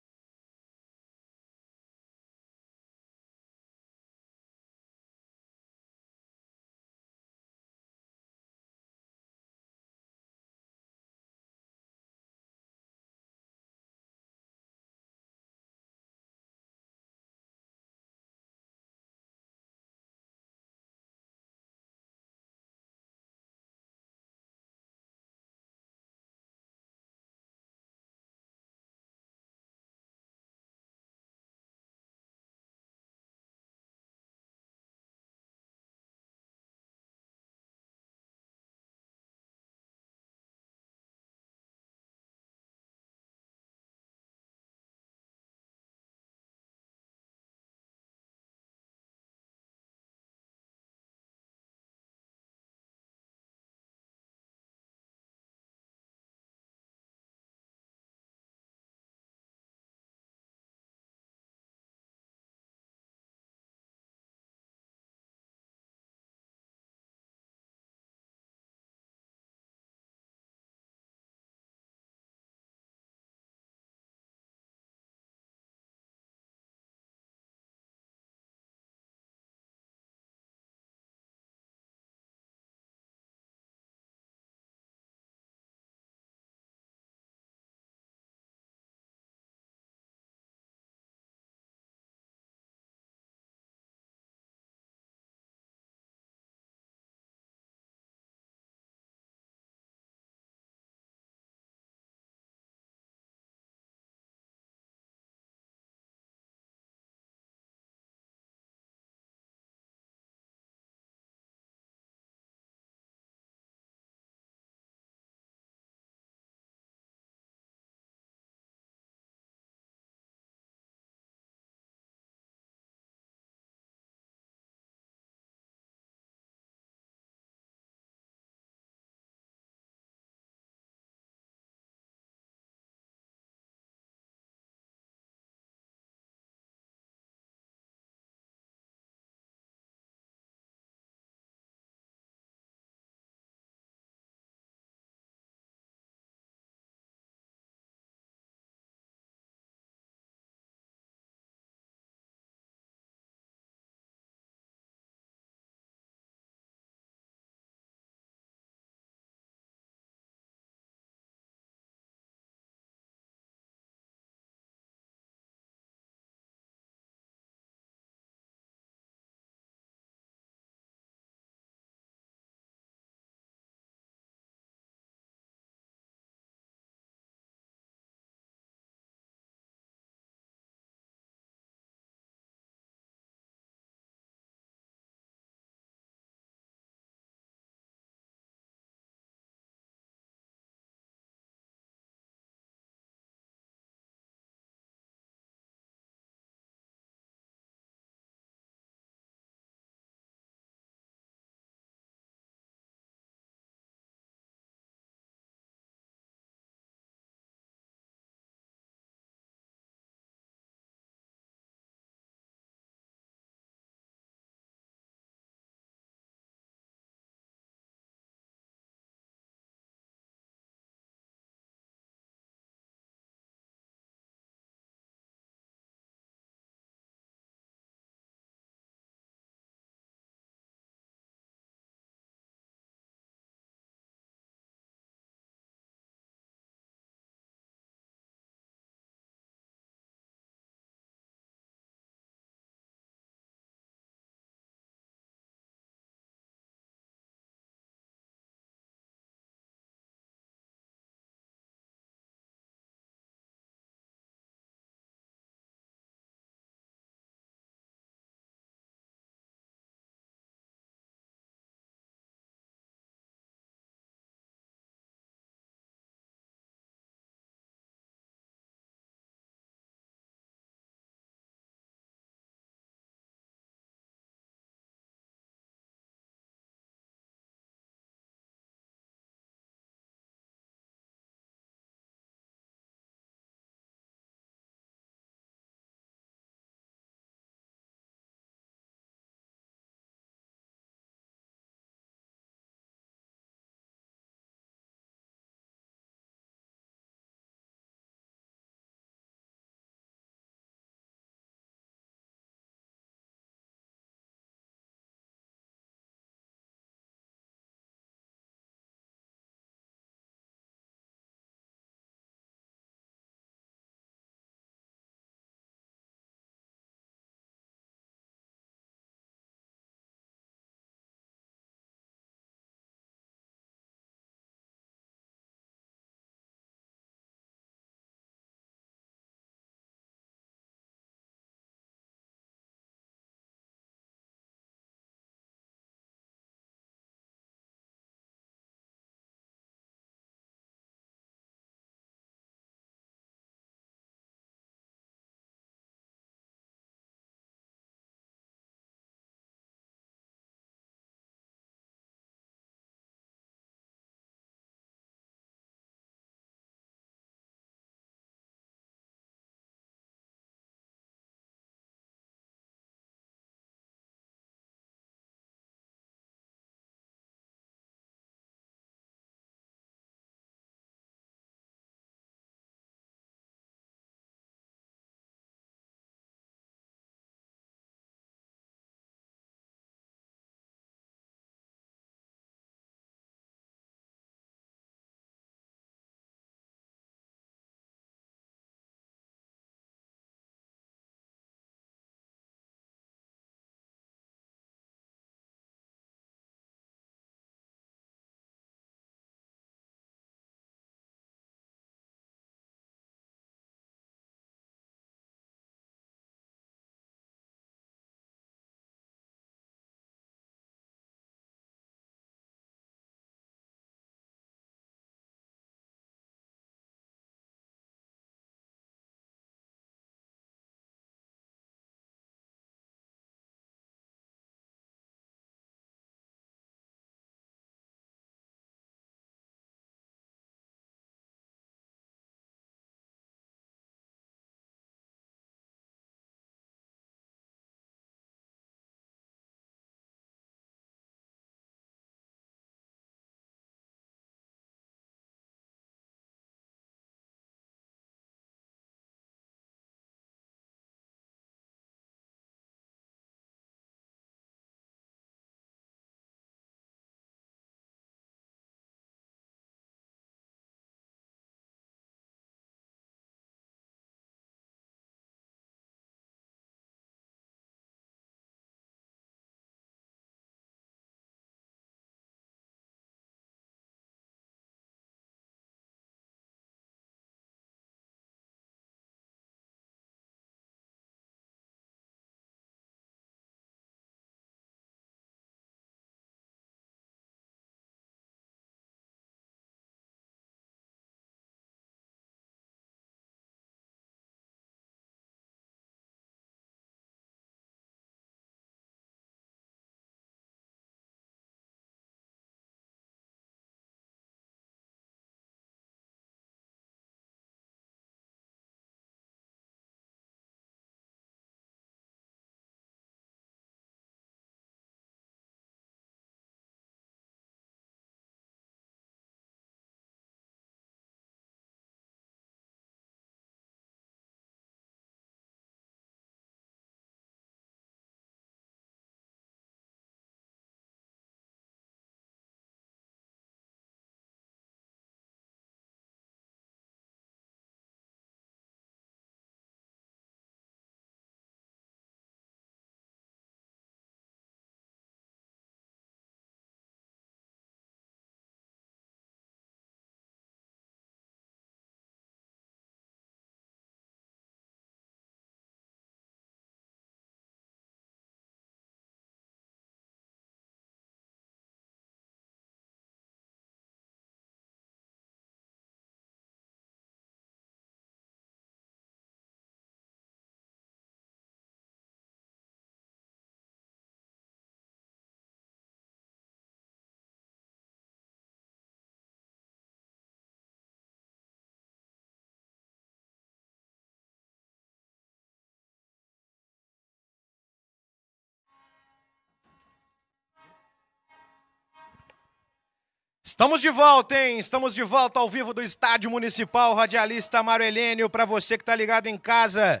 Estamos de volta, hein? Estamos de volta ao vivo do Estádio Municipal Radialista Mário Helênio. Para você que está ligado em casa,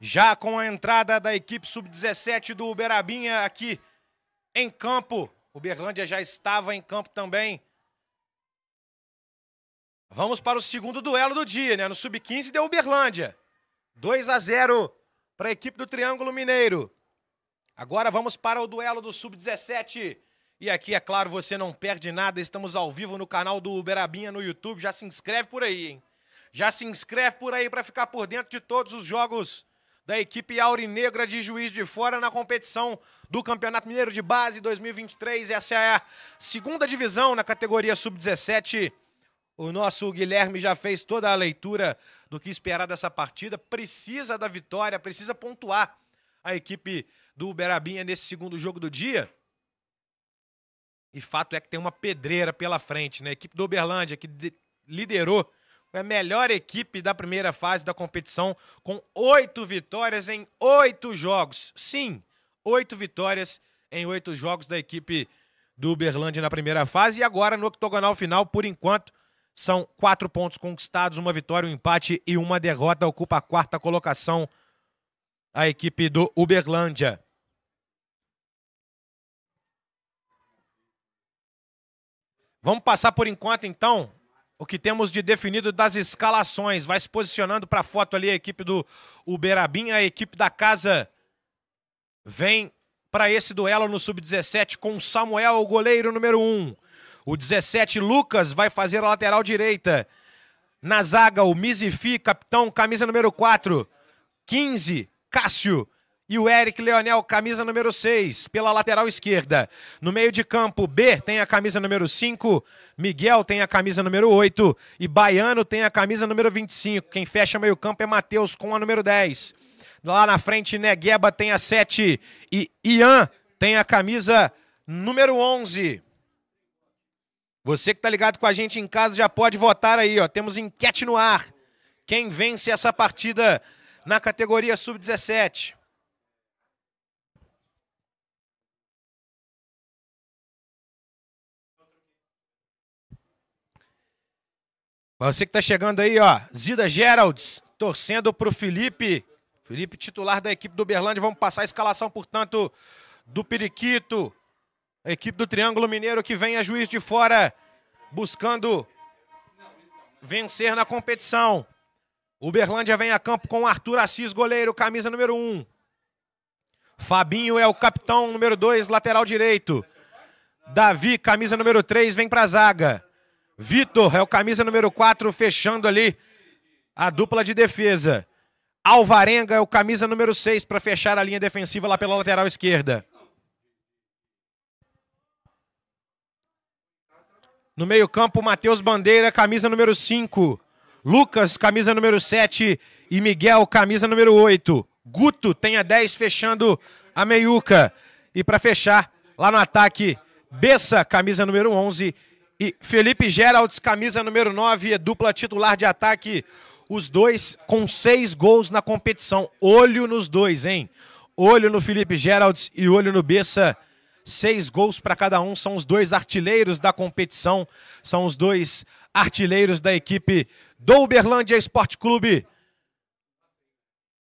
já com a entrada da equipe sub-17 do Uberabinha aqui em campo. Uberlândia já estava em campo também. Vamos para o segundo duelo do dia, né? No sub-15 deu Uberlândia. 2 a 0 para a equipe do Triângulo Mineiro. Agora vamos para o duelo do sub-17 e aqui, é claro, você não perde nada. Estamos ao vivo no canal do Uberabinha no YouTube. Já se inscreve por aí, hein? Já se inscreve por aí para ficar por dentro de todos os jogos da equipe aurinegra de Juiz de Fora na competição do Campeonato Mineiro de Base 2023. Essa é a segunda divisão na categoria sub-17. O nosso Guilherme já fez toda a leitura do que esperar dessa partida. Precisa da vitória, precisa pontuar a equipe do Uberabinha nesse segundo jogo do dia. E fato é que tem uma pedreira pela frente, né? A equipe do Uberlândia, que liderou, foi a melhor equipe da primeira fase da competição, com oito vitórias em oito jogos. Sim, oito vitórias em oito jogos da equipe do Uberlândia na primeira fase. E agora, no octogonal final, por enquanto, são quatro pontos conquistados, uma vitória, um empate e uma derrota. Ocupa a quarta colocação a equipe do Uberlândia. Vamos passar por enquanto, então, o que temos de definido das escalações. Vai se posicionando para a foto ali a equipe do Uberabim, a equipe da casa vem para esse duelo no sub-17 com Samuel, o goleiro número 1. O 17, Lucas, vai fazer a lateral direita. Na zaga, o Mizifi, capitão, camisa número 4. 15, Cássio, e o Eric Leonel, camisa número 6, pela lateral esquerda. No meio de campo, B tem a camisa número 5, Miguel tem a camisa número 8 e Baiano tem a camisa número 25. Quem fecha meio campo é Matheus com a número 10. Lá na frente, Negueba tem a 7 e Ian tem a camisa número 11. Você que tá ligado com a gente em casa já pode votar aí, ó. Temos enquete no ar. Quem vence essa partida na categoria sub-17? Você que está chegando aí, ó, Zida Geralds, torcendo para o Felipe. Felipe, titular da equipe do Berlândia. Vamos passar a escalação, portanto, do Periquito. A equipe do Triângulo Mineiro que vem a juiz de fora buscando vencer na competição. Uberlândia vem a campo com Arthur Assis, goleiro, camisa número 1. Um. Fabinho é o capitão, número 2, lateral direito. Davi, camisa número 3, vem para a zaga. Vitor é o camisa número 4, fechando ali a dupla de defesa. Alvarenga é o camisa número 6 para fechar a linha defensiva lá pela lateral esquerda. No meio-campo, Matheus Bandeira, camisa número 5. Lucas, camisa número 7. E Miguel, camisa número 8. Guto tem a 10 fechando a meiuca. E para fechar, lá no ataque, Bessa, camisa número 11 e Felipe Geraldes, camisa número 9, é dupla titular de ataque. Os dois com seis gols na competição. Olho nos dois, hein? Olho no Felipe Geraldes e olho no Bessa. Seis gols para cada um. São os dois artilheiros da competição. São os dois artilheiros da equipe do Uberlândia Esporte Clube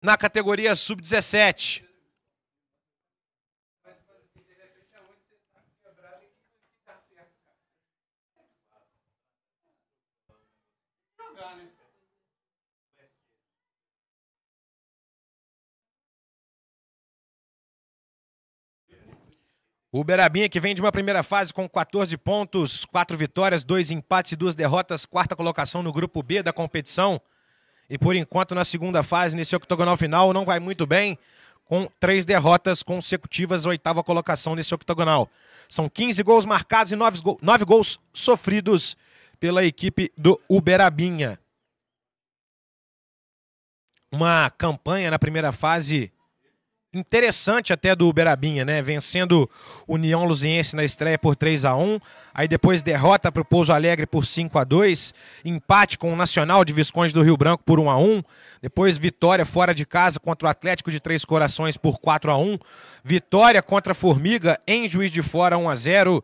na categoria sub-17. O Berabinha que vem de uma primeira fase com 14 pontos, 4 vitórias, 2 empates e 2 derrotas, quarta colocação no grupo B da competição. E por enquanto na segunda fase, nesse octogonal final, não vai muito bem, com três derrotas consecutivas, oitava colocação nesse octogonal. São 15 gols marcados e 9 gols, 9 gols sofridos pela equipe do Uberabinha. Uma campanha na primeira fase interessante até do Uberabinha, né? Vencendo União Luziense na estreia por 3 a 1 aí depois derrota para o Pouso Alegre por 5 a 2 empate com o Nacional de Visconde do Rio Branco por 1 a 1 depois vitória fora de casa contra o Atlético de Três Corações por 4 a 1 vitória contra a Formiga em Juiz de Fora 1 a 0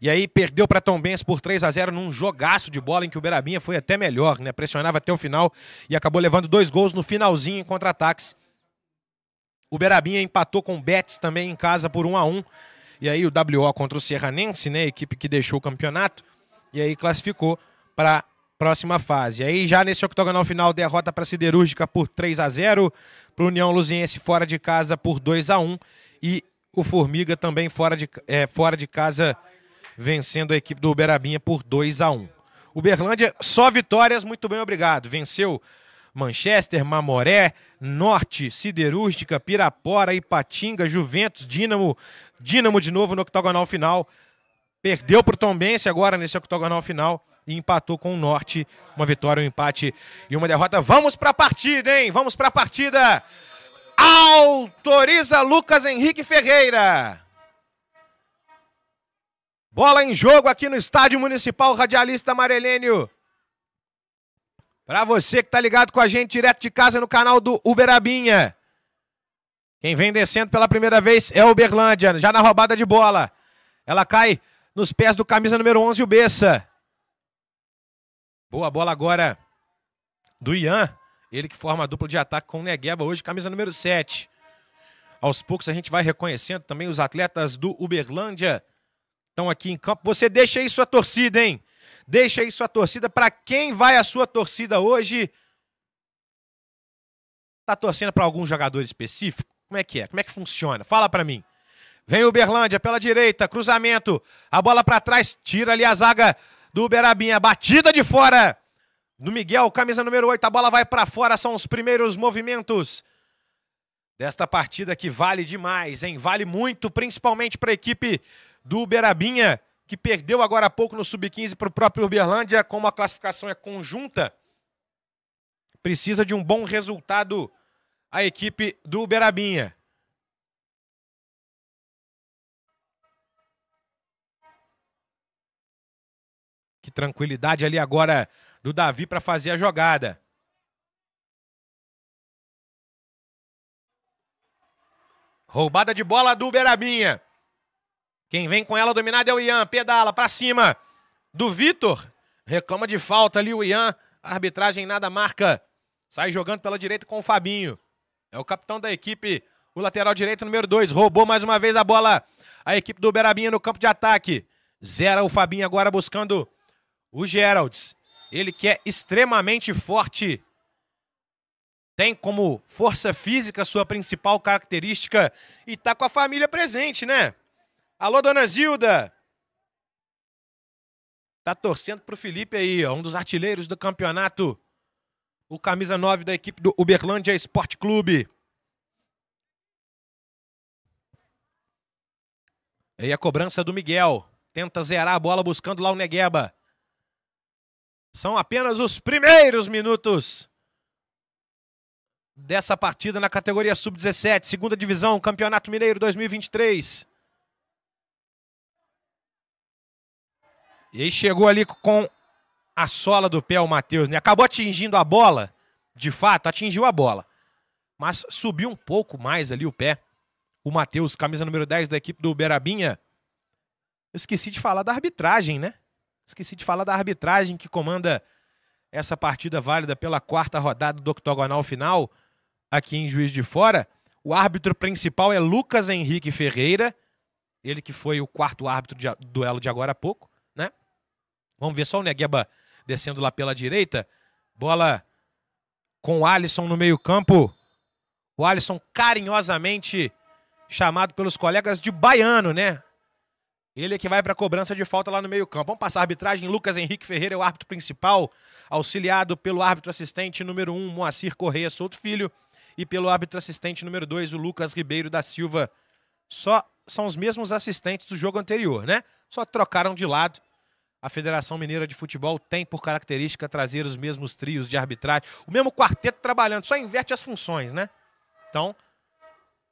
e aí perdeu para Tombense por 3 a 0 num jogaço de bola em que o Berabinha foi até melhor, né? Pressionava até o final e acabou levando dois gols no finalzinho em contra-ataques Uberabinha empatou com o Betis também em casa por 1 a 1 E aí o WO contra o Serranense, né? Equipe que deixou o campeonato. E aí classificou para a próxima fase. E aí já nesse octogonal final, derrota para a Siderúrgica por 3 a 0 Para o União Luziense fora de casa por 2 a 1 E o Formiga também fora de, é, fora de casa vencendo a equipe do Uberabinha por 2 a 1 Uberlândia, só vitórias, muito bem, obrigado. Venceu Manchester, Mamoré, Norte, Siderúrgica, Pirapora, Ipatinga, Juventus, Dínamo, Dínamo de novo no octogonal final. Perdeu para o Tombense agora nesse octogonal final e empatou com o Norte. Uma vitória, um empate e uma derrota. Vamos para a partida, hein? Vamos para a partida. Autoriza Lucas Henrique Ferreira. Bola em jogo aqui no Estádio Municipal Radialista Amarelênio. Para você que tá ligado com a gente direto de casa no canal do Uberabinha. Quem vem descendo pela primeira vez é o Uberlândia, já na roubada de bola. Ela cai nos pés do camisa número 11, o Bessa. Boa bola agora do Ian. Ele que forma a dupla de ataque com o Negueba hoje, camisa número 7. Aos poucos a gente vai reconhecendo também os atletas do Uberlândia. Estão aqui em campo. Você deixa aí sua torcida, hein? Deixa aí sua torcida. Para quem vai a sua torcida hoje? Tá torcendo para algum jogador específico? Como é que é? Como é que funciona? Fala para mim. Vem o Uberlândia pela direita, cruzamento. A bola para trás, tira ali a zaga do Uberabinha. Batida de fora do Miguel, camisa número 8. A bola vai para fora, são os primeiros movimentos desta partida que vale demais, hein? Vale muito, principalmente para a equipe do Uberabinha que perdeu agora há pouco no Sub-15 para o próprio Uberlândia, como a classificação é conjunta, precisa de um bom resultado a equipe do Uberabinha. Que tranquilidade ali agora do Davi para fazer a jogada. Roubada de bola do Uberabinha. Quem vem com ela dominada é o Ian. Pedala para cima do Vitor. Reclama de falta ali o Ian. arbitragem nada marca. Sai jogando pela direita com o Fabinho. É o capitão da equipe. O lateral direito, número 2. Roubou mais uma vez a bola. A equipe do Berabinha no campo de ataque. Zera o Fabinho agora buscando o Geralds. Ele que é extremamente forte. Tem como força física sua principal característica. E tá com a família presente, né? Alô, dona Zilda! Tá torcendo pro Felipe aí, ó, um dos artilheiros do campeonato. O camisa 9 da equipe do Uberlândia Esporte Clube. aí a cobrança do Miguel. Tenta zerar a bola buscando lá o Negueba. São apenas os primeiros minutos dessa partida na categoria sub-17, segunda divisão, Campeonato Mineiro 2023. E aí chegou ali com a sola do pé o Matheus, né? Acabou atingindo a bola, de fato, atingiu a bola. Mas subiu um pouco mais ali o pé. O Matheus, camisa número 10 da equipe do Berabinha. Eu esqueci de falar da arbitragem, né? Esqueci de falar da arbitragem que comanda essa partida válida pela quarta rodada do octogonal final aqui em Juiz de Fora. O árbitro principal é Lucas Henrique Ferreira, ele que foi o quarto árbitro do duelo de agora há pouco. Vamos ver só o Negueba descendo lá pela direita. Bola com o Alisson no meio-campo. O Alisson carinhosamente chamado pelos colegas de baiano, né? Ele é que vai para a cobrança de falta lá no meio-campo. Vamos passar a arbitragem. Lucas Henrique Ferreira é o árbitro principal, auxiliado pelo árbitro assistente número 1, um, Moacir Correia Souto Filho, e pelo árbitro assistente número 2, o Lucas Ribeiro da Silva. Só são os mesmos assistentes do jogo anterior, né? Só trocaram de lado a Federação Mineira de Futebol tem por característica trazer os mesmos trios de arbitragem, o mesmo quarteto trabalhando, só inverte as funções, né? Então,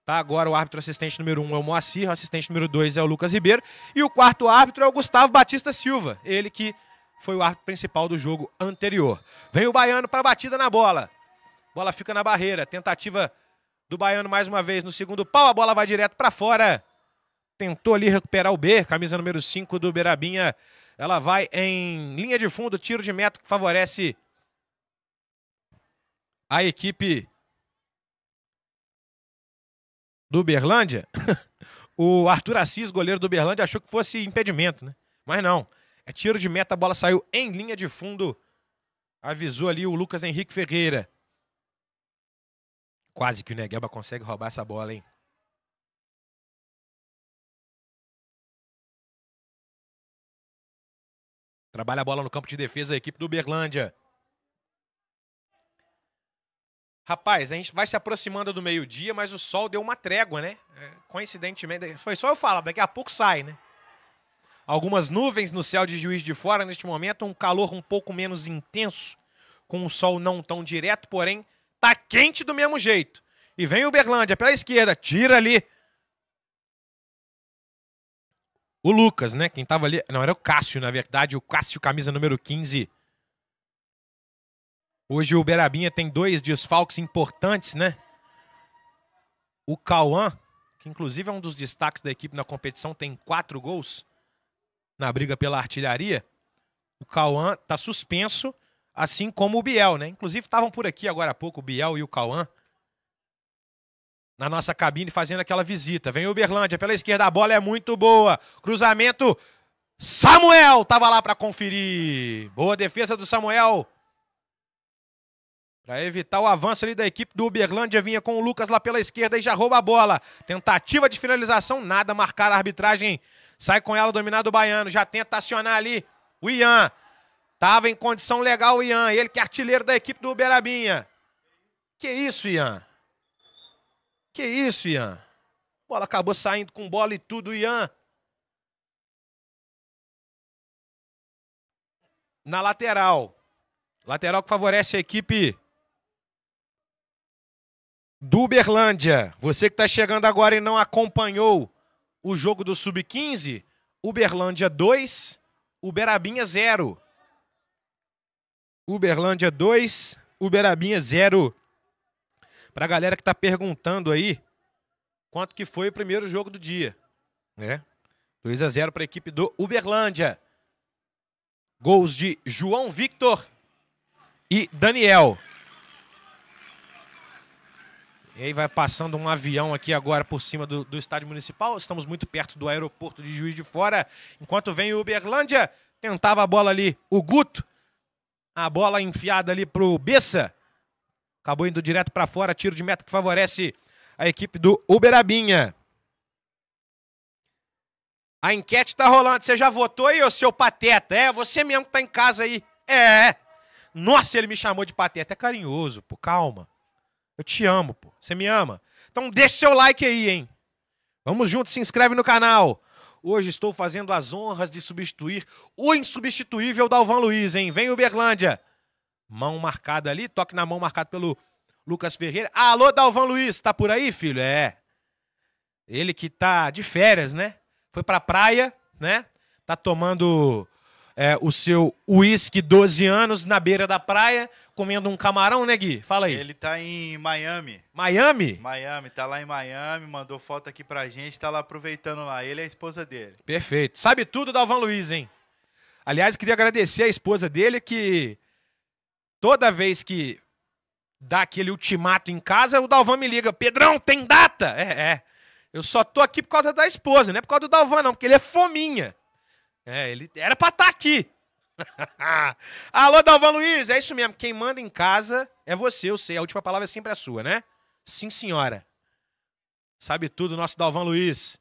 tá agora o árbitro assistente número um é o Moacir, o assistente número dois é o Lucas Ribeiro e o quarto árbitro é o Gustavo Batista Silva, ele que foi o árbitro principal do jogo anterior. Vem o Baiano para a batida na bola. Bola fica na barreira, tentativa do Baiano mais uma vez no segundo pau, a bola vai direto para fora. Tentou ali recuperar o B, camisa número 5 do Beirabinha ela vai em linha de fundo, tiro de meta que favorece a equipe do Berlândia. (laughs) o Arthur Assis, goleiro do Berlândia, achou que fosse impedimento, né? Mas não. É tiro de meta, a bola saiu em linha de fundo. Avisou ali o Lucas Henrique Ferreira. Quase que o Negueba consegue roubar essa bola, hein? Trabalha a bola no campo de defesa a equipe do Berlândia. Rapaz, a gente vai se aproximando do meio-dia, mas o sol deu uma trégua, né? É, coincidentemente, foi só eu falar, daqui a pouco sai, né? Algumas nuvens no céu de Juiz de Fora neste momento, um calor um pouco menos intenso, com o sol não tão direto, porém tá quente do mesmo jeito. E vem o Berlândia pela esquerda, tira ali O Lucas, né? Quem tava ali. Não, era o Cássio, na verdade. O Cássio, camisa número 15. Hoje o Berabinha tem dois desfalques importantes, né? O Cauã, que inclusive é um dos destaques da equipe na competição, tem quatro gols na briga pela artilharia. O Cauã tá suspenso, assim como o Biel, né? Inclusive estavam por aqui agora há pouco o Biel e o Cauã na nossa cabine fazendo aquela visita. Vem Uberlândia pela esquerda, a bola é muito boa. Cruzamento. Samuel estava lá para conferir. Boa defesa do Samuel. Para evitar o avanço ali da equipe do Uberlândia, vinha com o Lucas lá pela esquerda e já rouba a bola. Tentativa de finalização, nada, marcar a arbitragem. Sai com ela, dominado o baiano. Já tenta acionar ali o Ian. Tava em condição legal o Ian, ele que é artilheiro da equipe do Uberabinha. Que isso, Ian? Que isso, Ian? A bola acabou saindo com bola e tudo, Ian. Na lateral. Lateral que favorece a equipe do Uberlândia. Você que está chegando agora e não acompanhou o jogo do Sub-15, Uberlândia 2, Uberabinha 0. Uberlândia 2, Uberabinha 0. Para a galera que está perguntando aí, quanto que foi o primeiro jogo do dia, né? 2 a 0 para a equipe do Uberlândia. Gols de João Victor e Daniel. E aí vai passando um avião aqui agora por cima do, do estádio municipal. Estamos muito perto do aeroporto de Juiz de Fora. Enquanto vem o Uberlândia, tentava a bola ali o Guto. A bola enfiada ali pro Bessa. Acabou indo direto para fora, tiro de meta que favorece a equipe do Uberabinha. A enquete tá rolando. Você já votou aí, ô seu pateta? É, você mesmo que tá em casa aí. É. Nossa, ele me chamou de pateta. É carinhoso, pô. Calma. Eu te amo, pô. Você me ama? Então deixa seu like aí, hein? Vamos juntos, se inscreve no canal. Hoje estou fazendo as honras de substituir o insubstituível Dalvan Luiz, hein? Vem Uberlândia. Mão marcada ali, toque na mão marcada pelo Lucas Ferreira. Alô, Dalvan Luiz, tá por aí, filho? É. Ele que tá de férias, né? Foi pra praia, né? Tá tomando é, o seu uísque 12 anos na beira da praia, comendo um camarão, né, Gui? Fala aí. Ele tá em Miami. Miami? Miami, tá lá em Miami, mandou foto aqui pra gente, tá lá aproveitando lá. Ele é a esposa dele. Perfeito. Sabe tudo, Dalvan Luiz, hein? Aliás, queria agradecer a esposa dele que toda vez que dá aquele ultimato em casa, o Dalvan me liga: Pedrão, tem data? É, é. Eu só tô aqui por causa da esposa, não é por causa do Dalvan, não, porque ele é fominha. É, ele era pra estar tá aqui. (laughs) Alô, Dalvan Luiz, é isso mesmo. Quem manda em casa é você, eu sei. A última palavra é sempre a sua, né? Sim, senhora. Sabe tudo, nosso Dalvan Luiz.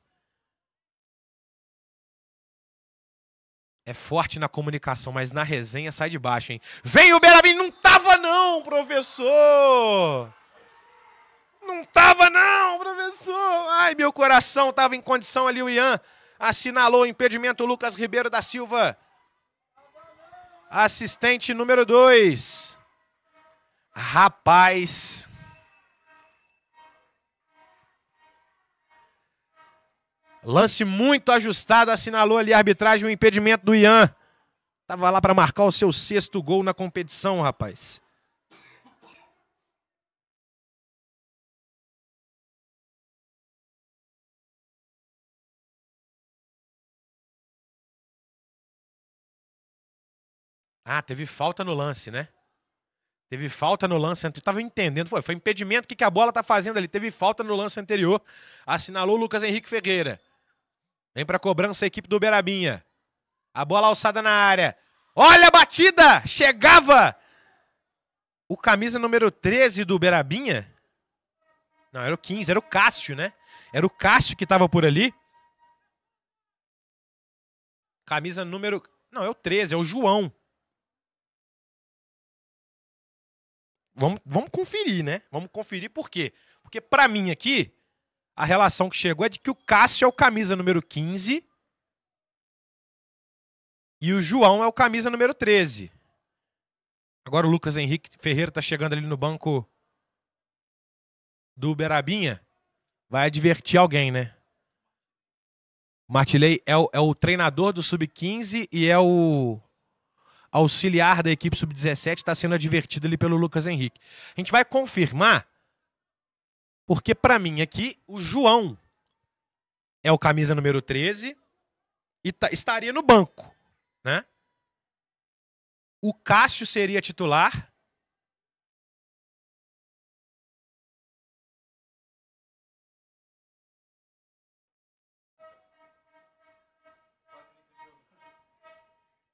é forte na comunicação, mas na resenha sai de baixo, hein? Vem o Berabim, não tava não, professor! Não tava não, professor! Ai, meu coração, tava em condição ali o Ian. Assinalou o impedimento Lucas Ribeiro da Silva. Assistente número 2. Rapaz, Lance muito ajustado, assinalou ali a arbitragem, o um impedimento do Ian. Tava lá para marcar o seu sexto gol na competição, rapaz. Ah, teve falta no lance, né? Teve falta no lance anterior. Tava entendendo. Foi, foi impedimento. O que, que a bola tá fazendo ali? Teve falta no lance anterior. Assinalou o Lucas Henrique Ferreira. Vem para cobrança a equipe do Berabinha. A bola alçada na área. Olha a batida! Chegava! O camisa número 13 do Berabinha. Não, era o 15, era o Cássio, né? Era o Cássio que estava por ali. Camisa número. Não, é o 13, é o João. Vamos, vamos conferir, né? Vamos conferir por quê? Porque para mim aqui, a relação que chegou é de que o Cássio é o camisa número 15 e o João é o camisa número 13. Agora o Lucas Henrique Ferreira tá chegando ali no banco do Berabinha. Vai advertir alguém, né? Martilei é o, é o treinador do Sub-15 e é o auxiliar da equipe Sub-17. Está sendo advertido ali pelo Lucas Henrique. A gente vai confirmar porque para mim aqui, o João é o camisa número 13 e tá, estaria no banco, né? O Cássio seria titular.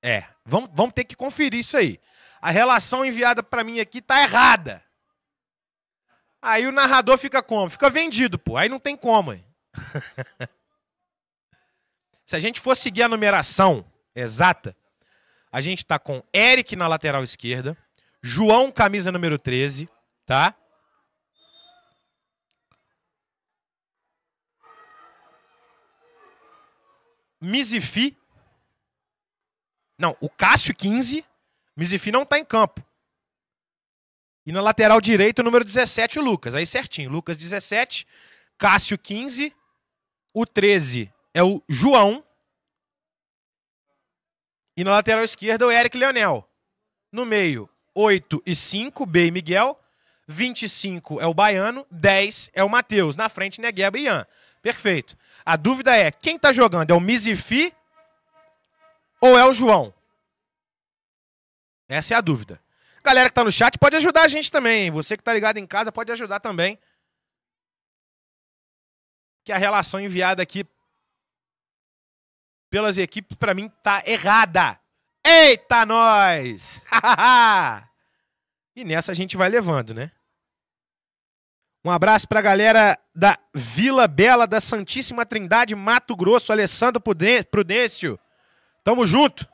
É, vamos, vamos ter que conferir isso aí. A relação enviada para mim aqui tá errada. Aí o narrador fica como? Fica vendido, pô. Aí não tem como. (laughs) Se a gente for seguir a numeração exata, a gente tá com Eric na lateral esquerda, João, camisa número 13, tá? Mizifi. Não, o Cássio 15. Mizifi não tá em campo. E na lateral direita, o número 17, o Lucas. Aí certinho. Lucas 17, Cássio 15, o 13 é o João. E na lateral esquerda, o Eric Leonel. No meio, 8 e 5, B e Miguel. 25 é o Baiano, 10 é o Matheus. Na frente, Negueba e Ian. Perfeito. A dúvida é, quem está jogando? É o Mizifi ou é o João? Essa é a dúvida. Galera que tá no chat pode ajudar a gente também. Você que tá ligado em casa pode ajudar também. Que a relação enviada aqui pelas equipes para mim tá errada. Eita nós! (laughs) e nessa a gente vai levando, né? Um abraço pra galera da Vila Bela da Santíssima Trindade, Mato Grosso, Alessandro Prudêncio. Tamo junto.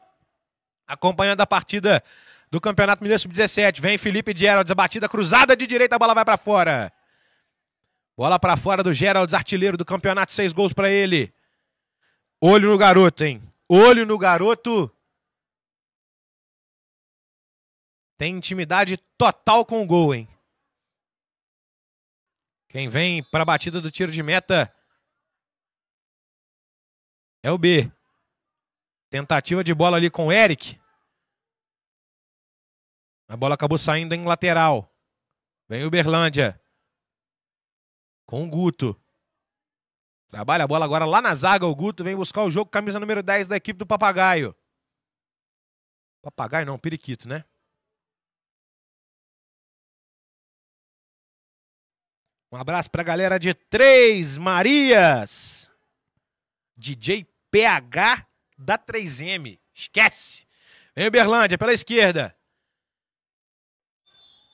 Acompanhando a partida do Campeonato Mineiro Sub-17. Vem Felipe Geralds, a batida cruzada de direita, a bola vai para fora. Bola para fora do Geralds, artilheiro do campeonato, seis gols para ele. Olho no garoto, hein? Olho no garoto. Tem intimidade total com o gol, hein? Quem vem para a batida do tiro de meta é o B. Tentativa de bola ali com o Eric. A bola acabou saindo em lateral. Vem o Berlândia. Com o Guto. Trabalha a bola agora lá na zaga. O Guto vem buscar o jogo. Camisa número 10 da equipe do Papagaio. Papagaio não, periquito, né? Um abraço pra galera de Três Marias. DJ PH da 3M. Esquece. Vem o Berlândia pela esquerda.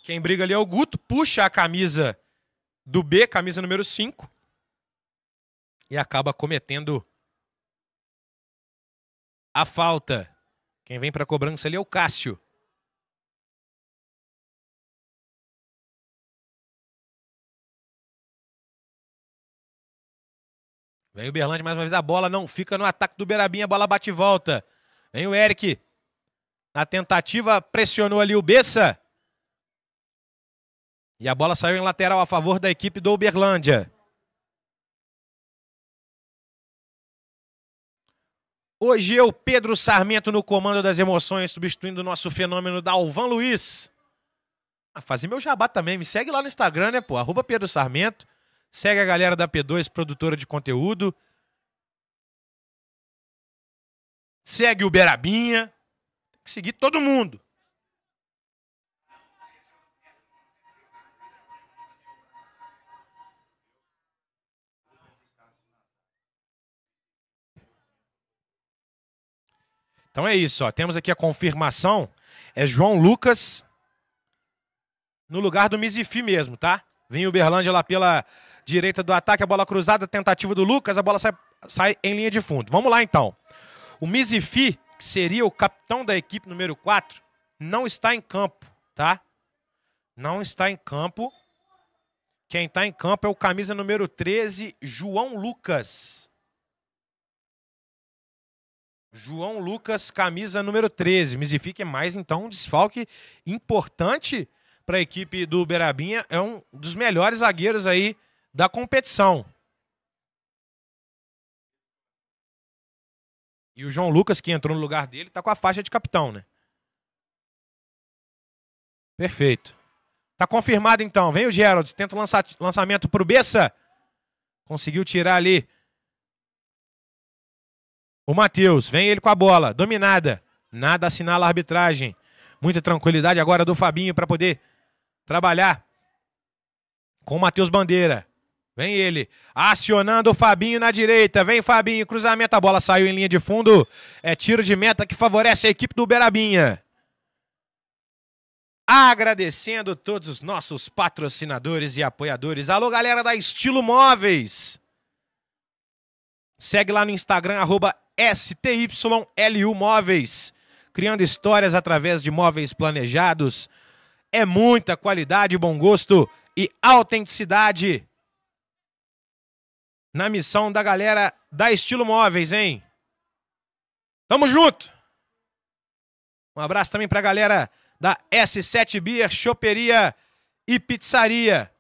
Quem briga ali é o Guto, puxa a camisa do B, camisa número 5, e acaba cometendo a falta. Quem vem para a cobrança ali é o Cássio. Vem o Berlante mais uma vez. A bola não fica no ataque do Berabinha. A bola bate e volta. Vem o Eric. Na tentativa, pressionou ali o Bessa. E a bola saiu em lateral a favor da equipe do Uberlândia. Hoje eu, Pedro Sarmento, no comando das emoções, substituindo o nosso fenômeno Dalvan Luiz. Ah, fazer meu jabá também. Me segue lá no Instagram, né, pô? Arroba Pedro Sarmento. Segue a galera da P2, produtora de conteúdo. Segue o Berabinha. Tem que seguir todo mundo. Então é isso, ó. temos aqui a confirmação. É João Lucas no lugar do Mizifi mesmo, tá? Vem o Berlândia lá pela direita do ataque, a bola cruzada, tentativa do Lucas, a bola sai, sai em linha de fundo. Vamos lá então. O Mizifi, que seria o capitão da equipe número 4, não está em campo, tá? Não está em campo. Quem está em campo é o camisa número 13, João Lucas. João Lucas, camisa número 13. Mizifique é mais, então, um desfalque importante para a equipe do Berabinha. É um dos melhores zagueiros aí da competição. E o João Lucas, que entrou no lugar dele, está com a faixa de capitão, né? Perfeito. Tá confirmado então. Vem o Gerald. Tenta o lança lançamento pro Bessa. Conseguiu tirar ali o Matheus, vem ele com a bola, dominada. Nada assinala a arbitragem. Muita tranquilidade agora do Fabinho para poder trabalhar com o Matheus Bandeira. Vem ele, acionando o Fabinho na direita. Vem Fabinho, cruzamento, a bola saiu em linha de fundo. É tiro de meta que favorece a equipe do Berabinha. Agradecendo todos os nossos patrocinadores e apoiadores. Alô, galera da Estilo Móveis. Segue lá no Instagram, arroba STYLU Móveis, criando histórias através de móveis planejados. É muita qualidade, bom gosto e autenticidade na missão da galera da Estilo Móveis, hein? Tamo junto! Um abraço também pra galera da S7 Beer, Choperia e Pizzaria.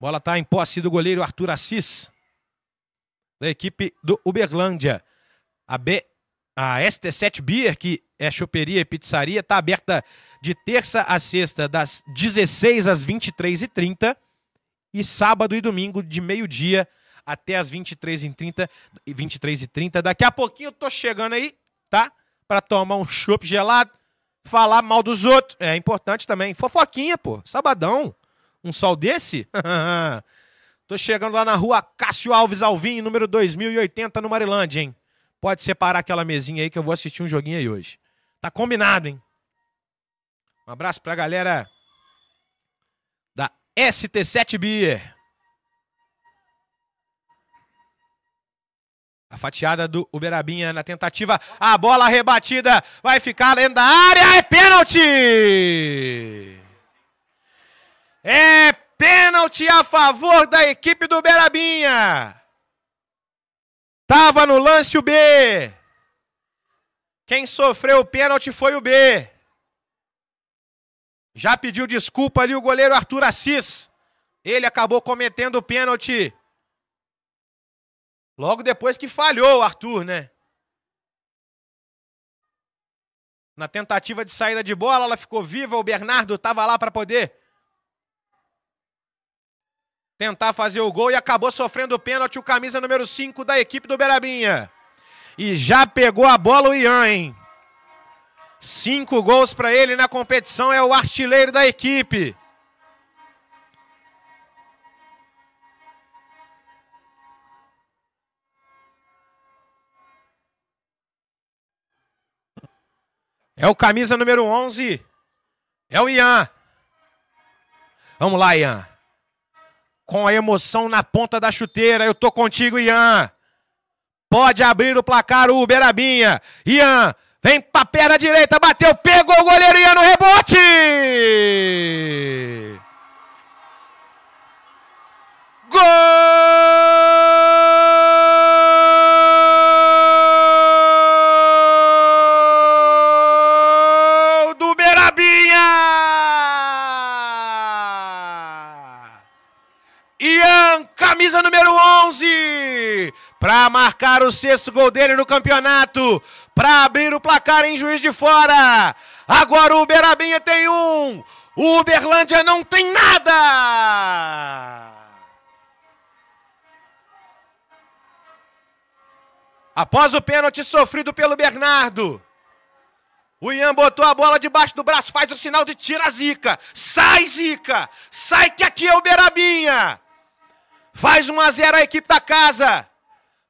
Bola tá em posse do goleiro Arthur Assis da equipe do Uberlândia. A, B, a ST7 Beer, que é choperia e pizzaria, está aberta de terça a sexta, das 16 às 23h30. E sábado e domingo, de meio-dia até as 23h30. 23 Daqui a pouquinho eu tô chegando aí, tá? Para tomar um chopp gelado, falar mal dos outros. É importante também. Fofoquinha, pô. Sabadão. Um sol desse? (laughs) Tô chegando lá na rua Cássio Alves Alvim, número 2080, no Marilândia, hein? Pode separar aquela mesinha aí que eu vou assistir um joguinho aí hoje. Tá combinado, hein? Um abraço pra galera da ST7 Beer. A fatiada do Uberabinha na tentativa. A bola rebatida vai ficar dentro da área. É pênalti! É Pênalti a favor da equipe do Berabinha. Tava no lance o B. Quem sofreu o pênalti foi o B. Já pediu desculpa ali o goleiro Arthur Assis. Ele acabou cometendo o pênalti. Logo depois que falhou o Arthur, né? Na tentativa de saída de bola, ela ficou viva. O Bernardo estava lá para poder tentar fazer o gol e acabou sofrendo o pênalti o camisa número 5 da equipe do Berabinha. E já pegou a bola o Ian, hein? Cinco gols para ele na competição, é o artilheiro da equipe. É o camisa número 11, é o Ian. Vamos lá, Ian com a emoção na ponta da chuteira. Eu tô contigo, Ian. Pode abrir o placar, o Uberabinha. Ian, vem pra perna direita, bateu, pegou o goleiro Ian no rebote! Gol! camisa número 11, para marcar o sexto gol dele no campeonato, para abrir o placar em Juiz de Fora. Agora o Uberabinha tem um, o Uberlândia não tem nada! Após o pênalti sofrido pelo Bernardo, o Ian botou a bola debaixo do braço, faz o sinal de tira a zica. Sai, zica! Sai que aqui é o Beirabinha! Faz 1 a 0 a equipe da casa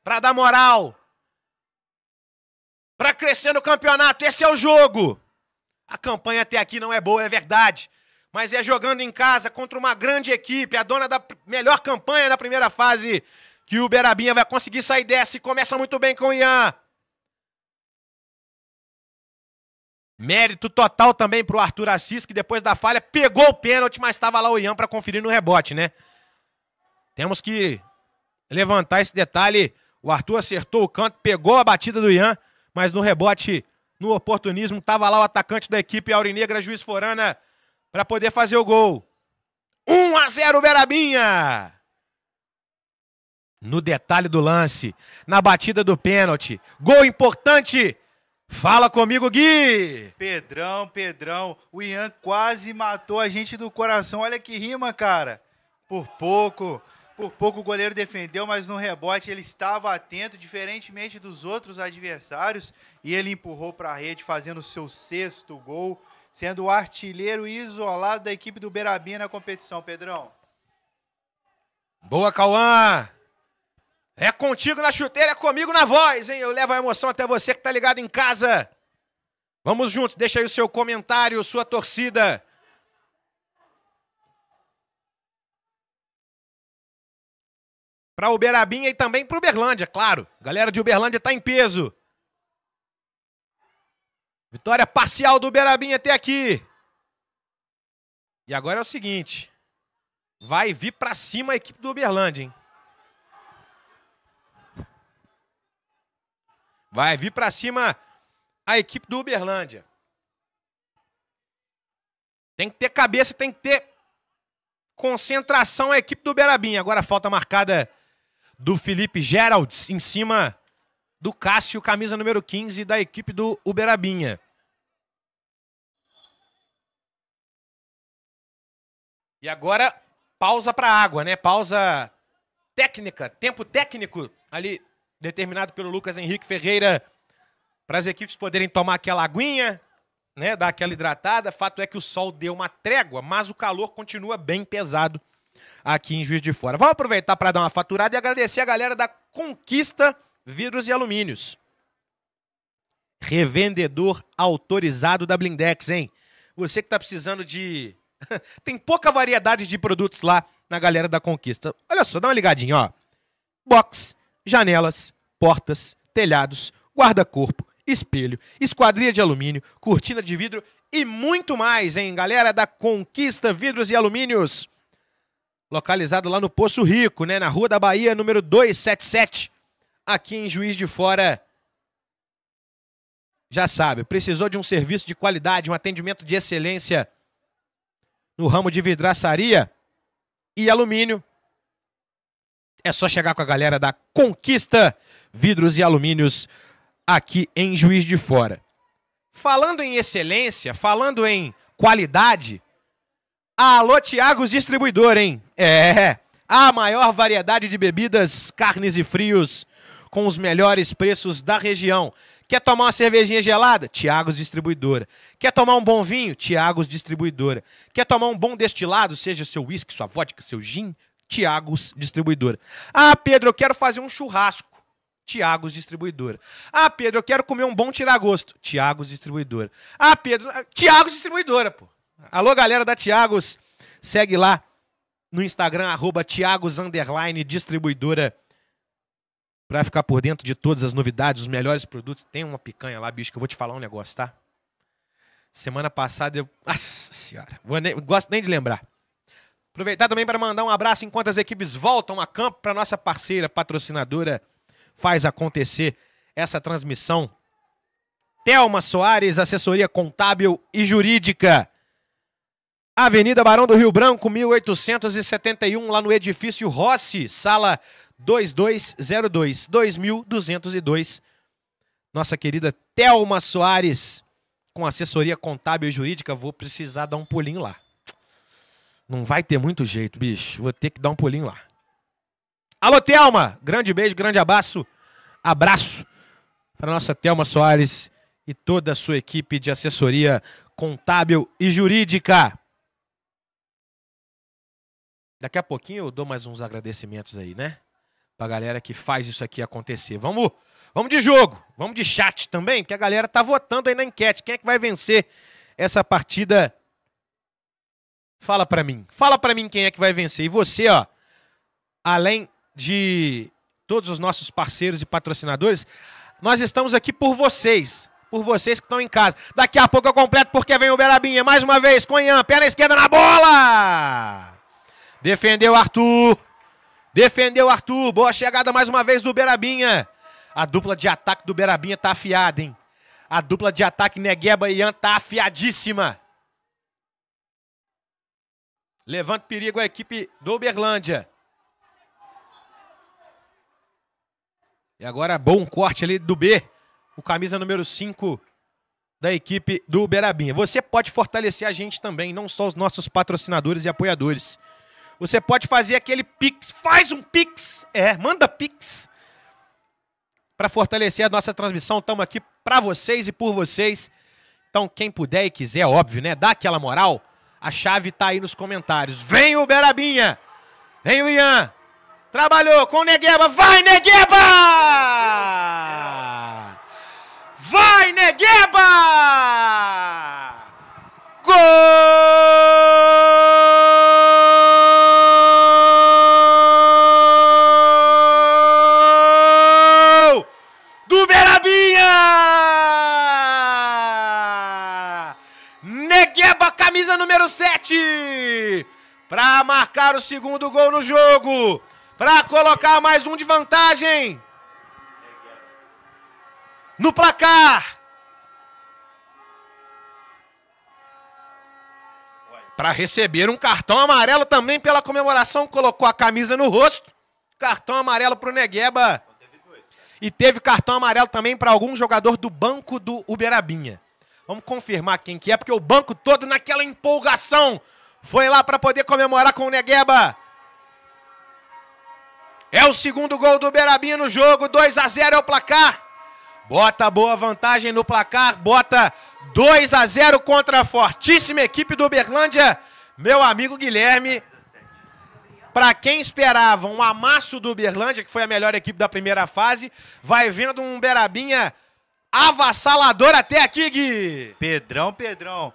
para dar moral. Para crescer no campeonato, esse é o jogo. A campanha até aqui não é boa, é verdade, mas é jogando em casa contra uma grande equipe, a dona da melhor campanha na primeira fase, que o Berabinha vai conseguir sair dessa e começa muito bem com o Ian. Mérito total também para o Arthur Assis, que depois da falha pegou o pênalti, mas estava lá o Ian para conferir no rebote, né? Temos que levantar esse detalhe. O Arthur acertou o canto, pegou a batida do Ian, mas no rebote, no oportunismo, estava lá o atacante da equipe Aurinegra, Juiz Forana, para poder fazer o gol. 1 a 0 Berabinha! No detalhe do lance, na batida do pênalti. Gol importante! Fala comigo, Gui! Pedrão, Pedrão, o Ian quase matou a gente do coração. Olha que rima, cara. Por pouco. Por pouco o goleiro defendeu, mas no rebote ele estava atento, diferentemente dos outros adversários, e ele empurrou para a rede, fazendo seu sexto gol, sendo o artilheiro isolado da equipe do Berabinha na competição, Pedrão. Boa, Cauã! É contigo na chuteira, é comigo na voz, hein? Eu levo a emoção até você que tá ligado em casa. Vamos juntos, deixa aí o seu comentário, sua torcida. para Uberabinha e também para Uberlândia, claro. Galera de Uberlândia está em peso. Vitória parcial do Uberabinha até aqui. E agora é o seguinte, vai vir para cima a equipe do Uberlândia, hein? Vai vir para cima a equipe do Uberlândia. Tem que ter cabeça, tem que ter concentração a equipe do Berabinha. Agora falta marcada do Felipe Geralds em cima do Cássio, camisa número 15 da equipe do Uberabinha. E agora pausa para água, né? Pausa técnica, tempo técnico ali determinado pelo Lucas Henrique Ferreira para as equipes poderem tomar aquela aguinha, né, dar aquela hidratada. Fato é que o sol deu uma trégua, mas o calor continua bem pesado aqui em Juiz de Fora. Vamos aproveitar para dar uma faturada e agradecer a galera da Conquista Vidros e Alumínios. Revendedor autorizado da Blindex, hein? Você que está precisando de. (laughs) Tem pouca variedade de produtos lá na galera da Conquista. Olha só, dá uma ligadinha, ó. Box, janelas, portas, telhados, guarda-corpo, espelho, esquadria de alumínio, cortina de vidro e muito mais, hein, galera da Conquista Vidros e Alumínios localizado lá no Poço Rico, né, na Rua da Bahia, número 277, aqui em Juiz de Fora. Já sabe, precisou de um serviço de qualidade, um atendimento de excelência no ramo de vidraçaria e alumínio. É só chegar com a galera da Conquista Vidros e Alumínios aqui em Juiz de Fora. Falando em excelência, falando em qualidade, Alô, Tiagos Distribuidor, hein? É, a maior variedade de bebidas, carnes e frios, com os melhores preços da região. Quer tomar uma cervejinha gelada? Tiagos Distribuidora. Quer tomar um bom vinho? Tiagos Distribuidora. Quer tomar um bom destilado, seja seu whisky, sua vodka, seu gin? Tiagos Distribuidora. Ah, Pedro, eu quero fazer um churrasco. Tiagos Distribuidora. Ah, Pedro, eu quero comer um bom tiragosto. Tiagos Distribuidora. Ah, Pedro, ah, Tiagos Distribuidora, pô. Alô, galera da Tiagos. Segue lá no Instagram, arroba Tiagos Distribuidora. Pra ficar por dentro de todas as novidades, os melhores produtos. Tem uma picanha lá, bicho, que eu vou te falar um negócio, tá? Semana passada eu. Nossa senhora. Nem... Gosto nem de lembrar. Aproveitar também para mandar um abraço enquanto as equipes voltam a campo para nossa parceira, patrocinadora, faz acontecer essa transmissão. Telma Soares, assessoria contábil e jurídica. Avenida Barão do Rio Branco, 1871, lá no edifício Rossi, sala 2202, 2202. Nossa querida Thelma Soares, com assessoria contábil e jurídica, vou precisar dar um pulinho lá. Não vai ter muito jeito, bicho. Vou ter que dar um pulinho lá. Alô, Thelma! Grande beijo, grande abraço. Abraço para nossa Thelma Soares e toda a sua equipe de assessoria contábil e jurídica. Daqui a pouquinho eu dou mais uns agradecimentos aí, né? Pra galera que faz isso aqui acontecer. Vamos, vamos de jogo, vamos de chat também, que a galera tá votando aí na enquete. Quem é que vai vencer essa partida? Fala para mim. Fala para mim quem é que vai vencer. E você, ó, além de todos os nossos parceiros e patrocinadores, nós estamos aqui por vocês. Por vocês que estão em casa. Daqui a pouco eu completo porque vem o Berabinha. Mais uma vez, Conhã, perna esquerda na bola! Defendeu Arthur. Defendeu Arthur. Boa chegada mais uma vez do Berabinha. A dupla de ataque do Berabinha tá afiada, hein? A dupla de ataque Negueba e Ian tá afiadíssima. Levanta perigo a equipe do Uberlândia. E agora bom corte ali do B, o camisa número 5 da equipe do Uberabinha. Você pode fortalecer a gente também, não só os nossos patrocinadores e apoiadores. Você pode fazer aquele pix, faz um pix, é, manda pix. Para fortalecer a nossa transmissão, estamos aqui para vocês e por vocês. Então, quem puder e quiser, óbvio, né? Dá aquela moral. A chave tá aí nos comentários. Vem o Berabinha! Vem o Ian! Trabalhou com o Negueba! Vai, Negueba! Vai, Negueba! Gol! pênalti para marcar o segundo gol no jogo, para colocar mais um de vantagem no placar. Para receber um cartão amarelo também pela comemoração, colocou a camisa no rosto. Cartão amarelo para o Negueba. E teve cartão amarelo também para algum jogador do banco do Uberabinha. Vamos confirmar quem que é, porque o banco todo naquela empolgação foi lá para poder comemorar com o Negueba. É o segundo gol do Berabinho no jogo, 2 a 0 é o placar. Bota boa vantagem no placar, bota 2 a 0 contra a fortíssima equipe do Uberlândia. Meu amigo Guilherme, para quem esperava um amasso do Uberlândia, que foi a melhor equipe da primeira fase, vai vendo um Berabinha avassalador até aqui, Gui. Pedrão, Pedrão.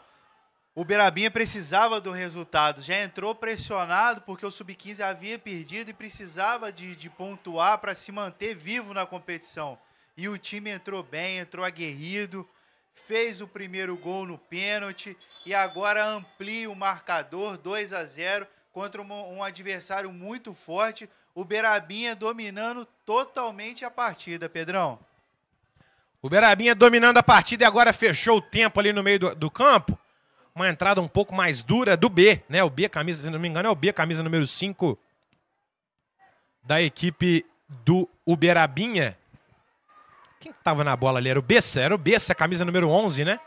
O Berabinha precisava do resultado, já entrou pressionado porque o Sub-15 havia perdido e precisava de, de pontuar para se manter vivo na competição. E o time entrou bem, entrou aguerrido, fez o primeiro gol no pênalti e agora amplia o marcador 2 a 0 contra um, um adversário muito forte. O Berabinha dominando totalmente a partida, Pedrão. Uberabinha dominando a partida e agora fechou o tempo ali no meio do, do campo. Uma entrada um pouco mais dura do B, né? O B, camisa, se não me engano, é o B, camisa número 5 da equipe do Uberabinha. Quem que tava na bola ali? Era o Bessa? Era o Bessa, camisa número 11, né?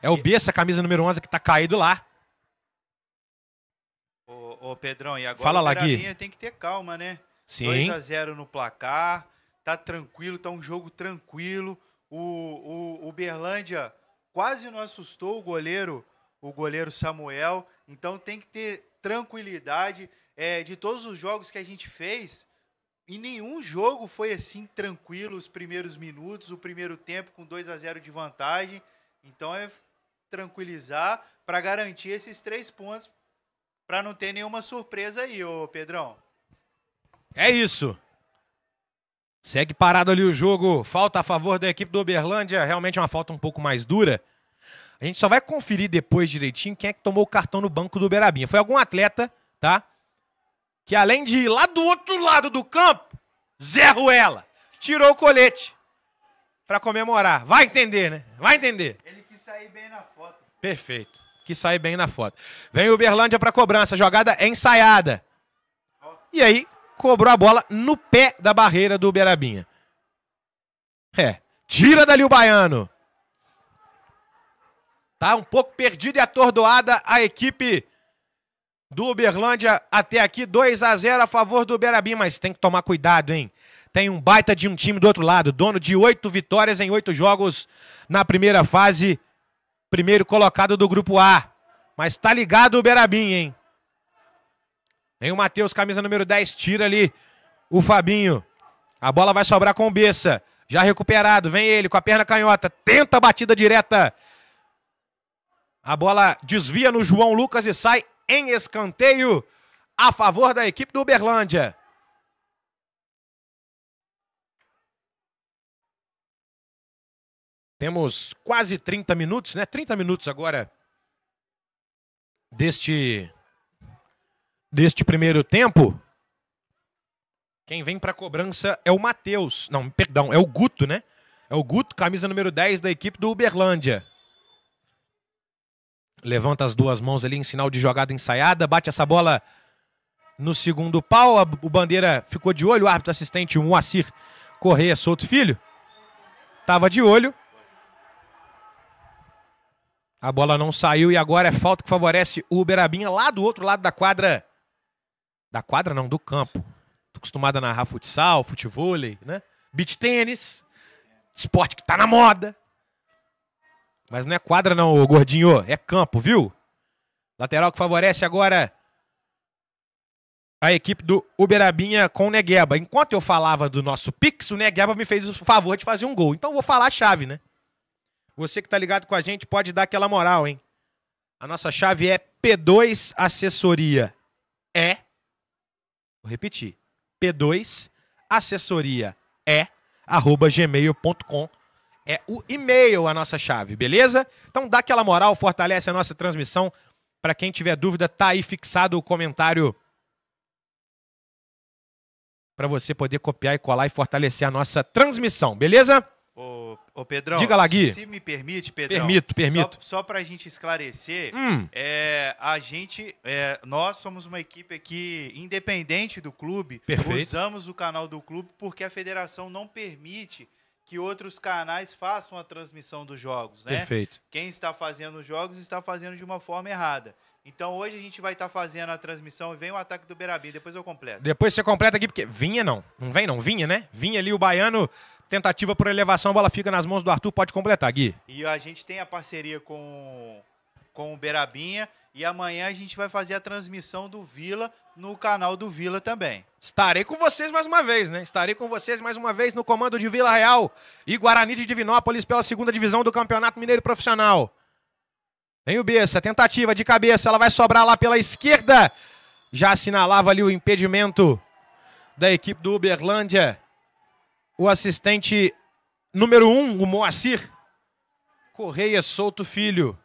É o Bessa, camisa número 11, que tá caído lá. Ô, ô Pedrão, e agora Fala o Uberabinha tem que ter calma, né? Sim. 2x0 no placar tá tranquilo, tá um jogo tranquilo. O, o, o Berlândia quase não assustou o goleiro, o goleiro Samuel. Então tem que ter tranquilidade. É, de todos os jogos que a gente fez, em nenhum jogo foi assim tranquilo os primeiros minutos, o primeiro tempo com 2 a 0 de vantagem. Então é tranquilizar para garantir esses três pontos para não ter nenhuma surpresa aí, ô Pedrão. É isso. Segue parado ali o jogo. Falta a favor da equipe do Uberlândia. Realmente é uma falta um pouco mais dura. A gente só vai conferir depois direitinho quem é que tomou o cartão no banco do Uberabinha. Foi algum atleta, tá? Que além de ir lá do outro lado do campo, Zé Ruela tirou o colete para comemorar. Vai entender, né? Vai entender. Ele quis sair bem na foto. Perfeito. que sair bem na foto. Vem o Uberlândia para cobrança. jogada ensaiada. E aí, cobrou a bola no pé da barreira do Berabinha. É, tira dali o baiano. Tá um pouco perdida e atordoada a equipe do Uberlândia até aqui. 2 a 0 a favor do Uberabinha, mas tem que tomar cuidado, hein? Tem um baita de um time do outro lado, dono de oito vitórias em oito jogos na primeira fase, primeiro colocado do grupo A. Mas tá ligado o Uberabinha, hein? Vem o Matheus, camisa número 10, tira ali o Fabinho. A bola vai sobrar com o Bessa. Já recuperado, vem ele com a perna canhota. Tenta a batida direta. A bola desvia no João Lucas e sai em escanteio a favor da equipe do Uberlândia. Temos quase 30 minutos, né? 30 minutos agora deste deste primeiro tempo. Quem vem para a cobrança é o Matheus. Não, perdão, é o Guto, né? É o Guto, camisa número 10 da equipe do Uberlândia. Levanta as duas mãos ali em sinal de jogada ensaiada, bate essa bola no segundo pau. o Bandeira ficou de olho, o árbitro assistente, o Moacir Correia Souto Filho, estava de olho. A bola não saiu e agora é falta que favorece o Uberabinha lá do outro lado da quadra da quadra não, do campo. Tô acostumado a narrar futsal, futevôlei, né? Beach tênis, esporte que tá na moda. Mas não é quadra não, gordinho, é campo, viu? Lateral que favorece agora a equipe do Uberabinha com o Negueba. Enquanto eu falava do nosso Pix, o Negueba me fez o favor de fazer um gol. Então eu vou falar a chave, né? Você que tá ligado com a gente pode dar aquela moral, hein? A nossa chave é P2 Assessoria. É Vou repetir. P2 assessoria é arroba gmail.com é o e-mail a nossa chave, beleza? Então dá aquela moral, fortalece a nossa transmissão. Para quem tiver dúvida, tá aí fixado o comentário para você poder copiar e colar e fortalecer a nossa transmissão, beleza? Ô, Pedrão, Diga lá, Gui. se me permite, Pedrão. Permito, permito. Só, só para a gente esclarecer, hum. é, a gente, é, nós somos uma equipe aqui independente do clube. Perfeito. Usamos o canal do clube porque a federação não permite que outros canais façam a transmissão dos jogos, né? Perfeito. Quem está fazendo os jogos está fazendo de uma forma errada. Então hoje a gente vai estar tá fazendo a transmissão e vem o ataque do Beirabim, depois eu completo. Depois você completa aqui, porque vinha não, não vem não, vinha né? Vinha ali o baiano tentativa por elevação, a bola fica nas mãos do Arthur, pode completar, Gui. E a gente tem a parceria com, com o Berabinha e amanhã a gente vai fazer a transmissão do Vila no canal do Vila também. Estarei com vocês mais uma vez, né? Estarei com vocês mais uma vez no comando de Vila Real e Guarani de Divinópolis pela segunda divisão do Campeonato Mineiro Profissional. Vem o Bessa, tentativa de cabeça, ela vai sobrar lá pela esquerda. Já assinalava ali o impedimento da equipe do Uberlândia o assistente número um, o Moacir Correia Souto Filho.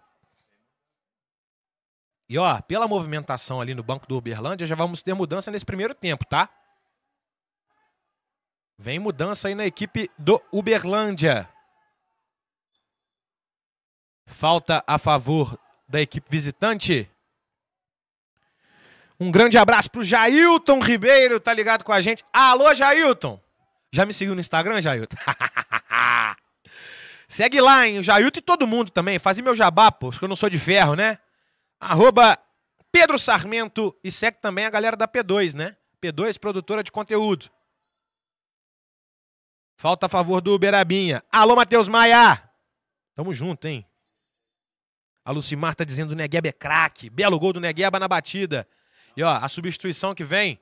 E ó, pela movimentação ali no banco do Uberlândia, já vamos ter mudança nesse primeiro tempo, tá? Vem mudança aí na equipe do Uberlândia. Falta a favor da equipe visitante. Um grande abraço pro Jailton Ribeiro, tá ligado com a gente. Alô, Jailton! Já me seguiu no Instagram, Jailton? (laughs) Segue lá, hein? Jailton e todo mundo também. Faz meu jabá, pô, porque eu não sou de ferro, né? Arroba Pedro Sarmento e segue também a galera da P2, né? P2, produtora de conteúdo. Falta a favor do Uberabinha. Alô, Matheus Maia! Tamo junto, hein? A Lucimar tá dizendo o Negueba é craque. Belo gol do Negueba na batida. E ó, a substituição que vem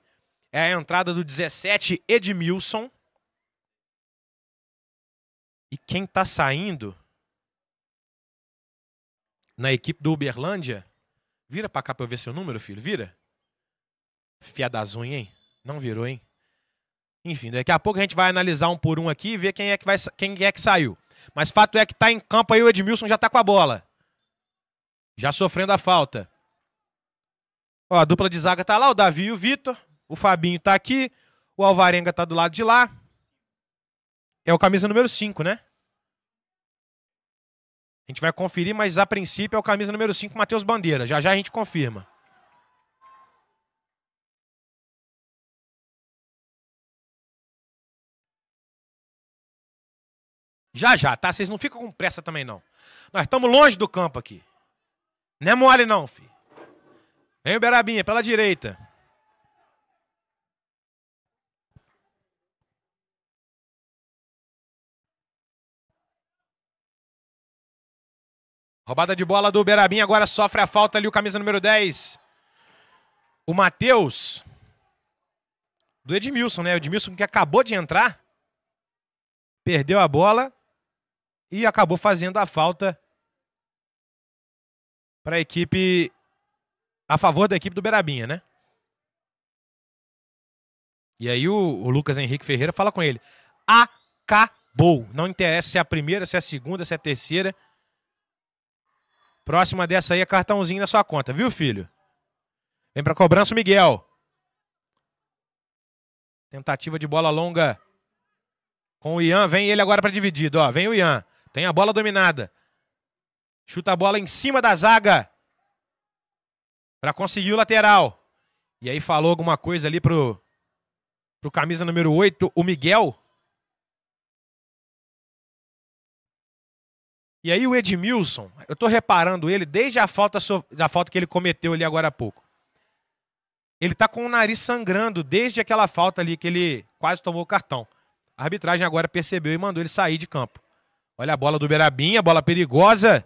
é a entrada do 17 Edmilson. E quem está saindo na equipe do Uberlândia, vira para cá para eu ver seu número, filho, vira. Fiadazunha, hein? Não virou, hein? Enfim, daqui a pouco a gente vai analisar um por um aqui e ver quem é que, vai, quem é que saiu. Mas fato é que está em campo aí, o Edmilson já está com a bola. Já sofrendo a falta. Ó, a dupla de zaga está lá, o Davi e o Vitor. O Fabinho está aqui. O Alvarenga está do lado de lá. É o camisa número 5, né? A gente vai conferir, mas a princípio é o camisa número 5, Matheus Bandeira. Já já a gente confirma. Já já, tá? Vocês não ficam com pressa também, não. Nós estamos longe do campo aqui. Não é mole, não, filho. Vem o Berabinha, pela direita. Roubada de bola do Berabinha agora sofre a falta ali o camisa número 10. O Matheus. Do Edmilson, né? O Edmilson que acabou de entrar. Perdeu a bola e acabou fazendo a falta para a equipe a favor da equipe do Berabinha, né? E aí o, o, Lucas Henrique Ferreira fala com ele: acabou. Não interessa se é a primeira, se é a segunda, se é a terceira. Próxima dessa aí é cartãozinho na sua conta, viu, filho? Vem para cobrança o Miguel. Tentativa de bola longa com o Ian. Vem ele agora para dividido, ó. Vem o Ian. Tem a bola dominada. Chuta a bola em cima da zaga para conseguir o lateral. E aí falou alguma coisa ali pro pro camisa número 8, o Miguel. E aí o Edmilson, eu tô reparando ele desde a falta, da falta que ele cometeu ali agora há pouco. Ele tá com o nariz sangrando desde aquela falta ali que ele quase tomou o cartão. A arbitragem agora percebeu e mandou ele sair de campo. Olha a bola do Berabinha, bola perigosa.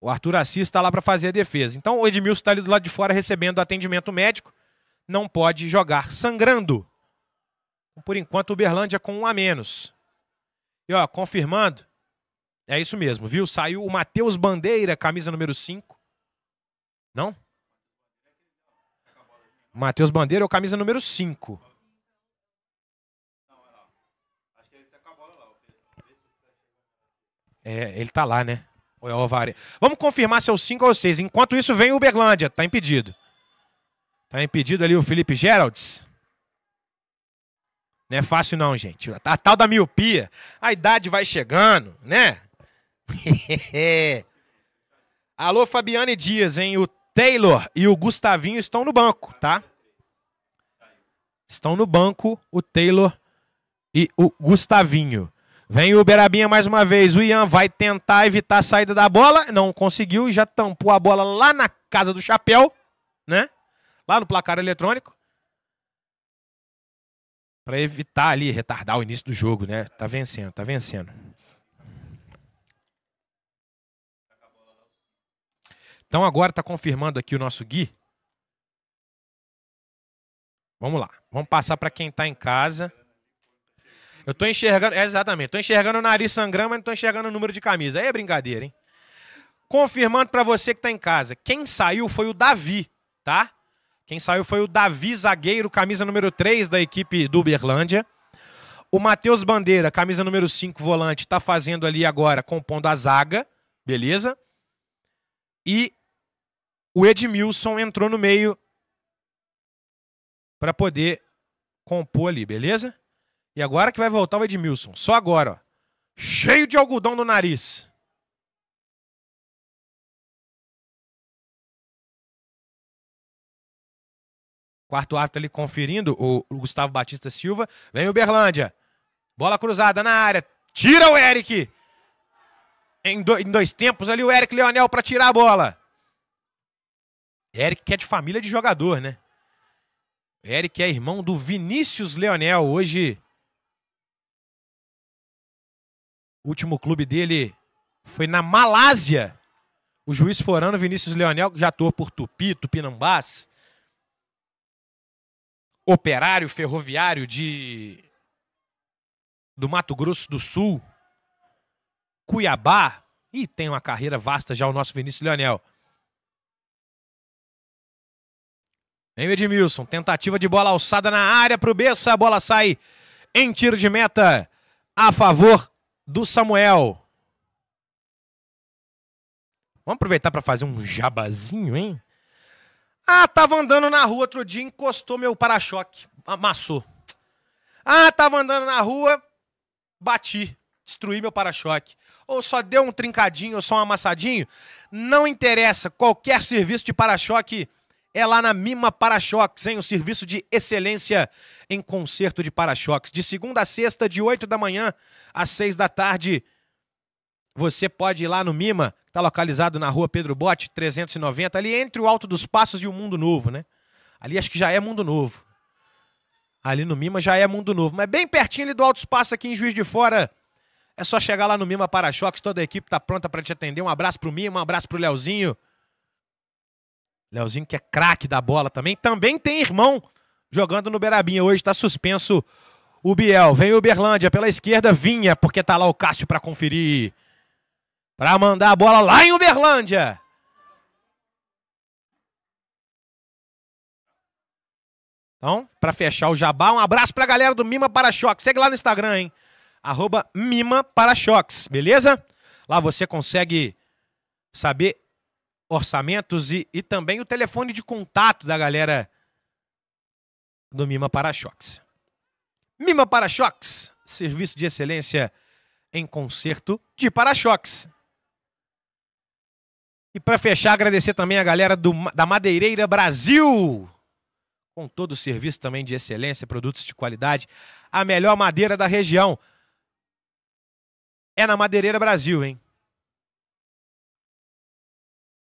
O Arthur Assis está lá para fazer a defesa. Então o Edmilson está ali do lado de fora recebendo atendimento médico. Não pode jogar sangrando. Por enquanto, o Berlândia com um a menos. E ó, confirmando, é isso mesmo, viu? Saiu o Matheus Bandeira, camisa número 5. Não? Matheus Bandeira é o camisa número 5. É, ele tá lá, né? é o Alvarez. Vamos confirmar se é o 5 ou 6. Enquanto isso, vem o Uberlândia. Tá impedido. Tá impedido ali o Felipe Geralds. Não é fácil não, gente. A tal da miopia, a idade vai chegando, né? (laughs) Alô, Fabiane Dias, hein? O Taylor e o Gustavinho estão no banco, tá? Estão no banco o Taylor e o Gustavinho. Vem o Berabinha mais uma vez. O Ian vai tentar evitar a saída da bola. Não conseguiu. Já tampou a bola lá na casa do chapéu, né? Lá no placar eletrônico. Para evitar ali, retardar o início do jogo, né? Tá vencendo, tá vencendo. Então agora está confirmando aqui o nosso Gui. Vamos lá, vamos passar para quem está em casa. Eu estou enxergando, é, exatamente, estou enxergando o nariz sangrando, mas não estou enxergando o número de camisa. Aí é brincadeira, hein? Confirmando para você que está em casa, quem saiu foi o Davi, tá? Quem saiu foi o Davi Zagueiro, camisa número 3 da equipe do Uberlândia. O Matheus Bandeira, camisa número 5, volante, está fazendo ali agora, compondo a zaga, beleza? E o Edmilson entrou no meio para poder compor ali, beleza? E agora que vai voltar o Edmilson. Só agora, ó. Cheio de algodão no nariz. Quarto árbitro ali conferindo, o Gustavo Batista Silva. Vem o Berlândia. Bola cruzada na área. Tira o Eric. Em, dois tempos ali, o Eric Leonel para tirar a bola. Eric que é de família de jogador, né? Eric é irmão do Vinícius Leonel. Hoje, o último clube dele foi na Malásia. O juiz forano Vinícius Leonel, que já atuou por Tupi, Tupinambás, operário ferroviário de do Mato Grosso do Sul, Cuiabá, e tem uma carreira vasta já o nosso Vinícius Leonel. Vem o Edmilson, tentativa de bola alçada na área para o Bessa, a bola sai em tiro de meta a favor do Samuel. Vamos aproveitar para fazer um jabazinho, hein? Ah, tava andando na rua outro dia, encostou meu para-choque, amassou. Ah, tava andando na rua, bati, destruí meu para-choque. Ou só deu um trincadinho, ou só um amassadinho. Não interessa, qualquer serviço de para-choque é lá na Mima Para-Choques, hein? O serviço de excelência em conserto de para-choques. De segunda a sexta, de 8 da manhã às 6 da tarde. Você pode ir lá no Mima, que está localizado na rua Pedro Bote, 390, ali entre o Alto dos Passos e o Mundo Novo, né? Ali acho que já é Mundo Novo. Ali no Mima já é Mundo Novo. Mas bem pertinho ali do Alto dos Passos, aqui em Juiz de Fora. É só chegar lá no Mima Para-Choques, toda a equipe está pronta para te atender. Um abraço pro Mima, um abraço pro Leozinho. Leozinho, que é craque da bola também, também tem irmão jogando no Beirabinha. Hoje está suspenso o Biel. Vem o Uberlândia pela esquerda, Vinha, porque tá lá o Cássio para conferir. Para mandar a bola lá em Uberlândia. Então, para fechar o jabá, um abraço para a galera do Mima Para Choques. Segue lá no Instagram, hein? Arroba Mima Para Choques, beleza? Lá você consegue saber orçamentos e, e também o telefone de contato da galera do Mima Para-Choques. Mima Para-Choques, serviço de excelência em conserto de para-choques. E para fechar, agradecer também a galera do, da Madeireira Brasil, com todo o serviço também de excelência, produtos de qualidade, a melhor madeira da região. É na Madeireira Brasil, hein?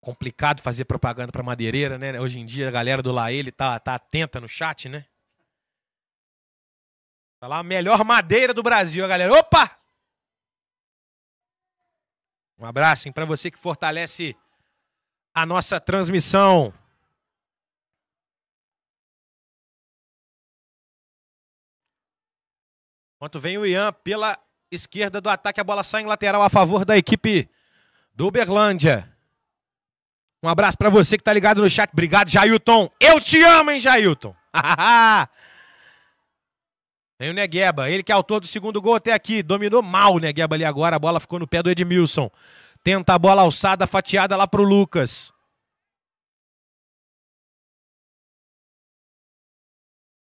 complicado fazer propaganda para madeireira, né? Hoje em dia a galera do Laele tá, tá atenta no chat, né? Tá lá, melhor madeira do Brasil, a galera. Opa! Um abraço para você que fortalece a nossa transmissão. Enquanto vem o Ian pela esquerda do ataque, a bola sai em lateral a favor da equipe do Uberlândia. Um abraço para você que tá ligado no chat. Obrigado, Jailton. Eu te amo, hein, Jailton. (laughs) Tem o Negueba, ele que é autor do segundo gol até aqui. Dominou mal o Negueba ali agora. A bola ficou no pé do Edmilson. Tenta a bola alçada, fatiada lá pro Lucas.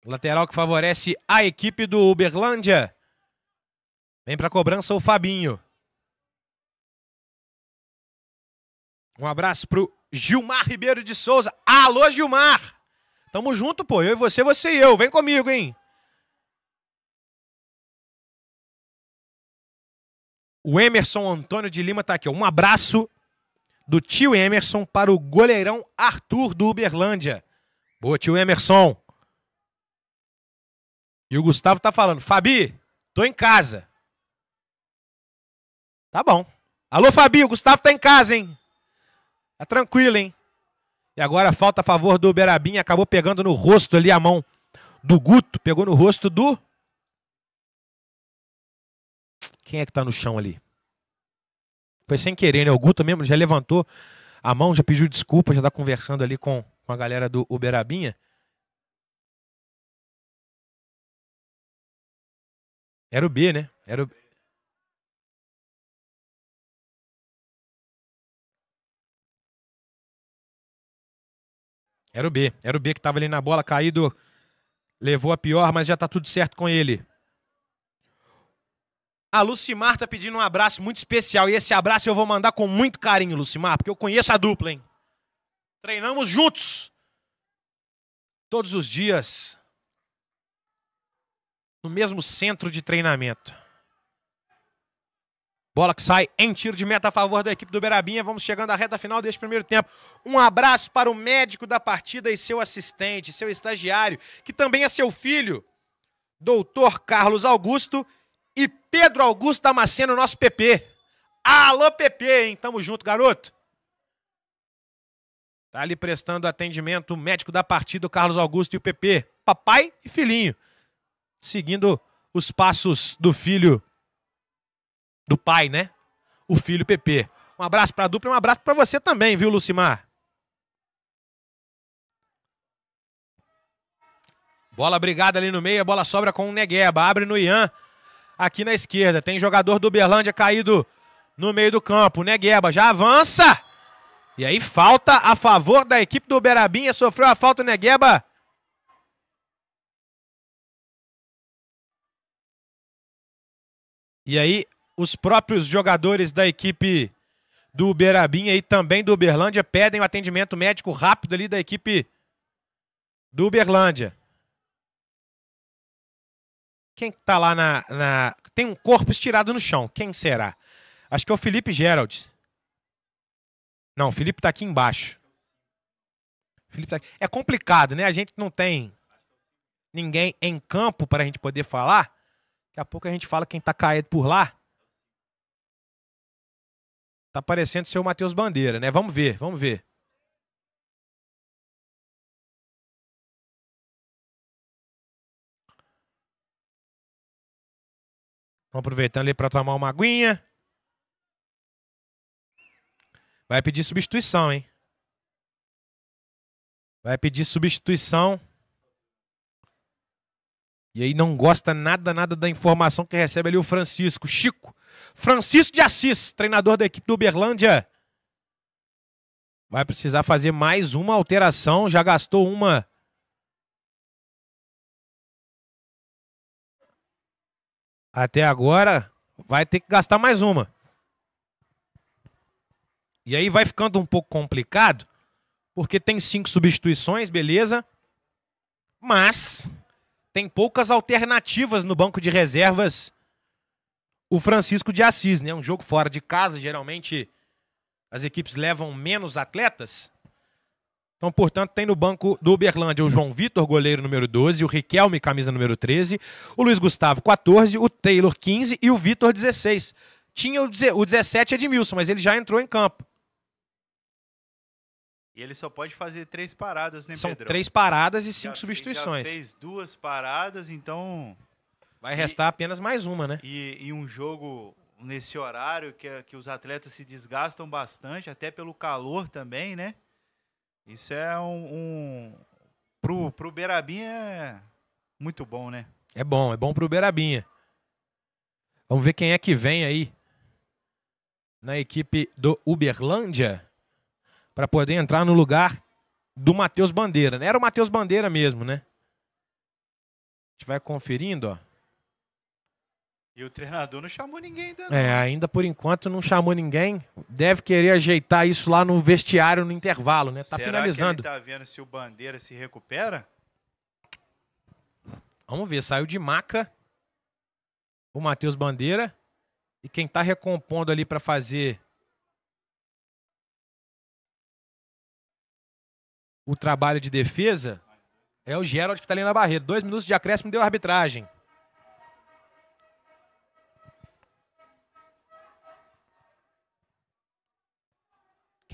Lateral que favorece a equipe do Uberlândia. Vem pra cobrança o Fabinho. Um abraço pro Gilmar Ribeiro de Souza. Alô, Gilmar! Tamo junto, pô. Eu e você, você e eu. Vem comigo, hein? O Emerson Antônio de Lima tá aqui. Ó. Um abraço do tio Emerson para o goleirão Arthur do Uberlândia. Boa, tio Emerson. E o Gustavo tá falando: Fabi, tô em casa. Tá bom. Alô, Fabi, o Gustavo tá em casa, hein? Tá tranquilo, hein? E agora falta a favor do Berabinha. Acabou pegando no rosto ali a mão do Guto. Pegou no rosto do. Quem é que tá no chão ali? Foi sem querer, né? O Guto mesmo já levantou a mão, já pediu desculpa, já tá conversando ali com, com a galera do Uberabinha. Era o B, né? Era o. Era o B. Era o B que estava ali na bola, caído. Levou a pior, mas já está tudo certo com ele. A Lucimar tá pedindo um abraço muito especial. E esse abraço eu vou mandar com muito carinho, Lucimar, porque eu conheço a dupla, hein? Treinamos juntos. Todos os dias. No mesmo centro de treinamento. Bola que sai em tiro de meta a favor da equipe do Berabinha. Vamos chegando à reta final deste primeiro tempo. Um abraço para o médico da partida e seu assistente, seu estagiário, que também é seu filho, doutor Carlos Augusto e Pedro Augusto Damasceno, nosso PP. Alô, PP, hein? Tamo junto, garoto. Tá ali prestando atendimento o médico da partida, o Carlos Augusto e o PP. Papai e filhinho. Seguindo os passos do filho do pai, né? O filho PP. Um abraço para a dupla e um abraço para você também, viu, Lucimar? Bola brigada ali no meio, a bola sobra com o Negueba. Abre no Ian, aqui na esquerda. Tem jogador do Berlândia caído no meio do campo. Negueba já avança. E aí falta a favor da equipe do Uberabinha. Sofreu a falta o Negueba. E aí os próprios jogadores da equipe do Uberabinha e também do Uberlândia pedem o atendimento médico rápido ali da equipe do Uberlândia. Quem tá lá na, na... Tem um corpo estirado no chão. Quem será? Acho que é o Felipe Geraldes. Não, o Felipe tá aqui embaixo. Felipe tá aqui. É complicado, né? A gente não tem ninguém em campo para a gente poder falar. Daqui a pouco a gente fala quem tá caído por lá. Tá parecendo ser o Matheus Bandeira, né? Vamos ver, vamos ver. Vamos aproveitando ali para tomar uma aguinha. Vai pedir substituição, hein? Vai pedir substituição. E aí não gosta nada, nada da informação que recebe ali o Francisco. Chico, Francisco de Assis, treinador da equipe do Uberlândia, vai precisar fazer mais uma alteração, já gastou uma. Até agora, vai ter que gastar mais uma. E aí vai ficando um pouco complicado, porque tem cinco substituições, beleza? Mas tem poucas alternativas no banco de reservas o Francisco de Assis, né? Um jogo fora de casa, geralmente as equipes levam menos atletas. Então, portanto, tem no banco do Uberlândia o João Vitor, goleiro número 12, o Riquelme, camisa número 13, o Luiz Gustavo, 14, o Taylor, 15 e o Vitor, 16. Tinha o 17 Edmilson, mas ele já entrou em campo. E ele só pode fazer três paradas, né, São Pedro? três paradas e cinco já, substituições. Ele já fez duas paradas, então Vai restar e, apenas mais uma, né? E, e, um jogo nesse horário que, é, que os atletas se desgastam bastante, até pelo calor também, né? Isso é um. um pro, pro Beirabinha é muito bom, né? É bom, é bom pro Beirabinha. Vamos ver quem é que vem aí na equipe do Uberlândia para poder entrar no lugar do Matheus Bandeira. Né? Era o Matheus Bandeira mesmo, né? A gente vai conferindo, ó. E o treinador não chamou ninguém ainda. Não. É, né? ainda por enquanto não chamou ninguém. Deve querer ajeitar isso lá no vestiário no intervalo, né? Tá Será finalizando. Que ele tá vendo se o Bandeira se recupera? Vamos ver, saiu de maca o Matheus Bandeira e quem tá recompondo ali para fazer o trabalho de defesa é o Gerald que tá ali na barreira. Dois minutos de acréscimo deu a arbitragem.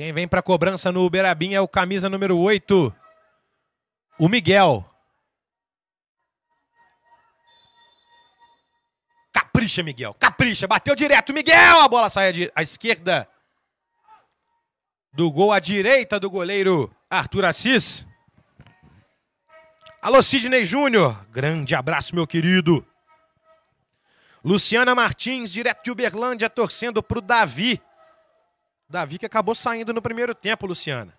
Quem vem para cobrança no Uberabim é o camisa número 8, o Miguel. Capricha, Miguel. Capricha. Bateu direto, Miguel. A bola sai à esquerda do gol à direita do goleiro Arthur Assis. Alô, Sidney Júnior. Grande abraço, meu querido. Luciana Martins, direto de Uberlândia, torcendo para o Davi. Davi que acabou saindo no primeiro tempo, Luciana.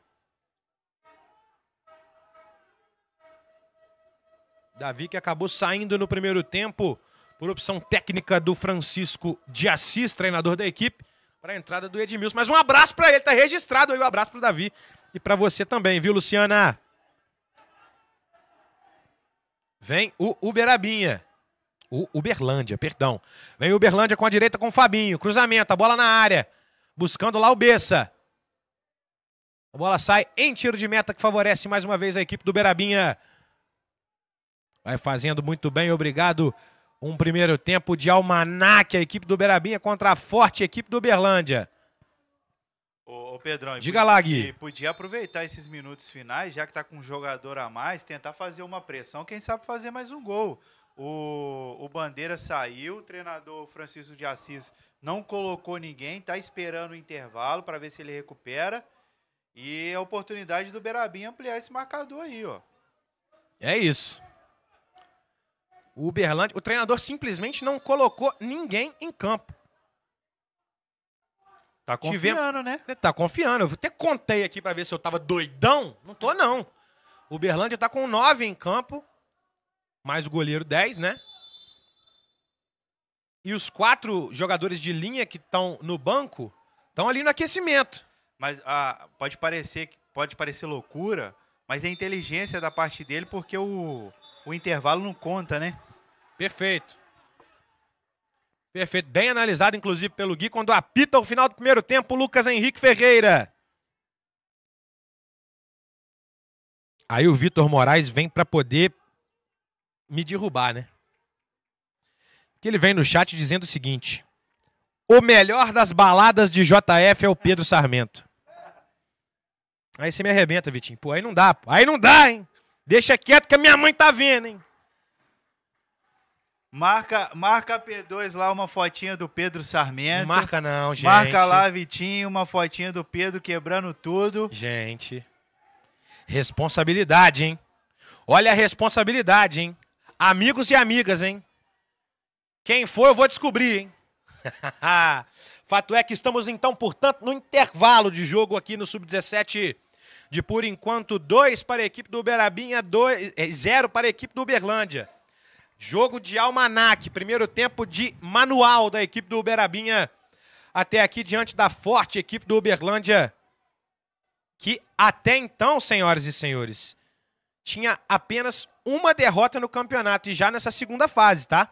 Davi que acabou saindo no primeiro tempo por opção técnica do Francisco de Assis, treinador da equipe, para a entrada do Edmilson. Mas um abraço para ele, tá registrado aí o um abraço para o Davi e para você também, viu, Luciana? Vem o Uberabinha. O Uberlândia, perdão. Vem o Uberlândia com a direita com o Fabinho. Cruzamento, a bola na área buscando lá o Bessa. A bola sai em tiro de meta que favorece mais uma vez a equipe do Berabinha. Vai fazendo muito bem, obrigado. Um primeiro tempo de almanac, a equipe do Berabinha contra a forte equipe do Berlândia. Ô, ô Pedrão, Diga lá, Gui. podia aproveitar esses minutos finais, já que tá com um jogador a mais, tentar fazer uma pressão, quem sabe fazer mais um gol. O, o Bandeira saiu, o treinador Francisco de Assis não colocou ninguém, tá esperando o intervalo para ver se ele recupera. E a oportunidade do Berabim ampliar esse marcador aí, ó. É isso. O Uberlândia, o treinador simplesmente não colocou ninguém em campo. Tá confiando, né? É, tá confiando. Eu até contei aqui para ver se eu tava doidão. Não tô, não. O Uberlândia tá com nove em campo, mais o goleiro 10, né? e os quatro jogadores de linha que estão no banco estão ali no aquecimento. Mas ah, pode parecer pode parecer loucura, mas é inteligência da parte dele porque o, o intervalo não conta, né? Perfeito. Perfeito. Bem analisado, inclusive, pelo Gui, quando apita o final do primeiro tempo, Lucas Henrique Ferreira. Aí o Vitor Moraes vem para poder me derrubar, né? que ele vem no chat dizendo o seguinte: O melhor das baladas de JF é o Pedro Sarmento. Aí você me arrebenta, Vitinho. Pô, aí não dá, pô. Aí não dá, hein? Deixa quieto que a minha mãe tá vendo, hein? Marca, marca P2 lá uma fotinha do Pedro Sarmento. Não marca não, gente. Marca lá, Vitinho, uma fotinha do Pedro quebrando tudo. Gente. Responsabilidade, hein? Olha a responsabilidade, hein? Amigos e amigas, hein? Quem foi, eu vou descobrir, hein? (laughs) Fato é que estamos, então, portanto, no intervalo de jogo aqui no Sub-17 de, por enquanto, dois para a equipe do Uberabinha, eh, zero para a equipe do Uberlândia. Jogo de almanac, primeiro tempo de manual da equipe do Uberabinha até aqui diante da forte equipe do Uberlândia, que até então, senhoras e senhores, tinha apenas uma derrota no campeonato e já nessa segunda fase, tá?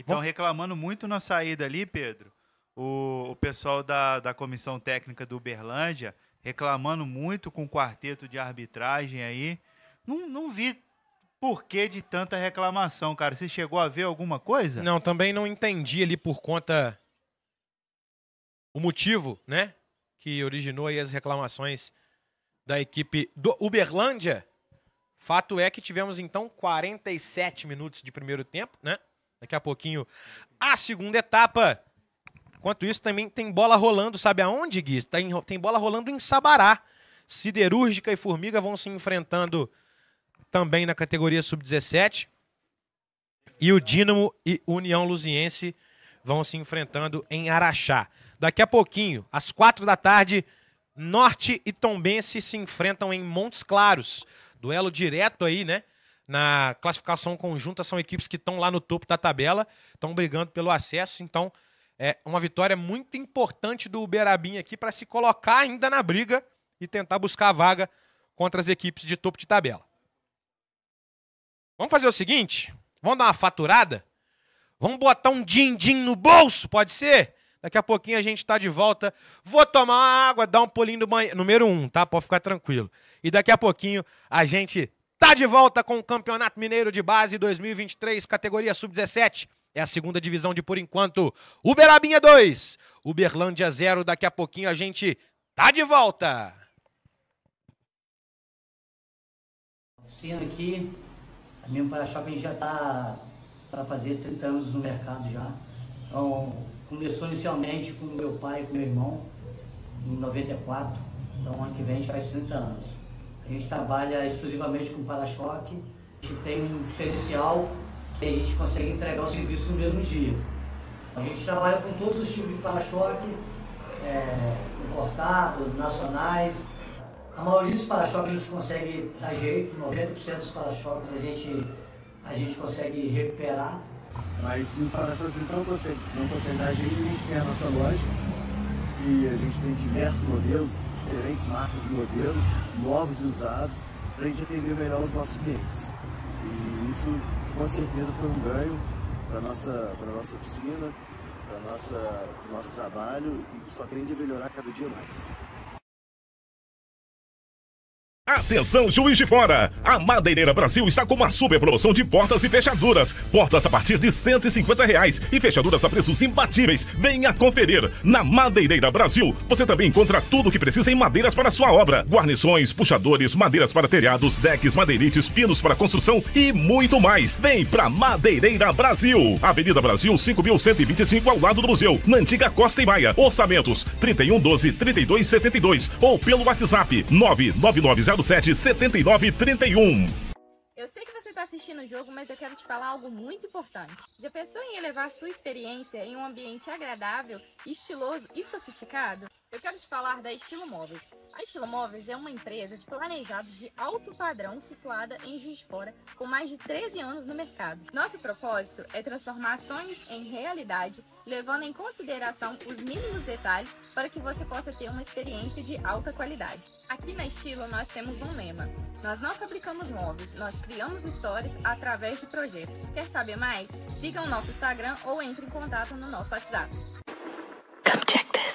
estão reclamando muito na saída ali, Pedro. O, o pessoal da, da comissão técnica do Uberlândia reclamando muito com o quarteto de arbitragem aí. Não, não vi porquê de tanta reclamação, cara. Você chegou a ver alguma coisa? Não, também não entendi ali por conta. O motivo, né? Que originou aí as reclamações da equipe do Uberlândia. Fato é que tivemos então 47 minutos de primeiro tempo, né? daqui a pouquinho a segunda etapa. Enquanto isso, também tem bola rolando, sabe aonde, Gui? Tá tem, bola rolando em Sabará. Siderúrgica e Formiga vão se enfrentando também na categoria sub-17. E o Dínamo e União Luziense vão se enfrentando em Araxá. Daqui a pouquinho, às quatro da tarde, Norte e Tombense se enfrentam em Montes Claros. Duelo direto aí, né? na classificação conjunta, são equipes que estão lá no topo da tabela, estão brigando pelo acesso, então é uma vitória muito importante do Uberabim aqui para se colocar ainda na briga e tentar buscar a vaga contra as equipes de topo de tabela. Vamos fazer o seguinte? Vamos dar uma faturada? Vamos botar um din-din no bolso, pode ser? Daqui a pouquinho a gente está de volta. Vou tomar água, dar um pulinho do banheiro. Número um, tá? Pode ficar tranquilo. E daqui a pouquinho a gente Tá de volta com o Campeonato Mineiro de Base 2023, categoria Sub-17. É a segunda divisão de por enquanto. Uberabinha 2, Uberlândia 0. Daqui a pouquinho a gente tá de volta. Oficina aqui, é a minha para-choque já tá para fazer 30 anos no mercado já. Então, começou inicialmente com meu pai e com meu irmão, em 94. Então, ano que vem a gente faz 30 anos. A gente trabalha exclusivamente com para-choque, a gente tem um diferencial que a gente consegue entregar o serviço no mesmo dia. A gente trabalha com todos os tipos de para-choque, é, importado, nacionais. A maioria dos para-choques a gente consegue dar jeito, 90% dos para-choques a gente, a gente consegue recuperar. Mas nos para-choques então você não consegue dar jeito, a gente tem a nossa loja e a gente tem diversos modelos diferentes marcas e modelos, novos e usados, para a gente atender melhor os nossos clientes. E isso, com certeza, foi um ganho para a nossa, nossa oficina, para o nosso trabalho e só tende a melhorar cada dia mais. Atenção, juiz de fora! A Madeireira Brasil está com uma super promoção de portas e fechaduras. Portas a partir de 150 reais e fechaduras a preços imbatíveis. Venha conferir! Na Madeireira Brasil, você também encontra tudo o que precisa em madeiras para sua obra: guarnições, puxadores, madeiras para telhados, decks, madeirites, pinos para construção e muito mais. Vem pra Madeireira Brasil! Avenida Brasil 5125 ao lado do museu, na antiga Costa e Maia. Orçamentos 3112 3272 ou pelo WhatsApp 999 99107 7931. Eu sei que você está assistindo o jogo, mas eu quero te falar algo muito importante. Já pensou em elevar sua experiência em um ambiente agradável, estiloso e sofisticado? Eu quero te falar da Estilo Móveis. A Estilo Móveis é uma empresa de planejados de alto padrão situada em Juiz Fora, com mais de 13 anos no mercado. Nosso propósito é transformar sonhos em realidade, levando em consideração os mínimos detalhes para que você possa ter uma experiência de alta qualidade. Aqui na Estilo nós temos um lema: nós não fabricamos móveis, nós criamos histórias através de projetos. Quer saber mais? Siga o nosso Instagram ou entre em contato no nosso WhatsApp. Come check this.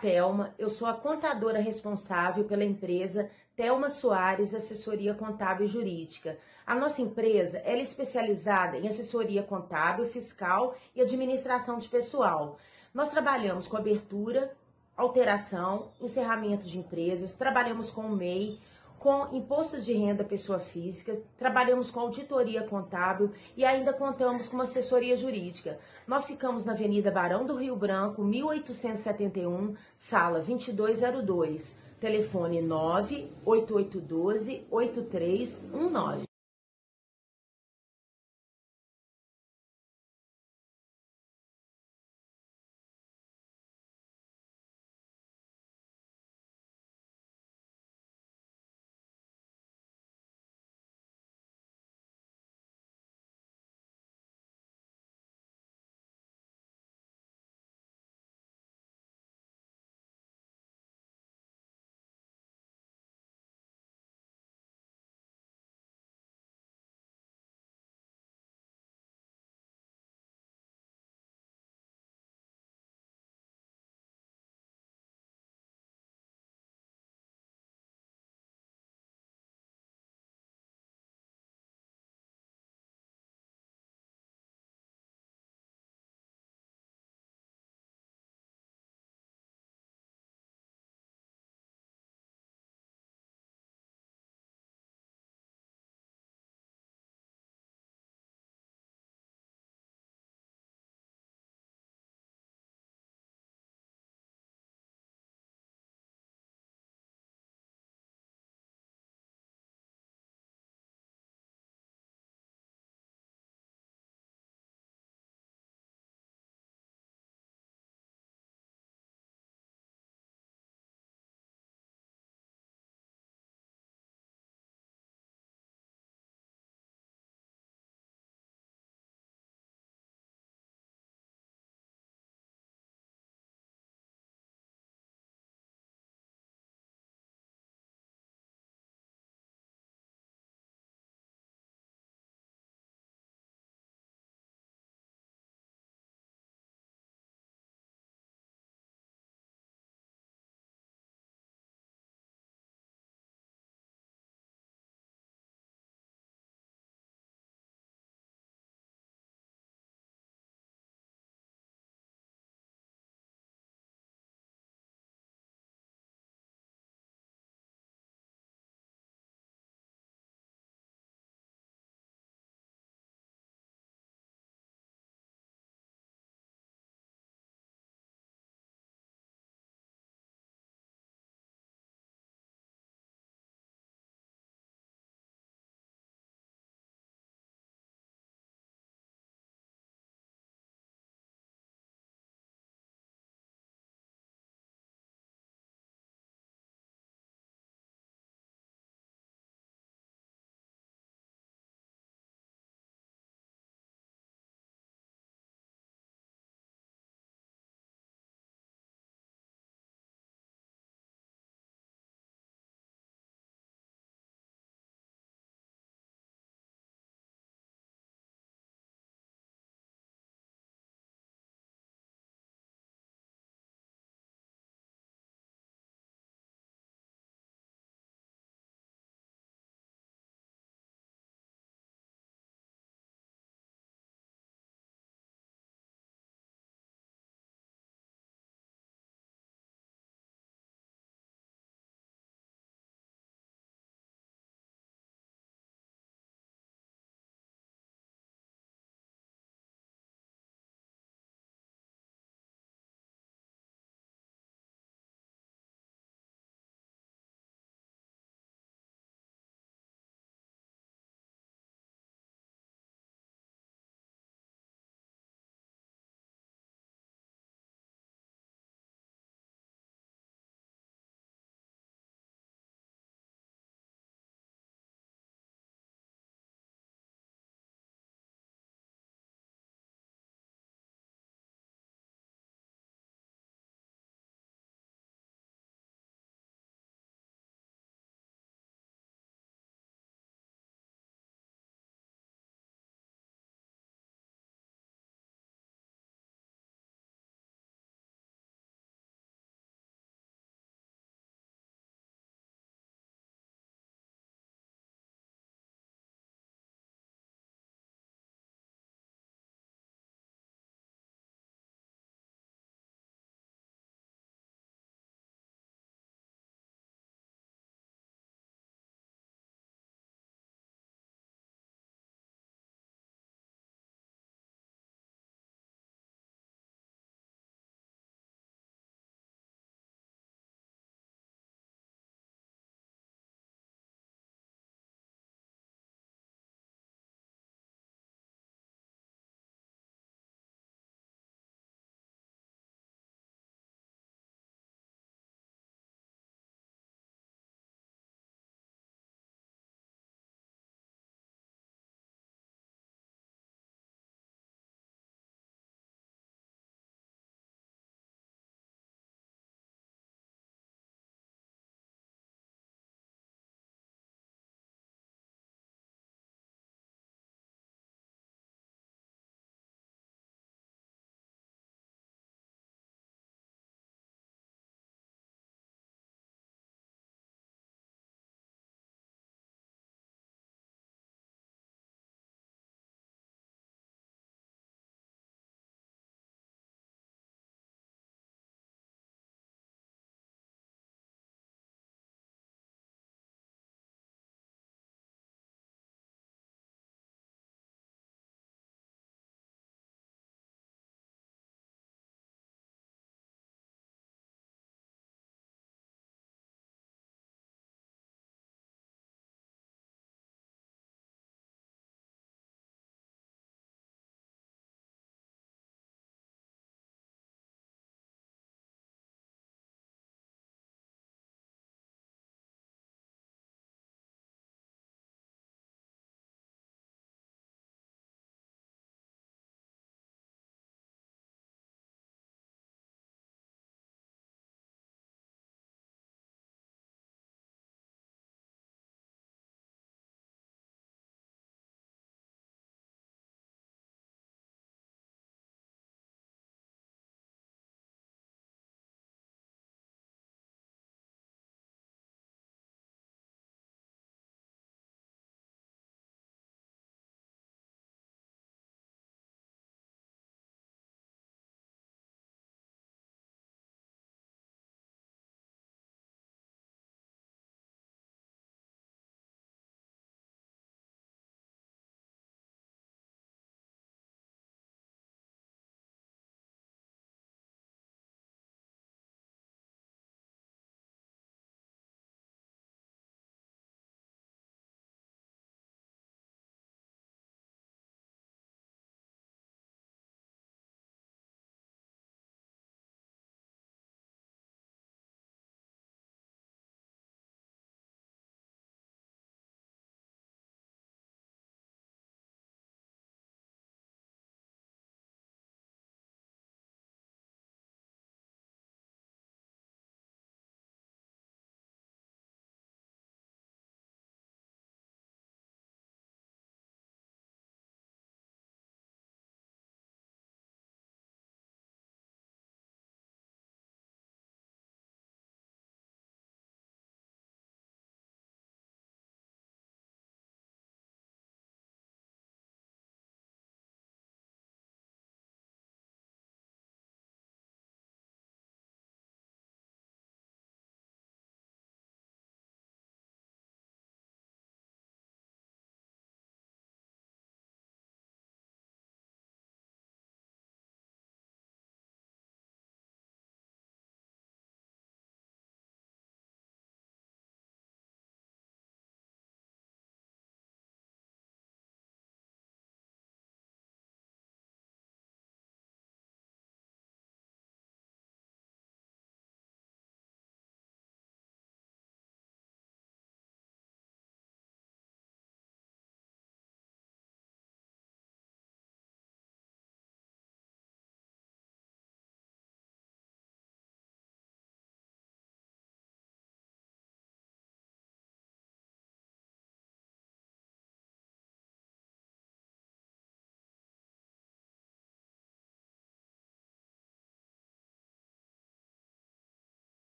Telma, eu sou a contadora responsável pela empresa Telma Soares Assessoria Contábil e Jurídica. A nossa empresa é especializada em assessoria contábil, fiscal e administração de pessoal. Nós trabalhamos com abertura, alteração, encerramento de empresas, trabalhamos com o MEI, com imposto de renda pessoa física, trabalhamos com auditoria contábil e ainda contamos com uma assessoria jurídica. Nós ficamos na Avenida Barão do Rio Branco, 1871, sala 2202, telefone 98812 8319.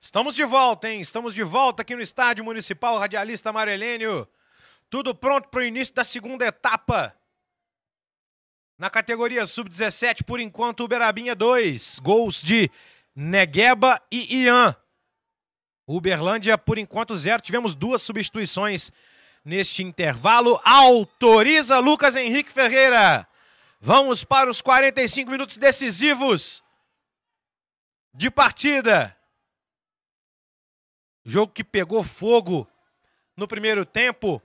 Estamos de volta, hein? Estamos de volta aqui no Estádio Municipal Radialista Marelênio. Tudo pronto para o início da segunda etapa. Na categoria sub-17, por enquanto, Uberabinha 2. Gols de Negueba e Ian. Uberlândia, por enquanto, zero. Tivemos duas substituições neste intervalo. Autoriza Lucas Henrique Ferreira. Vamos para os 45 minutos decisivos de partida. Jogo que pegou fogo no primeiro tempo.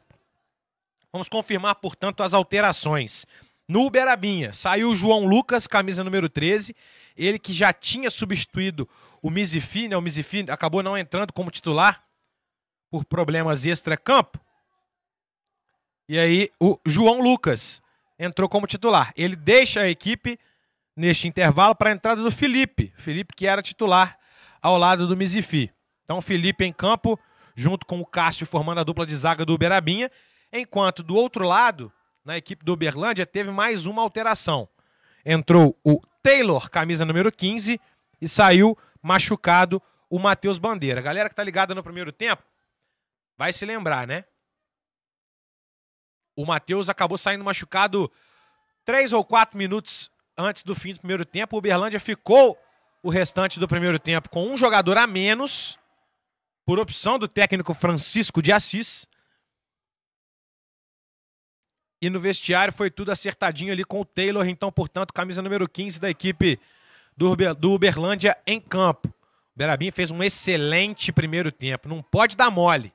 Vamos confirmar, portanto, as alterações. No Uberabinha, saiu o João Lucas, camisa número 13. Ele que já tinha substituído o Mizifi, né? O Mizifin acabou não entrando como titular por problemas extra-campo. E aí o João Lucas entrou como titular. Ele deixa a equipe neste intervalo para a entrada do Felipe. Felipe que era titular ao lado do Mizifi. Então Felipe em campo, junto com o Cássio, formando a dupla de zaga do Uberabinha. Enquanto do outro lado, na equipe do Uberlândia, teve mais uma alteração. Entrou o Taylor, camisa número 15, e saiu machucado o Matheus Bandeira. Galera que tá ligada no primeiro tempo, vai se lembrar, né? O Matheus acabou saindo machucado três ou quatro minutos antes do fim do primeiro tempo. O Uberlândia ficou o restante do primeiro tempo com um jogador a menos por opção do técnico Francisco de Assis. E no vestiário foi tudo acertadinho ali com o Taylor, então, portanto, camisa número 15 da equipe do, do Uberlândia em campo. O Berabim fez um excelente primeiro tempo. Não pode dar mole.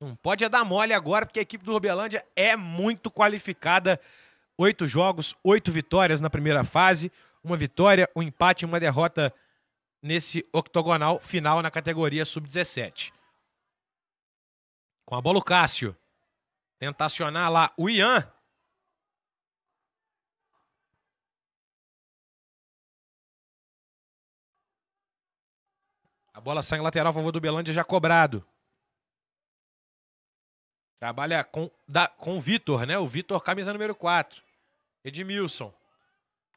Não pode dar mole agora, porque a equipe do Uberlândia é muito qualificada. Oito jogos, oito vitórias na primeira fase. Uma vitória, um empate e uma derrota nesse octogonal final na categoria sub-17. Com a bola o Cássio. Tenta acionar lá o Ian. A bola sai em lateral favor do Belândia, já cobrado. Trabalha com, da, com o Vitor, né? O Vitor, camisa número 4. Edmilson.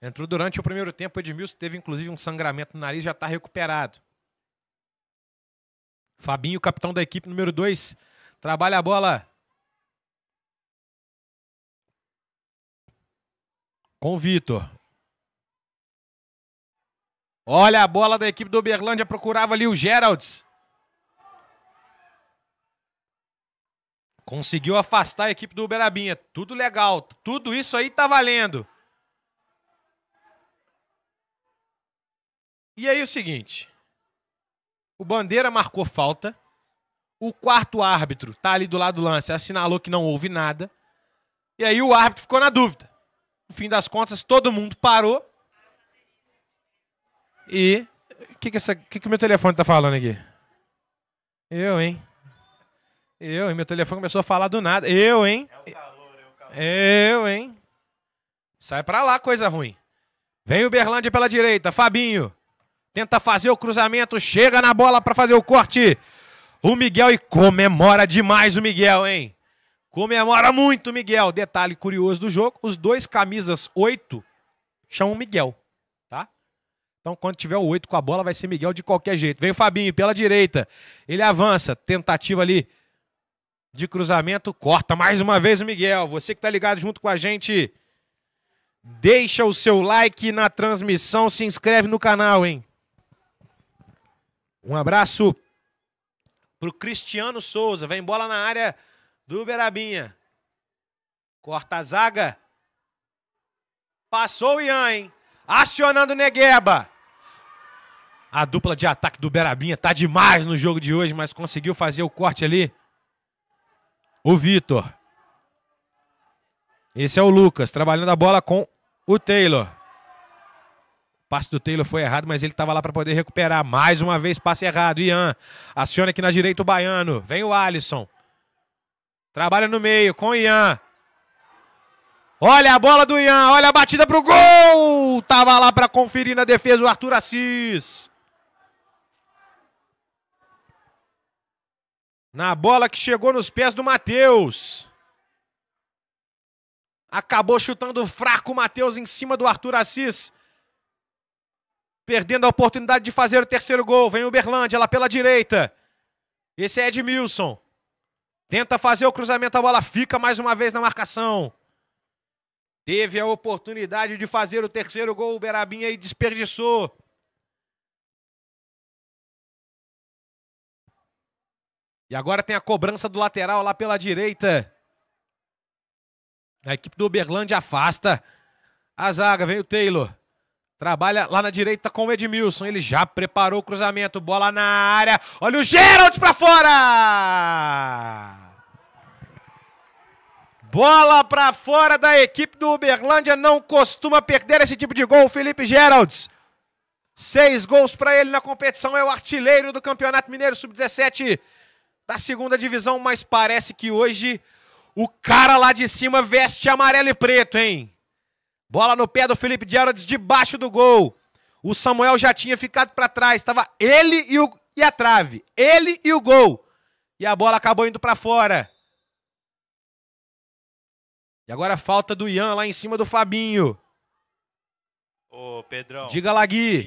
Entrou durante o primeiro tempo, Edmilson teve inclusive um sangramento no nariz, já está recuperado. Fabinho, capitão da equipe número 2, trabalha a bola. Com o Vitor. Olha a bola da equipe do Uberlândia, procurava ali o Geralds. Conseguiu afastar a equipe do Uberabinha. Tudo legal, tudo isso aí tá valendo. E aí o seguinte: o Bandeira marcou falta. O quarto árbitro tá ali do lado do lance, assinalou que não houve nada. E aí o árbitro ficou na dúvida. No fim das contas, todo mundo parou. E. O que que, essa... que que meu telefone tá falando aqui? Eu, hein? Eu, hein? Meu telefone começou a falar do nada. Eu, hein? É o calor, é o calor. Eu, hein? Sai pra lá, coisa ruim. Vem o Berlândia pela direita, Fabinho. Tenta fazer o cruzamento, chega na bola para fazer o corte. O Miguel e comemora demais o Miguel, hein? Comemora muito o Miguel. Detalhe curioso do jogo: os dois camisas 8 chamam Miguel, tá? Então, quando tiver o 8 com a bola, vai ser Miguel de qualquer jeito. Vem o Fabinho pela direita. Ele avança. Tentativa ali de cruzamento. Corta mais uma vez o Miguel. Você que tá ligado junto com a gente. Deixa o seu like na transmissão, se inscreve no canal, hein? Um abraço pro Cristiano Souza. Vem bola na área do Berabinha. Corta a zaga. Passou o Ian, hein? Acionando Negueba. A dupla de ataque do Berabinha tá demais no jogo de hoje, mas conseguiu fazer o corte ali. O Vitor. Esse é o Lucas, trabalhando a bola com o Taylor. Passe do Taylor foi errado, mas ele estava lá para poder recuperar. Mais uma vez, passe errado. Ian aciona aqui na direita o baiano. Vem o Alisson. Trabalha no meio com o Ian. Olha a bola do Ian, olha a batida para o gol! Tava lá para conferir na defesa o Arthur Assis. Na bola que chegou nos pés do Matheus. Acabou chutando fraco o Matheus em cima do Arthur Assis. Perdendo a oportunidade de fazer o terceiro gol. Vem o Berlândia lá pela direita. Esse é Edmilson. Tenta fazer o cruzamento, a bola fica mais uma vez na marcação. Teve a oportunidade de fazer o terceiro gol, o Berabinha e desperdiçou. E agora tem a cobrança do lateral lá pela direita. A equipe do Uberlândia afasta. A zaga, vem o Taylor. Trabalha lá na direita com o Edmilson. Ele já preparou o cruzamento. Bola na área. Olha o Gerald para fora! Bola para fora da equipe do Uberlândia. Não costuma perder esse tipo de gol, Felipe Geralds. Seis gols para ele na competição. É o artilheiro do Campeonato Mineiro Sub-17 da segunda divisão. Mas parece que hoje o cara lá de cima veste amarelo e preto, hein? Bola no pé do Felipe Geraldes debaixo do gol. O Samuel já tinha ficado para trás. Estava ele e, o, e a trave. Ele e o gol. E a bola acabou indo para fora. E agora falta do Ian lá em cima do Fabinho. Ô, Pedrão. Diga lá, Gui.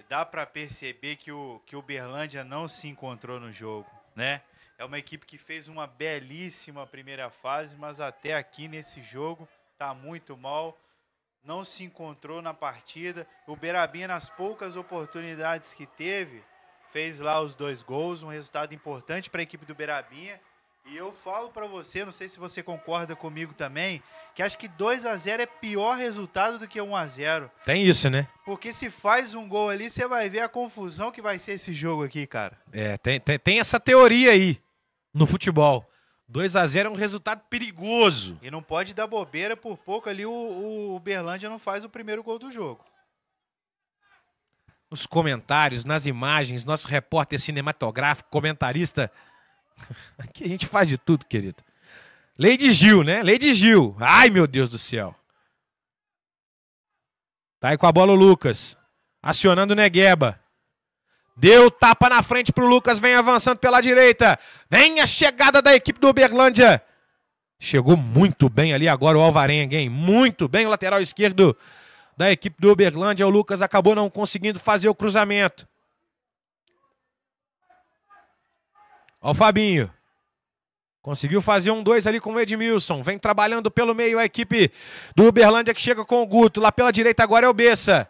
E dá para perceber que o, que o Berlândia não se encontrou no jogo, né? É uma equipe que fez uma belíssima primeira fase, mas até aqui nesse jogo tá muito mal não se encontrou na partida. O Berabinha, nas poucas oportunidades que teve, fez lá os dois gols, um resultado importante para a equipe do Berabinha. E eu falo para você, não sei se você concorda comigo também, que acho que 2 a 0 é pior resultado do que 1 a 0. Tem isso, né? Porque se faz um gol ali, você vai ver a confusão que vai ser esse jogo aqui, cara. É, tem, tem, tem essa teoria aí no futebol. 2 a 0 é um resultado perigoso. E não pode dar bobeira por pouco ali. O, o não faz o primeiro gol do jogo. Nos comentários, nas imagens, nosso repórter cinematográfico, comentarista. (laughs) Aqui a gente faz de tudo, querido. Lady Gil, né? Lady Gil. Ai, meu Deus do céu. Tá aí com a bola o Lucas. Acionando o Negueba. Deu tapa na frente pro Lucas, vem avançando pela direita. Vem a chegada da equipe do Uberlândia. Chegou muito bem ali agora o Alvarenga, hein? Muito bem o lateral esquerdo da equipe do Uberlândia. O Lucas acabou não conseguindo fazer o cruzamento. Olha o Fabinho. Conseguiu fazer um dois ali com o Edmilson. Vem trabalhando pelo meio a equipe do Uberlândia que chega com o Guto. Lá pela direita agora é o Bessa.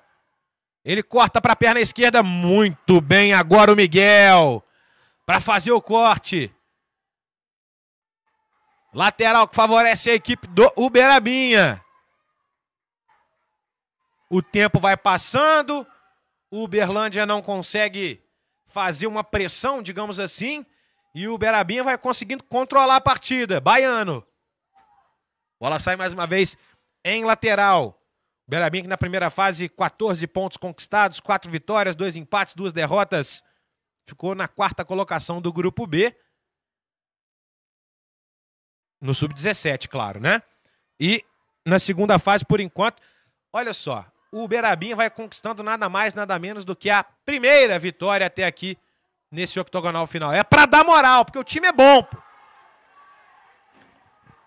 Ele corta para a perna esquerda. Muito bem agora o Miguel. Para fazer o corte. Lateral que favorece a equipe do Uberabinha. O tempo vai passando. O Uberlândia não consegue fazer uma pressão, digamos assim. E o Uberabinha vai conseguindo controlar a partida. Baiano. Bola sai mais uma vez em lateral. Berabinha que na primeira fase, 14 pontos conquistados, 4 vitórias, 2 empates, 2 derrotas. Ficou na quarta colocação do grupo B. No sub-17, claro, né? E na segunda fase, por enquanto, olha só, o Berabinha vai conquistando nada mais, nada menos do que a primeira vitória até aqui nesse octogonal final. É para dar moral, porque o time é bom.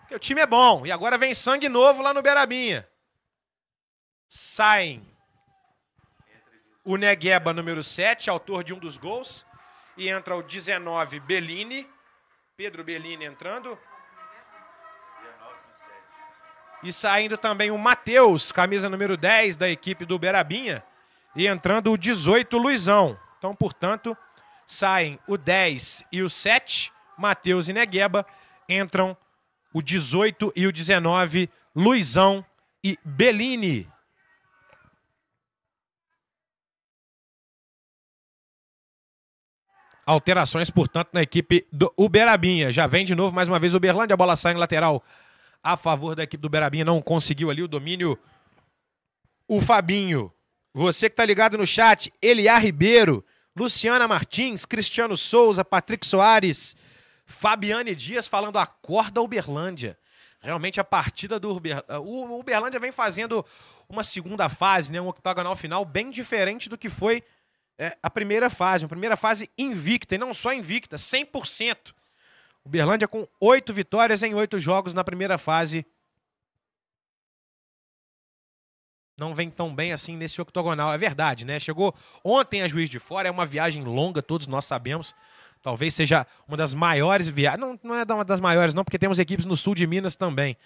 Porque o time é bom. E agora vem sangue novo lá no Berabinha saem o Negueba, número 7, autor de um dos gols, e entra o 19, Bellini, Pedro Bellini entrando. E saindo também o Matheus, camisa número 10 da equipe do Berabinha, e entrando o 18, Luizão. Então, portanto, saem o 10 e o 7, Matheus e Negueba, entram o 18 e o 19, Luizão e Bellini. Alterações, portanto, na equipe do Uberabinha. Já vem de novo, mais uma vez, o Uberlândia. A bola sai em lateral a favor da equipe do Uberabinha. Não conseguiu ali o domínio. O Fabinho. Você que tá ligado no chat, Eliar Ribeiro, Luciana Martins, Cristiano Souza, Patrick Soares, Fabiane Dias falando a corda Uberlândia. Realmente a partida do Uber... o Uberlândia vem fazendo uma segunda fase, né, um octogonal final bem diferente do que foi é, a primeira fase, uma primeira fase invicta, e não só invicta, 100%. Uberlândia com oito vitórias em oito jogos na primeira fase. Não vem tão bem assim nesse octogonal. É verdade, né? Chegou ontem a Juiz de Fora, é uma viagem longa, todos nós sabemos. Talvez seja uma das maiores viagens. Não, não é uma das maiores, não, porque temos equipes no sul de Minas também.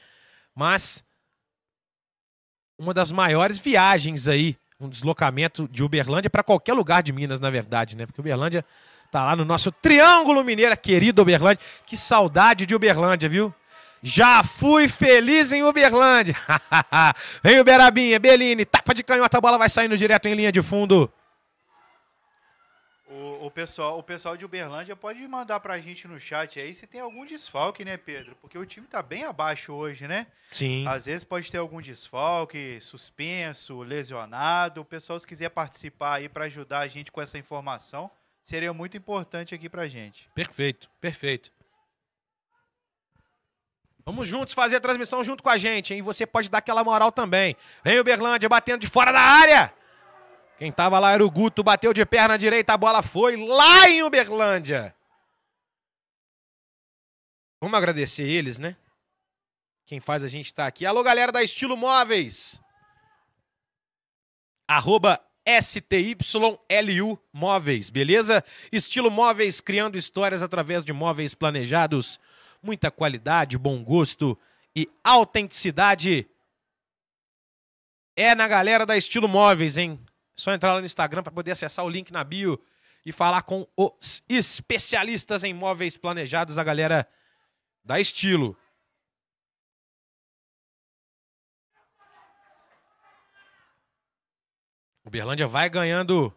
Mas uma das maiores viagens aí um deslocamento de Uberlândia para qualquer lugar de Minas, na verdade, né? Porque Uberlândia tá lá no nosso Triângulo mineiro, é querido Uberlândia. Que saudade de Uberlândia, viu? Já fui feliz em Uberlândia. Vem (laughs) Uberabinha, Beline, tapa de canhota, a bola vai saindo direto em linha de fundo. O, o, pessoal, o pessoal de Uberlândia pode mandar pra gente no chat aí se tem algum desfalque, né, Pedro? Porque o time tá bem abaixo hoje, né? Sim. Às vezes pode ter algum desfalque, suspenso, lesionado. O pessoal, se quiser participar aí para ajudar a gente com essa informação, seria muito importante aqui pra gente. Perfeito, perfeito. Vamos juntos fazer a transmissão junto com a gente, hein? Você pode dar aquela moral também. Vem Uberlândia batendo de fora da área. Quem tava lá era o Guto, bateu de perna direita, a bola foi lá em Uberlândia. Vamos agradecer eles, né? Quem faz a gente estar tá aqui. Alô, galera da Estilo Móveis. Arroba STYLU Móveis, beleza? Estilo Móveis, criando histórias através de móveis planejados. Muita qualidade, bom gosto e autenticidade. É na galera da Estilo Móveis, hein? só entrar lá no Instagram para poder acessar o link na bio e falar com os especialistas em móveis planejados, a galera da Estilo. Uberlândia vai ganhando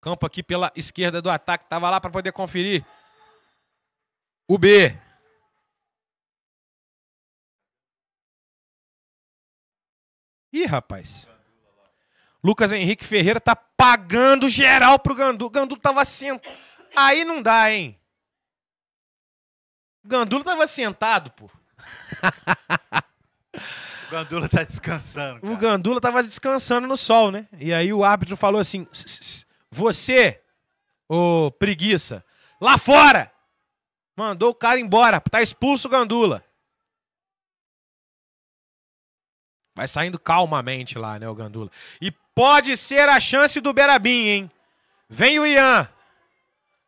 campo aqui pela esquerda do ataque. Tava lá para poder conferir. O B. Ih, rapaz. Lucas Henrique Ferreira tá pagando geral pro Gandu. Gandu tava sentado. Aí não dá, hein? Gandula tava sentado, pô. o Gandula tá descansando. Cara. O Gandula tava descansando no sol, né? E aí o árbitro falou assim: Você, ô preguiça, lá fora! Mandou o cara embora, tá expulso o Gandula. Vai saindo calmamente lá, né, o Gandula. E Pode ser a chance do Berabim, hein? Vem o Ian.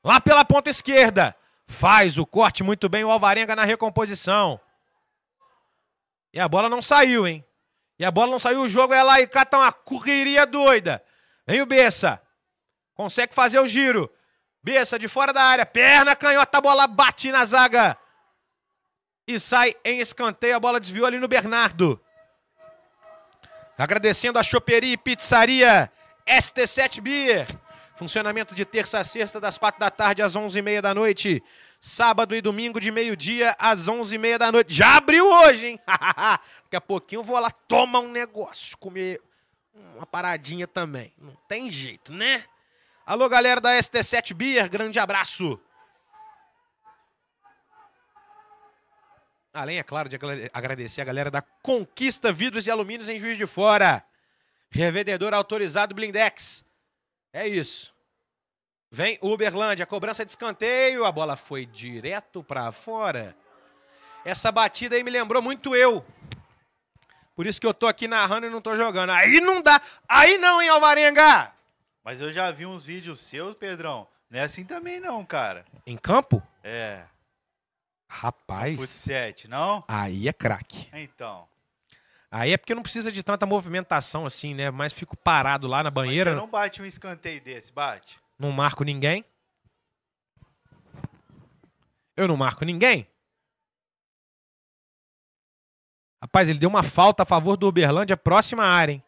Lá pela ponta esquerda. Faz o corte muito bem o Alvarenga na recomposição. E a bola não saiu, hein? E a bola não saiu, o jogo é lá e cá tá uma correria doida. Vem o Bessa. Consegue fazer o giro. Bessa de fora da área. Perna canhota, a bola bate na zaga. E sai em escanteio. A bola desviou ali no Bernardo. Agradecendo a Choperia e Pizzaria ST7 Beer. Funcionamento de terça a sexta, das quatro da tarde às onze e meia da noite. Sábado e domingo, de meio-dia às onze e meia da noite. Já abriu hoje, hein? (laughs) Daqui a pouquinho eu vou lá tomar um negócio, comer uma paradinha também. Não tem jeito, né? Alô, galera da ST7 Beer, grande abraço. Além, é claro, de agradecer a galera da Conquista Vidros e Alumínios em Juiz de Fora. Revendedor autorizado Blindex. É isso. Vem Uberlândia, cobrança de escanteio, a bola foi direto para fora. Essa batida aí me lembrou muito eu. Por isso que eu tô aqui narrando e não tô jogando. Aí não dá. Aí não, hein, Alvarenga? Mas eu já vi uns vídeos seus, Pedrão. Não é assim também não, cara. Em campo? É. Rapaz. Fute 7, não? Aí é craque. Então. Aí é porque não precisa de tanta movimentação assim, né? Mas fico parado lá na banheira. Mas você não bate um escanteio desse, bate? Não marco ninguém. Eu não marco ninguém. Rapaz, ele deu uma falta a favor do Uberlândia, próxima área, hein?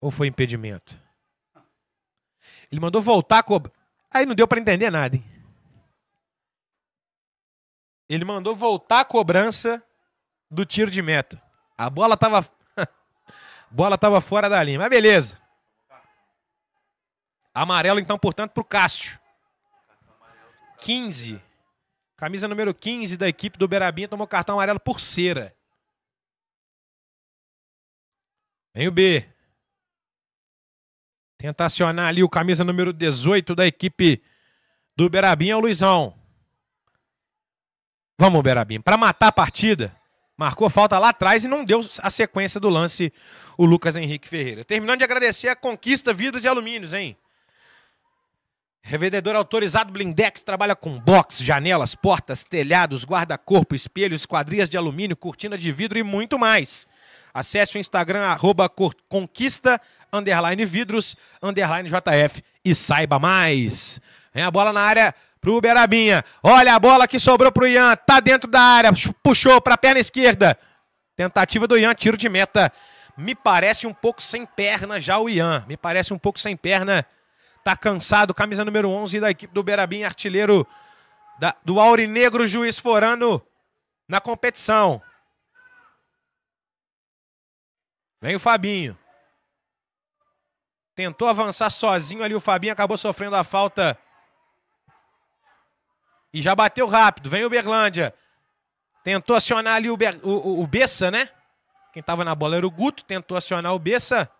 Ou foi impedimento? Ele mandou voltar a cobrar. Aí não deu para entender nada, hein? Ele mandou voltar a cobrança do tiro de meta. A bola tava (laughs) bola tava fora da linha, mas beleza. Amarelo então, portanto, pro Cássio. 15. Camisa número 15 da equipe do Berabinha tomou cartão amarelo por cera. Vem o B. Tenta acionar ali o camisa número 18 da equipe do Berabim é o Luizão. Vamos, Berabim para matar a partida. Marcou falta lá atrás e não deu a sequência do lance o Lucas Henrique Ferreira. Terminando de agradecer a Conquista Vidros e Alumínios, hein? Revendedor autorizado Blindex trabalha com box, janelas, portas, telhados, guarda-corpo, espelhos, quadrias de alumínio, cortina de vidro e muito mais. Acesse o Instagram arroba conquista underline vidros, underline JF e saiba mais. Vem a bola na área pro Berabinha. Olha a bola que sobrou pro Ian, tá dentro da área, puxou pra perna esquerda. Tentativa do Ian, tiro de meta. Me parece um pouco sem perna já o Ian, me parece um pouco sem perna. Tá cansado, camisa número 11 da equipe do Berabinha, artilheiro da, do Aurinegro Juiz Forano na competição. Vem o Fabinho. Tentou avançar sozinho ali, o Fabinho acabou sofrendo a falta. E já bateu rápido, vem o Berlândia. Tentou acionar ali o, o, o, o Bessa, né? Quem tava na bola era o Guto, tentou acionar o Bessa.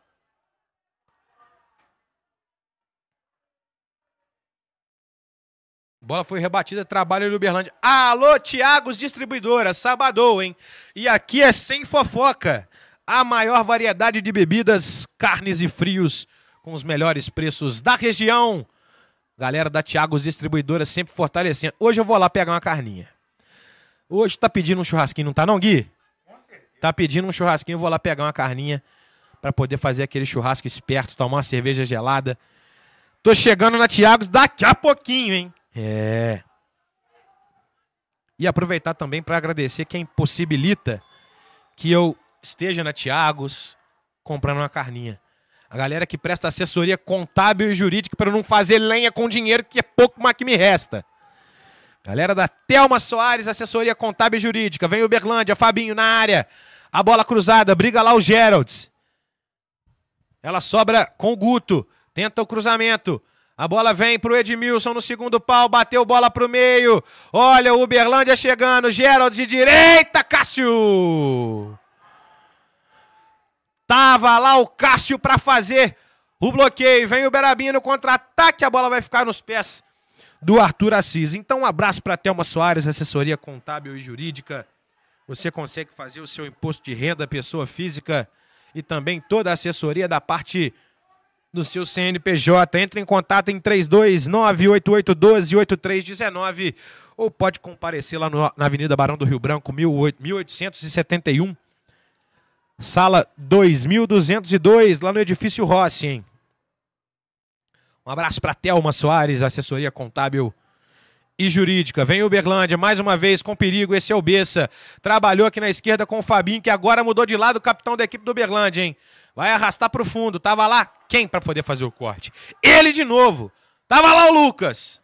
Bola foi rebatida, trabalho do Uberlândia. Alô, Tiagos Distribuidora, sabadou, hein? E aqui é sem fofoca. A maior variedade de bebidas, carnes e frios com os melhores preços da região. Galera da Tiagos Distribuidora sempre fortalecendo. Hoje eu vou lá pegar uma carninha. Hoje tá pedindo um churrasquinho, não tá não, Gui? Tá pedindo um churrasquinho, eu vou lá pegar uma carninha para poder fazer aquele churrasco esperto, tomar uma cerveja gelada. Tô chegando na Tiagos daqui a pouquinho, hein? É. E aproveitar também para agradecer quem possibilita que eu esteja na Tiagos comprando uma carninha a galera que presta assessoria contábil e jurídica para não fazer lenha com dinheiro que é pouco mais que me resta. Galera da Telma Soares, assessoria contábil e jurídica. Vem Uberlândia, Fabinho na área. A bola cruzada, briga lá o Geralds. Ela sobra com o Guto. Tenta o cruzamento. A bola vem pro Edmilson no segundo pau, bateu bola pro meio. Olha o Uberlândia chegando, Gerald de direita, Cássio! Tava lá o Cássio para fazer o bloqueio. Vem o Berabinho no contra-ataque, a bola vai ficar nos pés do Arthur Assis. Então, um abraço para Thelma Soares, assessoria contábil e jurídica. Você consegue fazer o seu imposto de renda, pessoa física e também toda a assessoria da parte do seu CNPJ. Entre em contato em 329-8812-8319 ou pode comparecer lá no, na Avenida Barão do Rio Branco, 18, 1871 Sala 2202, lá no edifício Rossi, hein? Um abraço para Thelma Soares, assessoria contábil e jurídica. Vem Uberlândia, mais uma vez, com perigo, esse é o Bessa. Trabalhou aqui na esquerda com o Fabinho, que agora mudou de lado, O capitão da equipe do Uberlândia, hein? Vai arrastar pro fundo, tava lá quem para poder fazer o corte? Ele de novo, tava lá o Lucas.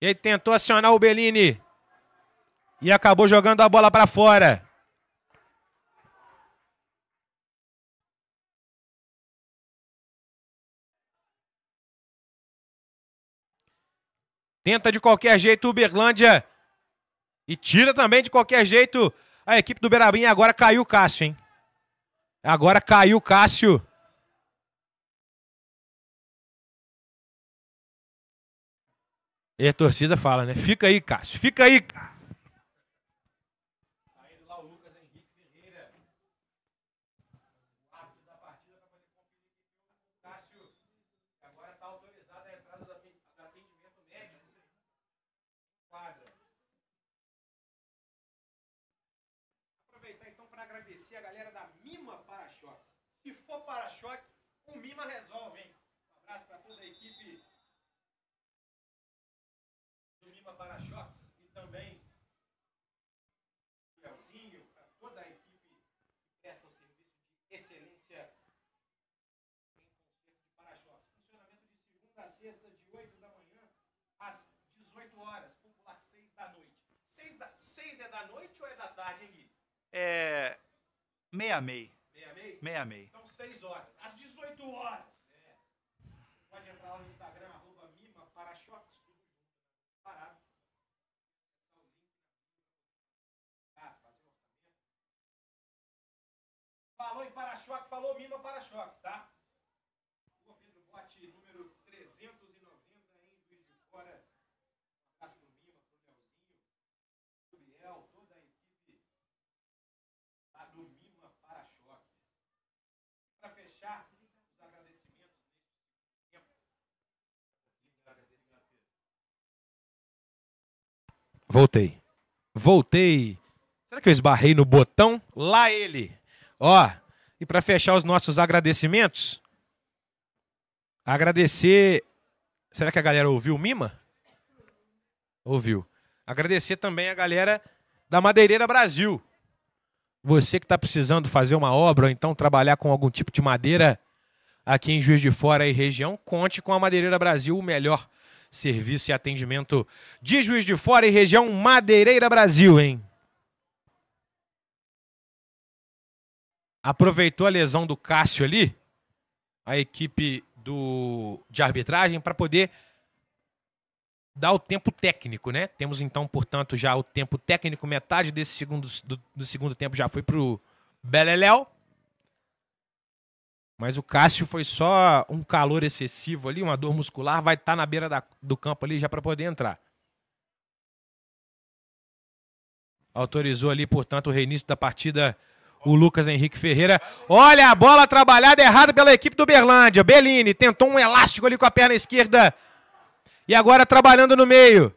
Ele tentou acionar o Bellini e acabou jogando a bola para fora. Tenta de qualquer jeito Uberlândia. E tira também de qualquer jeito a equipe do Berabim. Agora caiu o Cássio, hein? Agora caiu o Cássio. E a torcida fala, né? Fica aí, Cássio. Fica aí, Cássio. da noite ou é da tarde, Henrique? É. Meia meia. Meia meia? Meia meia. Então, 6 horas. Às 18 horas. É. Pode entrar lá no Instagram, arroba Mima Parachoques, tudo junto. Né? Parado. Ah, falou em para-choque, falou Mima Para-choques, tá? Voltei. Voltei. Será que eu esbarrei no botão? Lá ele. Ó, e para fechar os nossos agradecimentos, agradecer. Será que a galera ouviu Mima? Ouviu. Agradecer também a galera da Madeireira Brasil. Você que está precisando fazer uma obra ou então trabalhar com algum tipo de madeira aqui em Juiz de Fora e região, conte com a Madeireira Brasil, o melhor serviço e atendimento de Juiz de Fora e região Madeireira Brasil, hein? Aproveitou a lesão do Cássio ali, a equipe do, de arbitragem, para poder dar o tempo técnico, né? Temos então, portanto, já o tempo técnico, metade desse segundo, do, do segundo tempo já foi pro Beleléu. Mas o Cássio foi só um calor excessivo ali, uma dor muscular, vai estar tá na beira da, do campo ali já para poder entrar. Autorizou ali, portanto, o reinício da partida o Lucas Henrique Ferreira. Olha a bola trabalhada errada pela equipe do Berlândia. Bellini tentou um elástico ali com a perna esquerda. E agora trabalhando no meio.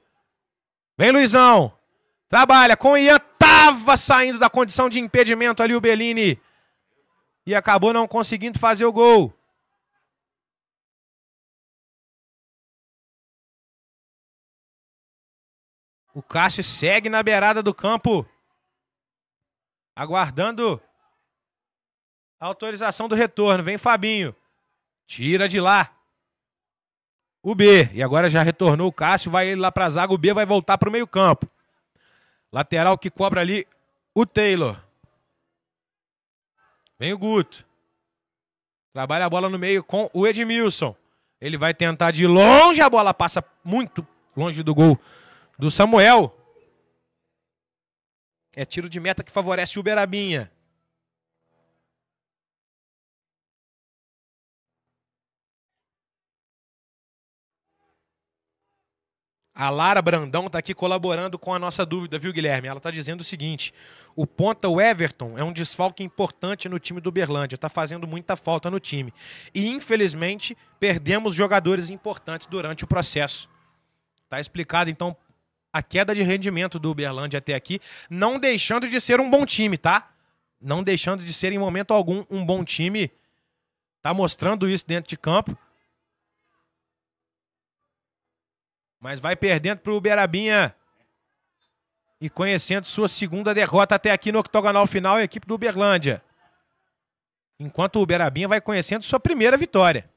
Vem Luizão. Trabalha com o Ian. Tava saindo da condição de impedimento ali o Bellini e acabou não conseguindo fazer o gol. O Cássio segue na beirada do campo, aguardando a autorização do retorno. Vem Fabinho, tira de lá. O B, e agora já retornou o Cássio, vai ele lá pra zaga, o B vai voltar pro meio campo. Lateral que cobra ali o Taylor. Vem o Guto. Trabalha a bola no meio com o Edmilson. Ele vai tentar de longe, a bola passa muito longe do gol do Samuel. É tiro de meta que favorece o Berabinha. A Lara Brandão está aqui colaborando com a nossa dúvida, viu, Guilherme? Ela está dizendo o seguinte: o ponta o Everton é um desfalque importante no time do Berlândia, está fazendo muita falta no time. E, infelizmente, perdemos jogadores importantes durante o processo. Está explicado, então, a queda de rendimento do Uberlândia até aqui, não deixando de ser um bom time, tá? Não deixando de ser, em momento algum, um bom time. Tá mostrando isso dentro de campo Mas vai perdendo para o Uberabinha. E conhecendo sua segunda derrota até aqui no octogonal final, a equipe do Uberlândia. Enquanto o Uberabinha vai conhecendo sua primeira vitória.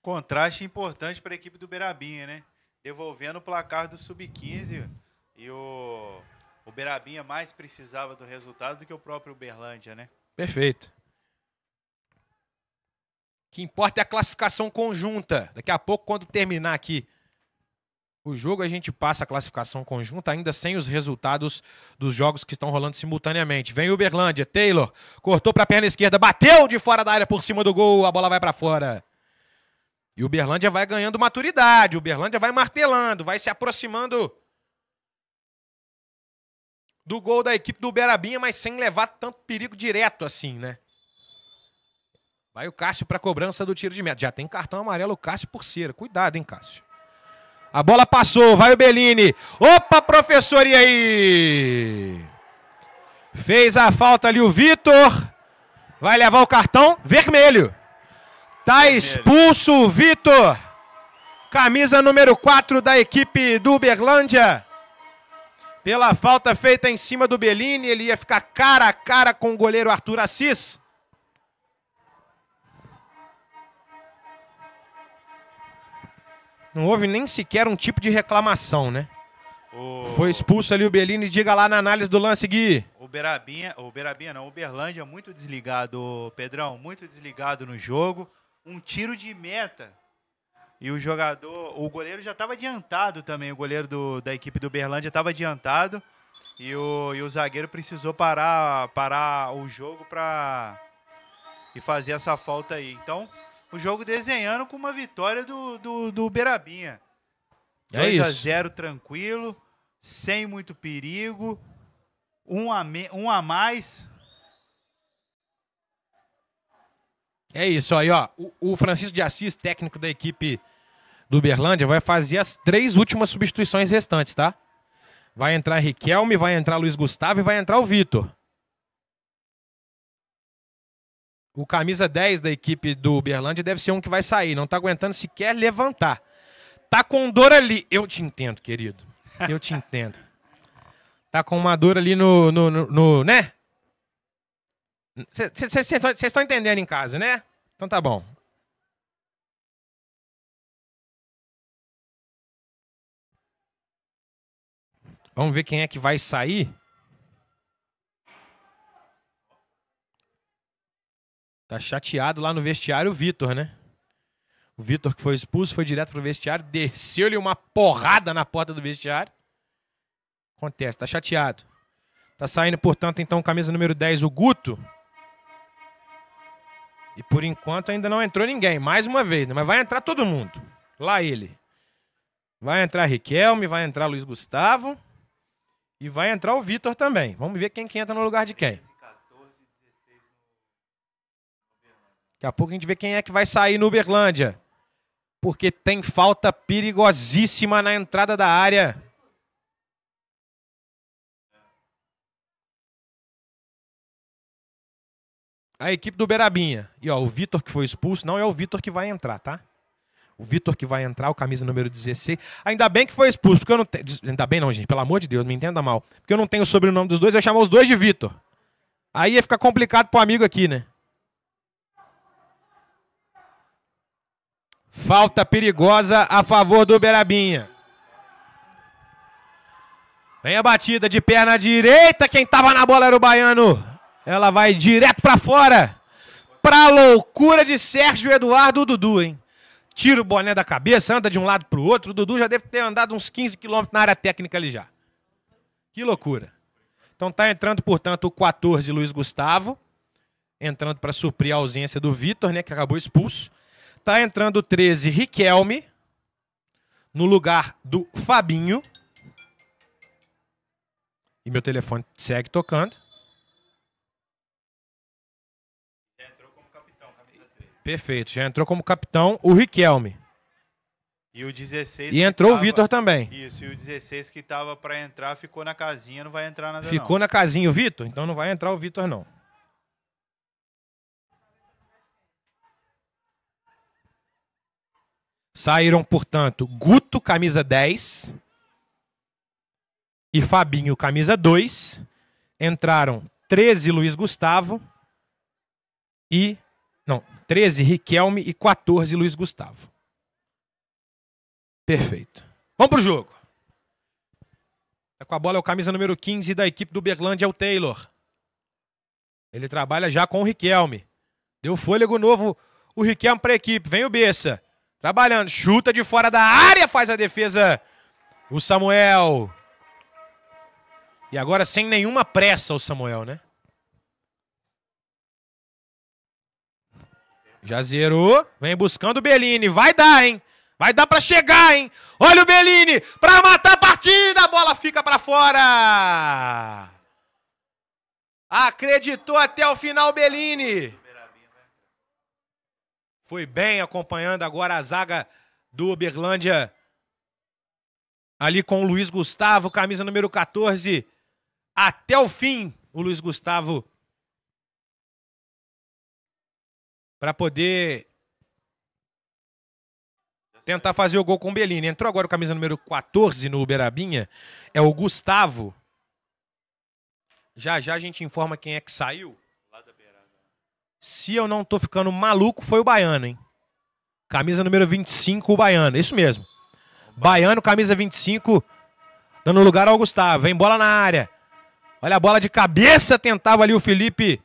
Contraste importante para a equipe do Uberabinha, né? Devolvendo o placar do Sub-15 e o Uberabinha mais precisava do resultado do que o próprio Uberlândia, né? Perfeito que importa é a classificação conjunta. Daqui a pouco, quando terminar aqui o jogo, a gente passa a classificação conjunta, ainda sem os resultados dos jogos que estão rolando simultaneamente. Vem Uberlândia, Taylor cortou para a perna esquerda, bateu de fora da área por cima do gol, a bola vai para fora. E o Uberlândia vai ganhando maturidade, o Uberlândia vai martelando, vai se aproximando do gol da equipe do Uberabinha, mas sem levar tanto perigo direto assim, né? Vai o Cássio para a cobrança do tiro de meta. Já tem cartão amarelo o Cássio por cera. Cuidado, hein, Cássio. A bola passou, vai o Bellini. Opa, professor, e aí? Fez a falta ali o Vitor. Vai levar o cartão vermelho. Tá expulso o Vitor. Camisa número 4 da equipe do Uberlândia. Pela falta feita em cima do Bellini, ele ia ficar cara a cara com o goleiro Arthur Assis. Não houve nem sequer um tipo de reclamação, né? O... Foi expulso ali o Bellini. Diga lá na análise do lance, Gui. O Berabinha, o Berabinha não, o Berlândia é muito desligado, Pedrão, muito desligado no jogo. Um tiro de meta. E o jogador, o goleiro já estava adiantado também, o goleiro do, da equipe do Berlândia estava adiantado. E o, e o zagueiro precisou parar, parar o jogo para e fazer essa falta aí. Então, o jogo desenhando com uma vitória do, do, do Beirabinha. É 2 isso. a 0 tranquilo, sem muito perigo, um a, me, um a mais. É isso aí, ó. O, o Francisco de Assis, técnico da equipe do Uberlândia, vai fazer as três últimas substituições restantes, tá? Vai entrar Riquelme, vai entrar Luiz Gustavo e vai entrar o Vitor. O camisa 10 da equipe do Uberlândia deve ser um que vai sair. Não está aguentando sequer levantar. Tá com dor ali. Eu te entendo, querido. Eu te entendo. Tá com uma dor ali no. no, no, no né? Vocês estão entendendo em casa, né? Então tá bom. Vamos ver quem é que vai sair. Tá chateado lá no vestiário o Vitor, né? O Vitor que foi expulso foi direto pro vestiário, desceu-lhe uma porrada na porta do vestiário. Acontece, tá chateado. Tá saindo, portanto, então, camisa número 10, o Guto. E por enquanto ainda não entrou ninguém, mais uma vez, né? Mas vai entrar todo mundo. Lá ele. Vai entrar Riquelme, vai entrar Luiz Gustavo. E vai entrar o Vitor também. Vamos ver quem que entra no lugar de quem. Daqui a pouco a gente vê quem é que vai sair no Uberlândia. Porque tem falta perigosíssima na entrada da área. A equipe do Berabinha. E ó, o Vitor que foi expulso, não é o Vitor que vai entrar, tá? O Vitor que vai entrar, o camisa número 16. Ainda bem que foi expulso, porque eu não tenho. Ainda bem não, gente, pelo amor de Deus, me entenda mal. Porque eu não tenho o sobrenome dos dois, eu ia chamar os dois de Vitor. Aí ia ficar complicado pro amigo aqui, né? Falta perigosa a favor do Berabinha. Vem a batida de perna direita. Quem tava na bola era o baiano. Ela vai direto para fora. Pra loucura de Sérgio Eduardo Dudu, hein? Tira o boné da cabeça, anda de um lado pro outro. O Dudu já deve ter andado uns 15 quilômetros na área técnica ali já. Que loucura. Então tá entrando, portanto, o 14 Luiz Gustavo. Entrando para suprir a ausência do Vitor, né? Que acabou expulso. Tá entrando o 13, Riquelme, no lugar do Fabinho. E meu telefone segue tocando. Já entrou como capitão, Perfeito, já entrou como capitão o Riquelme. E o 16. E entrou tava... o Vitor também. Isso, e o 16 que tava para entrar ficou na casinha, não vai entrar nada. Ficou não. na casinha o Vitor? Então não vai entrar o Vitor, não. Saíram, portanto, Guto, camisa 10, e Fabinho, camisa 2. Entraram 13 Luiz Gustavo e. Não, 13 Riquelme e 14 Luiz Gustavo. Perfeito. Vamos pro jogo. Tá com a bola é o camisa número 15 da equipe do Berlândia, é o Taylor. Ele trabalha já com o Riquelme. Deu fôlego novo o Riquelme para a equipe. Vem o Bessa. Trabalhando, chuta de fora da área, faz a defesa o Samuel. E agora sem nenhuma pressa o Samuel, né? Já zerou, vem buscando o Bellini, vai dar, hein? Vai dar para chegar, hein? Olha o Bellini para matar a partida, a bola fica para fora. Acreditou até o final Bellini. Foi bem acompanhando agora a zaga do Uberlândia. Ali com o Luiz Gustavo, camisa número 14. Até o fim, o Luiz Gustavo. Para poder tentar fazer o gol com o Bellini. Entrou agora o camisa número 14 no Uberabinha. É o Gustavo. Já já a gente informa quem é que saiu se eu não tô ficando maluco, foi o Baiano, hein? Camisa número 25, o Baiano. Isso mesmo. Baiano, camisa 25, dando lugar ao Gustavo. Vem bola na área. Olha a bola de cabeça, tentava ali o Felipe.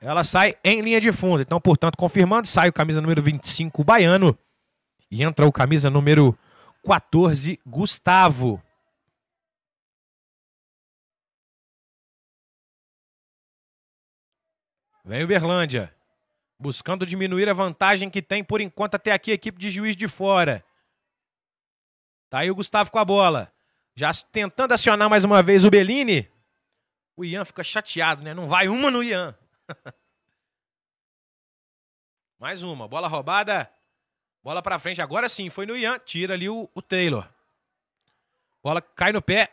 Ela sai em linha de fundo. Então, portanto, confirmando, sai o camisa número 25, o Baiano. E entra o camisa número 14, Gustavo. Vem Uberlândia. Buscando diminuir a vantagem que tem por enquanto até aqui a equipe de juiz de fora. Tá aí o Gustavo com a bola. Já tentando acionar mais uma vez o Bellini. O Ian fica chateado, né? Não vai uma no Ian. (laughs) mais uma. Bola roubada. Bola pra frente. Agora sim, foi no Ian. Tira ali o, o Taylor. Bola cai no pé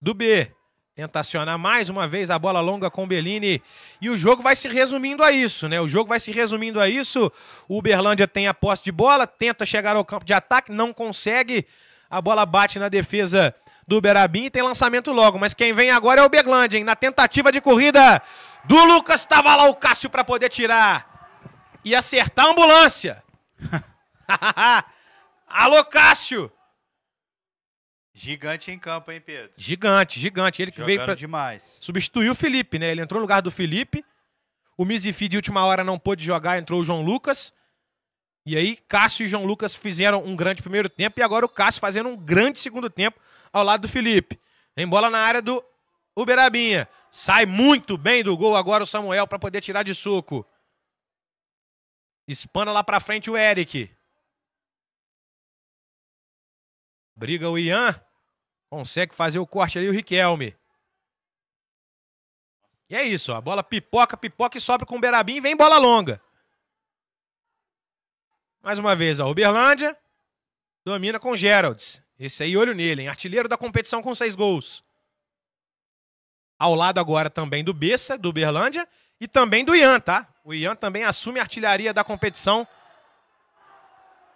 do B. Tenta acionar mais uma vez a bola longa com o Bellini. E o jogo vai se resumindo a isso, né? O jogo vai se resumindo a isso. O Uberlândia tem a posse de bola, tenta chegar ao campo de ataque, não consegue. A bola bate na defesa do Uberabim e tem lançamento logo. Mas quem vem agora é o Uberlândia, hein? Na tentativa de corrida do Lucas, estava lá o Cássio para poder tirar. E acertar a ambulância. (laughs) Alô, Cássio! Gigante em campo, hein, Pedro? Gigante, gigante. Ele que veio pra... demais. Substituiu o Felipe, né? Ele entrou no lugar do Felipe. O Mizifi de última hora não pôde jogar, entrou o João Lucas. E aí, Cássio e João Lucas fizeram um grande primeiro tempo e agora o Cássio fazendo um grande segundo tempo ao lado do Felipe. Em bola na área do Uberabinha. Sai muito bem do gol agora o Samuel para poder tirar de suco. Espana lá para frente o Eric. Briga o Ian. Consegue fazer o corte ali o Riquelme. E é isso, ó. A bola pipoca, pipoca e sobe com o Berabim e vem bola longa. Mais uma vez, ó. Uberlândia domina com Geralds. Esse aí, olho nele, hein? Artilheiro da competição com seis gols. Ao lado agora também do Bessa, do Uberlândia, e também do Ian, tá? O Ian também assume a artilharia da competição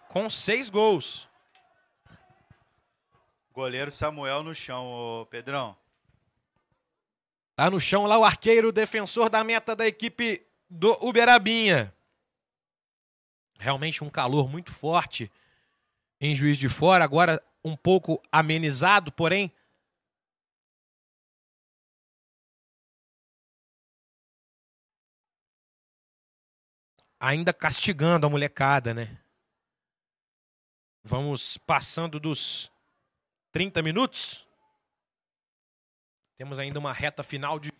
com seis gols. Goleiro Samuel no chão, ô Pedrão. Tá no chão lá o arqueiro, defensor da meta da equipe do Uberabinha. Realmente um calor muito forte em Juiz de Fora, agora um pouco amenizado, porém. Ainda castigando a molecada, né? Vamos passando dos 30 minutos. Temos ainda uma reta final de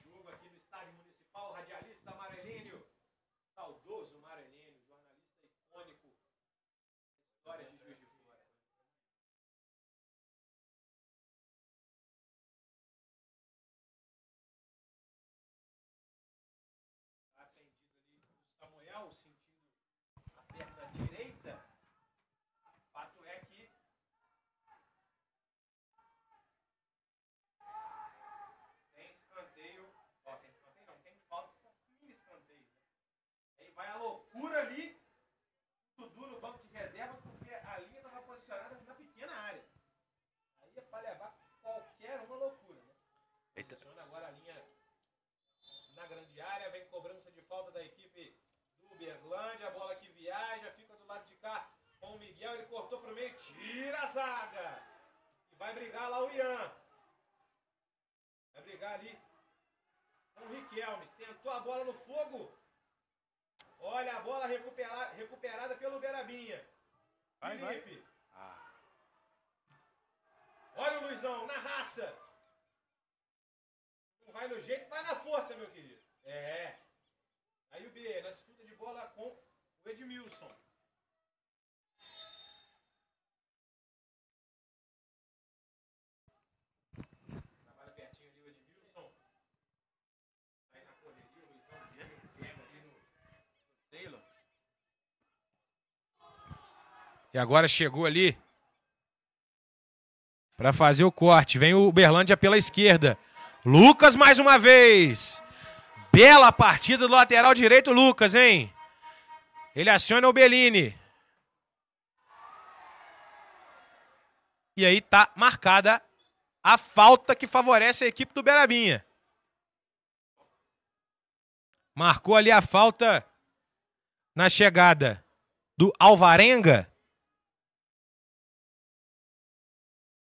vai a loucura ali, Dudu no banco de reservas, porque a linha estava posicionada na pequena área. Aí é para levar qualquer uma loucura, né? Posiciona agora a linha na grande área, vem cobrança de falta da equipe do Uberlândia, a bola que viaja, fica do lado de cá com o Miguel, ele cortou para o meio, tira a zaga! E vai brigar lá o Ian. Vai brigar ali com o Riquelme, tentou a bola no fogo, Olha a bola recuperada, recuperada pelo Berabinha. Vai, Felipe. Vai. Ah. Olha o Luizão, na raça. Não vai no jeito, vai na força, meu querido. É. Aí o B, na disputa de bola com o Edmilson. E agora chegou ali para fazer o corte. Vem o Berlândia pela esquerda. Lucas mais uma vez. Bela partida do lateral direito, Lucas, hein? Ele aciona o Bellini. E aí tá marcada a falta que favorece a equipe do Berabinha. Marcou ali a falta na chegada do Alvarenga.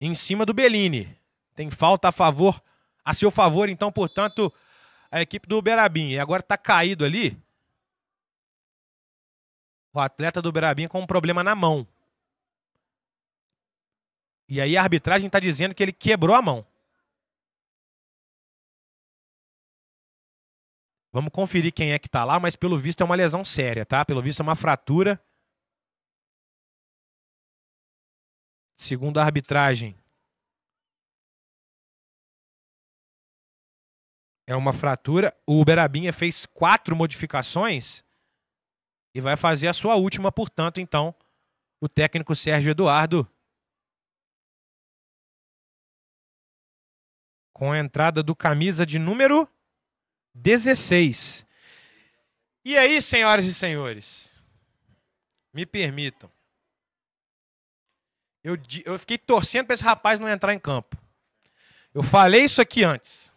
em cima do Bellini. Tem falta a favor, a seu favor, então, portanto, a equipe do Uberabim. E agora está caído ali. O atleta do Uberabim com um problema na mão. E aí a arbitragem está dizendo que ele quebrou a mão. Vamos conferir quem é que está lá, mas pelo visto é uma lesão séria, tá? Pelo visto é uma fratura. segundo a arbitragem, é uma fratura. O Berabinha fez quatro modificações e vai fazer a sua última, portanto, então, o técnico Sérgio Eduardo. Com a entrada do camisa de número 16. E aí, senhoras e senhores, me permitam. Eu, eu fiquei torcendo para esse rapaz não entrar em campo. Eu falei isso aqui antes.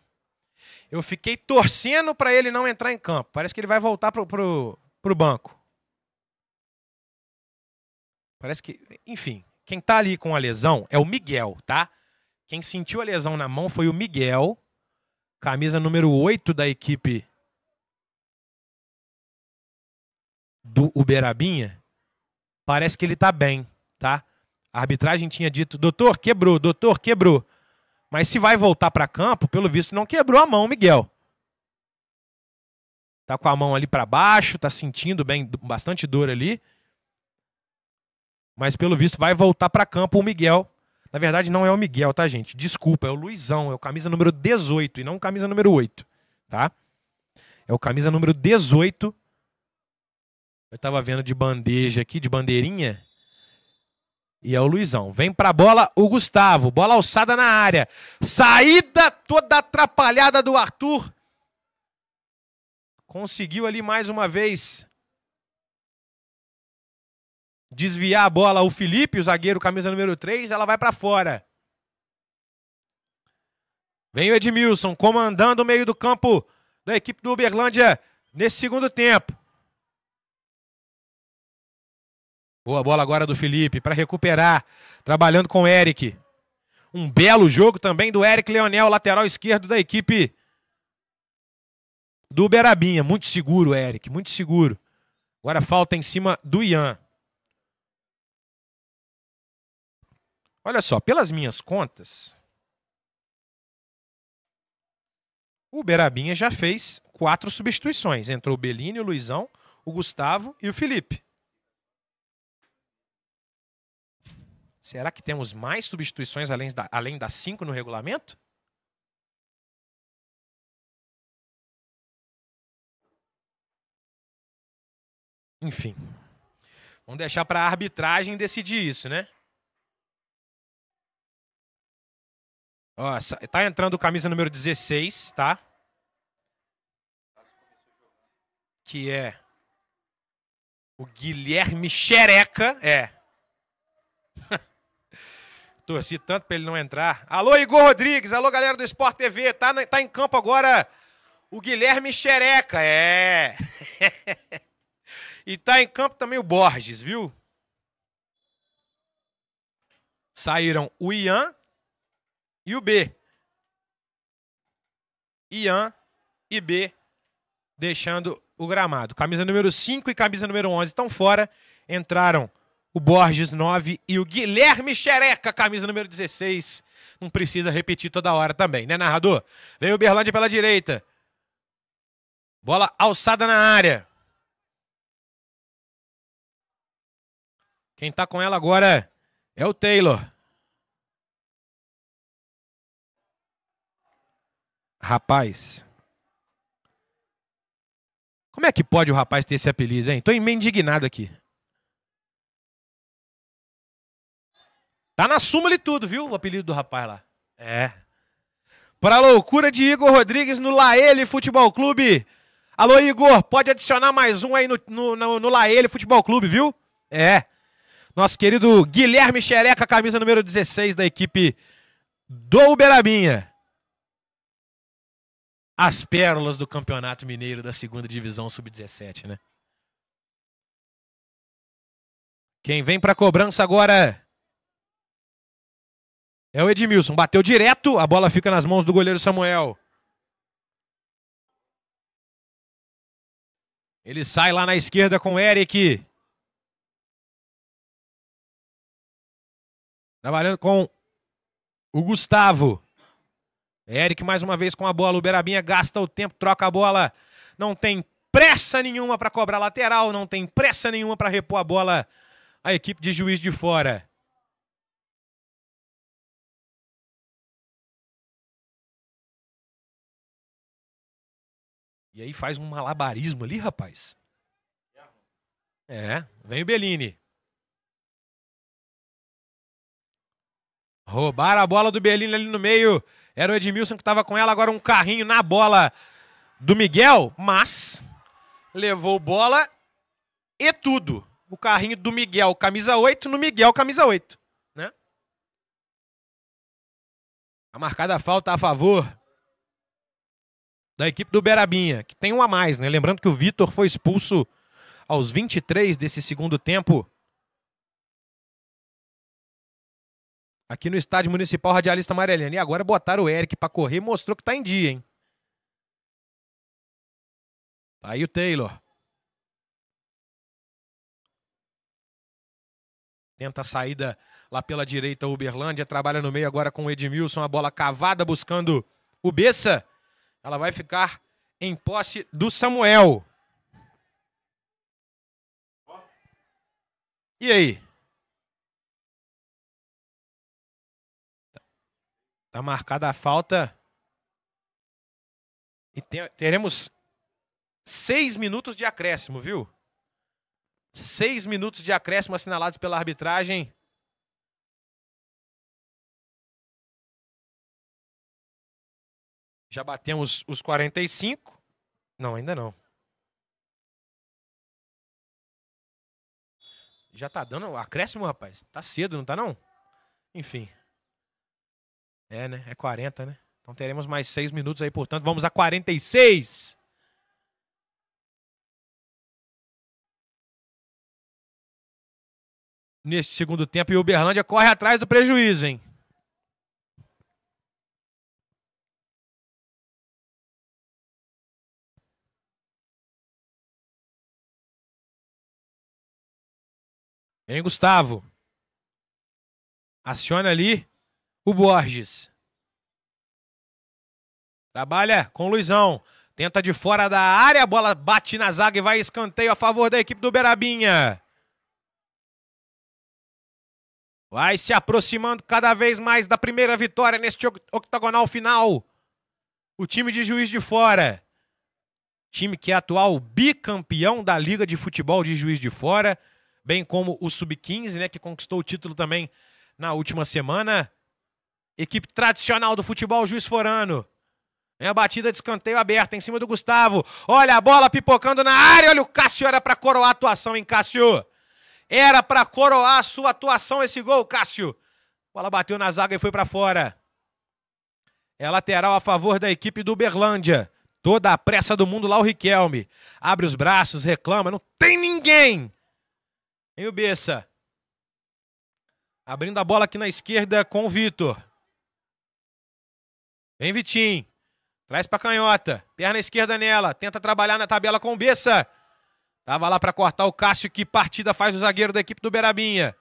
Eu fiquei torcendo para ele não entrar em campo. Parece que ele vai voltar pro, pro, pro banco. Parece que, enfim, quem tá ali com a lesão é o Miguel, tá? Quem sentiu a lesão na mão foi o Miguel, camisa número 8 da equipe do Uberabinha. Parece que ele tá bem, tá? A arbitragem tinha dito: doutor, quebrou, doutor, quebrou. Mas se vai voltar para campo, pelo visto não quebrou a mão, Miguel. Tá com a mão ali para baixo, tá sentindo bem bastante dor ali. Mas pelo visto vai voltar para campo o Miguel. Na verdade não é o Miguel, tá, gente? Desculpa, é o Luizão, é o camisa número 18 e não camisa número 8, tá? É o camisa número 18. Eu tava vendo de bandeja aqui, de bandeirinha. E é o Luizão. Vem pra bola o Gustavo. Bola alçada na área. Saída toda atrapalhada do Arthur. Conseguiu ali mais uma vez desviar a bola o Felipe, o zagueiro, camisa número 3, ela vai para fora. Vem o Edmilson comandando o meio do campo da equipe do Uberlândia nesse segundo tempo. Boa bola agora do Felipe para recuperar, trabalhando com o Eric. Um belo jogo também do Eric Leonel, lateral esquerdo da equipe do Berabinha. Muito seguro, Eric, muito seguro. Agora falta em cima do Ian. Olha só, pelas minhas contas, o Berabinha já fez quatro substituições. Entrou o Bellini, o Luizão, o Gustavo e o Felipe. Será que temos mais substituições além, da, além das cinco no regulamento? Enfim. Vamos deixar para a arbitragem decidir isso, né? Ó, tá entrando camisa número 16, tá? Que é o Guilherme Xereca. É. (laughs) Torci tanto para ele não entrar. Alô, Igor Rodrigues. Alô, galera do Sport TV. Tá, na, tá em campo agora o Guilherme Xereca. É. (laughs) e tá em campo também o Borges, viu? Saíram o Ian e o B. Ian e B deixando o gramado. Camisa número 5 e camisa número 11 estão fora. Entraram o Borges 9 e o Guilherme Xereca, camisa número 16. Não precisa repetir toda hora também, né, narrador? Vem o Berlândia pela direita. Bola alçada na área. Quem tá com ela agora é o Taylor. Rapaz. Como é que pode o rapaz ter esse apelido, hein? Tô indignado aqui. Tá na súmula e tudo, viu? O apelido do rapaz lá. É. Para loucura de Igor Rodrigues no Laele Futebol Clube. Alô, Igor, pode adicionar mais um aí no, no, no, no Laele Futebol Clube, viu? É. Nosso querido Guilherme Xereca, camisa número 16 da equipe do Uberabinha. As pérolas do Campeonato Mineiro da Segunda Divisão Sub-17, né? Quem vem para cobrança agora é o Edmilson. Bateu direto, a bola fica nas mãos do goleiro Samuel. Ele sai lá na esquerda com o Eric. Trabalhando com o Gustavo. Eric mais uma vez com a bola. O Berabinha gasta o tempo, troca a bola. Não tem pressa nenhuma para cobrar lateral, não tem pressa nenhuma para repor a bola. A equipe de juiz de fora. E aí faz um malabarismo ali, rapaz. É, vem o Bellini. Roubaram a bola do Bellini ali no meio. Era o Edmilson que estava com ela, agora um carrinho na bola do Miguel, mas levou bola e tudo. O carrinho do Miguel, camisa 8, no Miguel, camisa 8. Né? A marcada falta a favor da equipe do Berabinha, que tem um a mais, né? Lembrando que o Vitor foi expulso aos 23 desse segundo tempo. Aqui no Estádio Municipal Radialista Amarelino. E agora botaram o Eric para correr, mostrou que tá em dia, hein? Tá aí o Taylor. Tenta a saída lá pela direita, o Uberlândia. Trabalha no meio agora com o Edmilson. A bola cavada buscando o Bessa ela vai ficar em posse do Samuel. E aí? Tá, tá marcada a falta. E te teremos seis minutos de acréscimo, viu? Seis minutos de acréscimo assinalados pela arbitragem. Já batemos os 45. Não, ainda não. Já tá dando acréscimo, rapaz. Tá cedo, não tá não? Enfim. É, né? É 40, né? Então teremos mais 6 minutos aí, portanto, vamos a 46. Neste segundo tempo, e o Uberlândia corre atrás do prejuízo, hein? Vem, Gustavo? Aciona ali o Borges. Trabalha com o Luizão. Tenta de fora da área, a bola bate na zaga e vai escanteio a favor da equipe do Berabinha. Vai se aproximando cada vez mais da primeira vitória neste octagonal final. O time de Juiz de Fora. Time que é atual bicampeão da Liga de Futebol de Juiz de Fora bem como o Sub-15, né, que conquistou o título também na última semana. Equipe tradicional do futebol, Juiz Forano. É a batida de escanteio aberta em cima do Gustavo. Olha a bola pipocando na área. Olha o Cássio, era para coroar a atuação, hein, Cássio? Era para coroar a sua atuação esse gol, Cássio. A bola bateu na zaga e foi para fora. É lateral a favor da equipe do Uberlândia. Toda a pressa do mundo lá o Riquelme. Abre os braços, reclama, não tem ninguém. Vem o Bessa? Abrindo a bola aqui na esquerda com o Vitor. Vem, Vitinho. Traz pra canhota. Perna esquerda nela. Tenta trabalhar na tabela com o Bessa. Tava lá para cortar o Cássio. Que partida faz o zagueiro da equipe do Berabinha,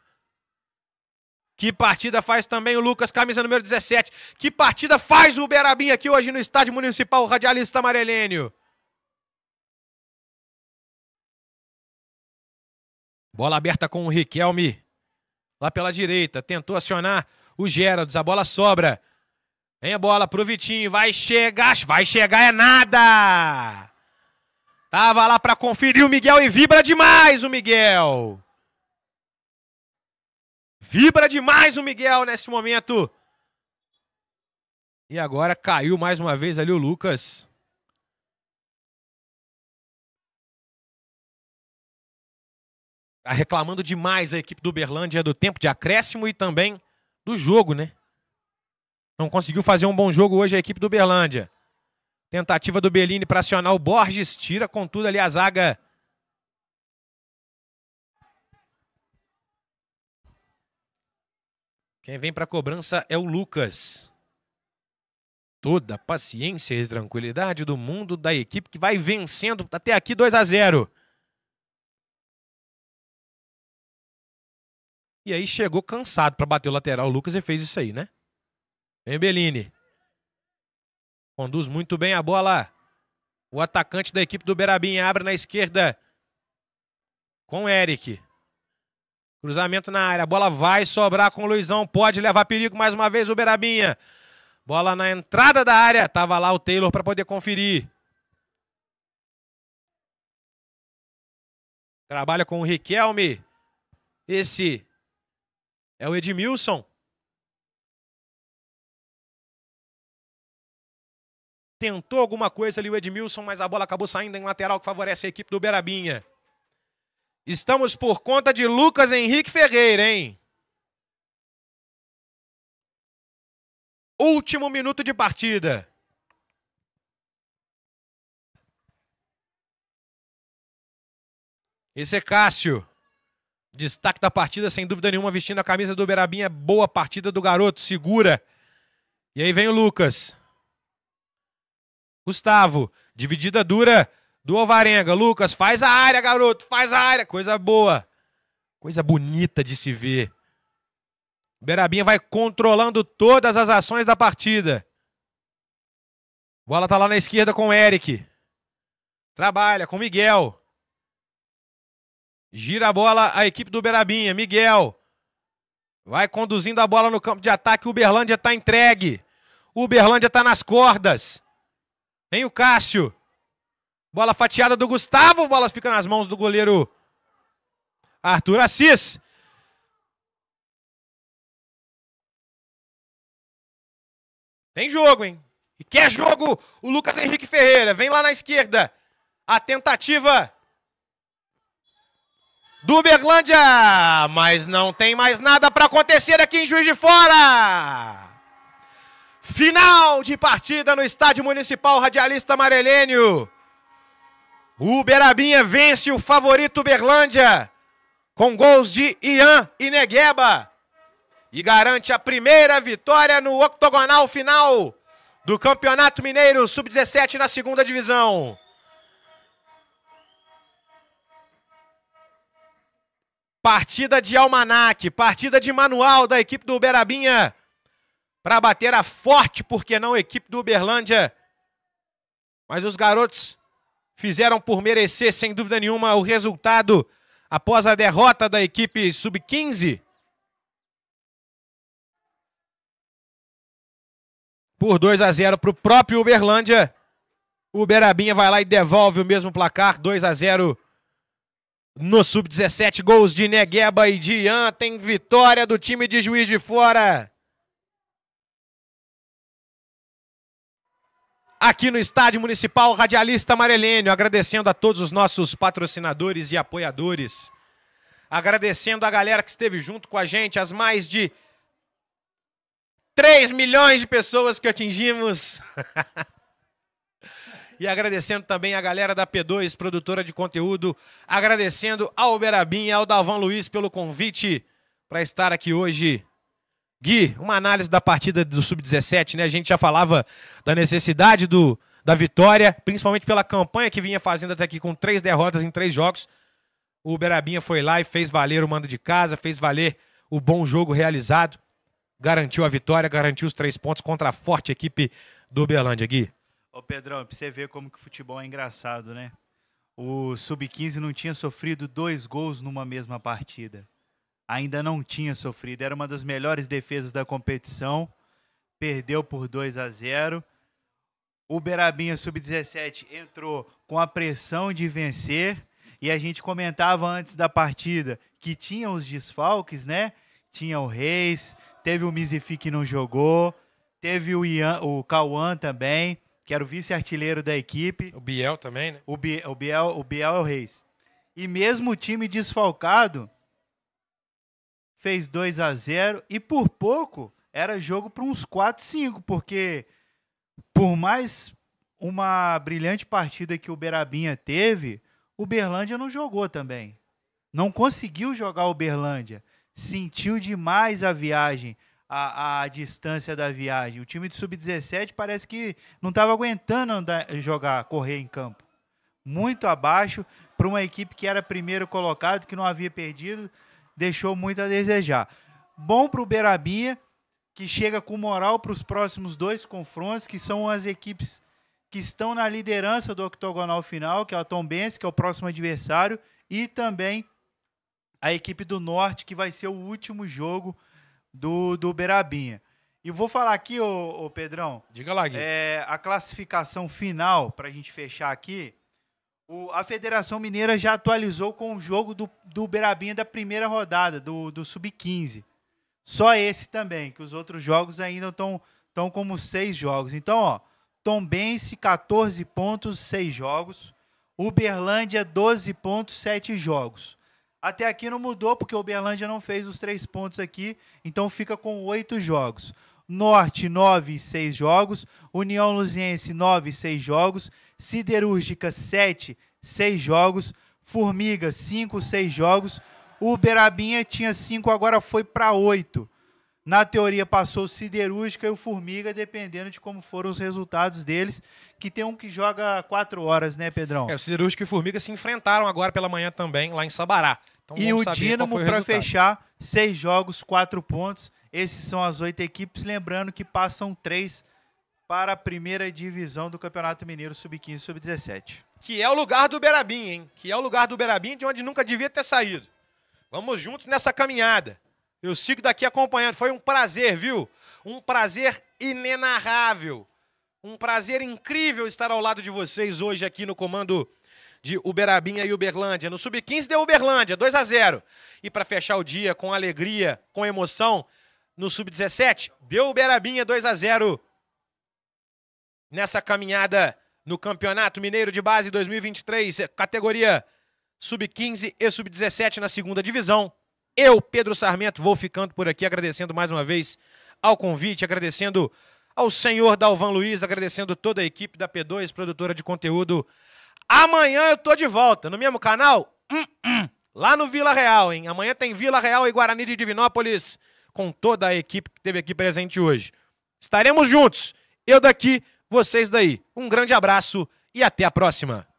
Que partida faz também o Lucas, camisa número 17. Que partida faz o Berabinha aqui hoje no Estádio Municipal Radialista Amarelênio. Bola aberta com o Riquelme. Lá pela direita. Tentou acionar o Geralds. A bola sobra. Vem a bola pro Vitinho. Vai chegar. Vai chegar é nada. Tava lá para conferir o Miguel e vibra demais o Miguel. Vibra demais o Miguel nesse momento. E agora caiu mais uma vez ali o Lucas. Tá reclamando demais a equipe do Uberlândia do tempo de acréscimo e também do jogo, né? Não conseguiu fazer um bom jogo hoje a equipe do Uberlândia. Tentativa do Bellini para acionar o Borges. Tira, contudo, ali a zaga. Quem vem para a cobrança é o Lucas. Toda a paciência e tranquilidade do mundo da equipe que vai vencendo até aqui 2 a 0. E aí chegou cansado para bater o lateral o Lucas e fez isso aí, né? Vem Bellini. Conduz muito bem a bola. O atacante da equipe do Berabim abre na esquerda com o Eric. Cruzamento na área. A bola vai sobrar com o Luizão. Pode levar perigo mais uma vez o Berabinha. Bola na entrada da área. Tava lá o Taylor para poder conferir. Trabalha com o Riquelme. Esse é o Edmilson. Tentou alguma coisa ali o Edmilson, mas a bola acabou saindo em lateral que favorece a equipe do Berabinha. Estamos por conta de Lucas Henrique Ferreira, hein? Último minuto de partida. Esse é Cássio. Destaque da partida, sem dúvida nenhuma, vestindo a camisa do Berabinha. É boa partida do garoto, segura. E aí vem o Lucas. Gustavo, dividida dura do Alvarenga. Lucas, faz a área, garoto, faz a área. Coisa boa. Coisa bonita de se ver. Berabinha vai controlando todas as ações da partida. Bola tá lá na esquerda com o Eric. Trabalha com o Miguel. Gira a bola a equipe do Berabinha. Miguel. Vai conduzindo a bola no campo de ataque. O Uberlândia está entregue. O Uberlândia está nas cordas. Tem o Cássio. Bola fatiada do Gustavo. Bola fica nas mãos do goleiro Arthur Assis. Tem jogo, hein? E quer jogo o Lucas Henrique Ferreira. Vem lá na esquerda. A tentativa do Uberlândia. Mas não tem mais nada para acontecer aqui em Juiz de Fora. Final de partida no Estádio Municipal Radialista Marelênio. O Uberabinha vence o favorito Uberlândia com gols de Ian e Negueba e garante a primeira vitória no octogonal final do Campeonato Mineiro Sub-17 na segunda divisão. Partida de almanac, partida de manual da equipe do Uberabinha para bater a forte, porque não, equipe do Uberlândia. Mas os garotos fizeram por merecer, sem dúvida nenhuma, o resultado após a derrota da equipe sub-15. Por 2 a 0 para o próprio Uberlândia. O Uberabinha vai lá e devolve o mesmo placar, 2 a 0 no sub-17, gols de Negueba e Dian. Tem vitória do time de Juiz de Fora. Aqui no Estádio Municipal Radialista Amarelênio, agradecendo a todos os nossos patrocinadores e apoiadores. Agradecendo a galera que esteve junto com a gente, as mais de 3 milhões de pessoas que atingimos. (laughs) E agradecendo também a galera da P2, produtora de conteúdo. Agradecendo ao Berabim e ao Davan Luiz pelo convite para estar aqui hoje. Gui, uma análise da partida do Sub-17, né? A gente já falava da necessidade do, da vitória, principalmente pela campanha que vinha fazendo até aqui com três derrotas em três jogos. O Berabinha foi lá e fez valer o mando de casa, fez valer o bom jogo realizado, garantiu a vitória, garantiu os três pontos contra a forte equipe do Uberlândia, Gui. Ô Pedrão, pra você ver como que futebol é engraçado, né? O Sub-15 não tinha sofrido dois gols numa mesma partida. Ainda não tinha sofrido. Era uma das melhores defesas da competição. Perdeu por 2 a 0. O Berabinha Sub-17 entrou com a pressão de vencer. E a gente comentava antes da partida que tinha os desfalques, né? Tinha o Reis, teve o Mizifi que não jogou, teve o, Ian, o Cauã também que era o vice-artilheiro da equipe. O Biel também, né? O, Biel, o, Biel, o Biel é o Reis. E mesmo o time desfalcado fez 2 a 0 e por pouco era jogo para uns 4, 5, porque por mais uma brilhante partida que o Berabinha teve, o Berlândia não jogou também. Não conseguiu jogar o Berlândia. Sentiu demais a viagem a, a distância da viagem. O time de sub-17 parece que não estava aguentando andar, jogar, correr em campo. Muito abaixo para uma equipe que era primeiro colocado, que não havia perdido, deixou muito a desejar. Bom para o Beirabinha, que chega com moral para os próximos dois confrontos, que são as equipes que estão na liderança do octogonal final, que é o Tom Benz, que é o próximo adversário, e também a equipe do Norte, que vai ser o último jogo do, do Berabinha. E vou falar aqui, ô, ô Pedrão. Diga lá, Gui. É, a classificação final, para a gente fechar aqui. O, a Federação Mineira já atualizou com o jogo do, do Berabinha da primeira rodada, do, do Sub-15. Só esse também, que os outros jogos ainda estão estão como seis jogos. Então, ó, Tombense, 14 pontos, seis jogos. Uberlândia, 12 pontos, sete jogos. Até aqui não mudou, porque o Uberlândia não fez os três pontos aqui, então fica com oito jogos. Norte, nove e seis jogos. União Luziense, nove e seis jogos. Siderúrgica, sete, seis jogos. Formiga, cinco, seis jogos. Uberabinha tinha cinco, agora foi para oito. Na teoria passou Siderúrgica e o Formiga, dependendo de como foram os resultados deles, que tem um que joga quatro horas, né, Pedrão? É, o Siderúrgica e o Formiga se enfrentaram agora pela manhã também, lá em Sabará. Então, e o Dínamo, para fechar, seis jogos, quatro pontos. Esses são as oito equipes. Lembrando que passam três para a primeira divisão do Campeonato Mineiro Sub-15 e Sub-17. Que é o lugar do Berabim, hein? Que é o lugar do Berabim de onde nunca devia ter saído. Vamos juntos nessa caminhada. Eu sigo daqui acompanhando. Foi um prazer, viu? Um prazer inenarrável. Um prazer incrível estar ao lado de vocês hoje aqui no comando de Uberabinha e Uberlândia. No Sub-15 deu Uberlândia, 2 a 0 E para fechar o dia com alegria, com emoção, no Sub-17, deu Uberabinha 2 a 0 Nessa caminhada no Campeonato Mineiro de Base 2023, categoria Sub-15 e Sub-17 na segunda divisão. Eu, Pedro Sarmento, vou ficando por aqui, agradecendo mais uma vez ao convite, agradecendo ao senhor Dalvan Luiz, agradecendo toda a equipe da P2, produtora de conteúdo. Amanhã eu tô de volta no mesmo canal, hum, hum. lá no Vila Real, hein? Amanhã tem Vila Real e Guarani de Divinópolis, com toda a equipe que esteve aqui presente hoje. Estaremos juntos, eu daqui, vocês daí. Um grande abraço e até a próxima.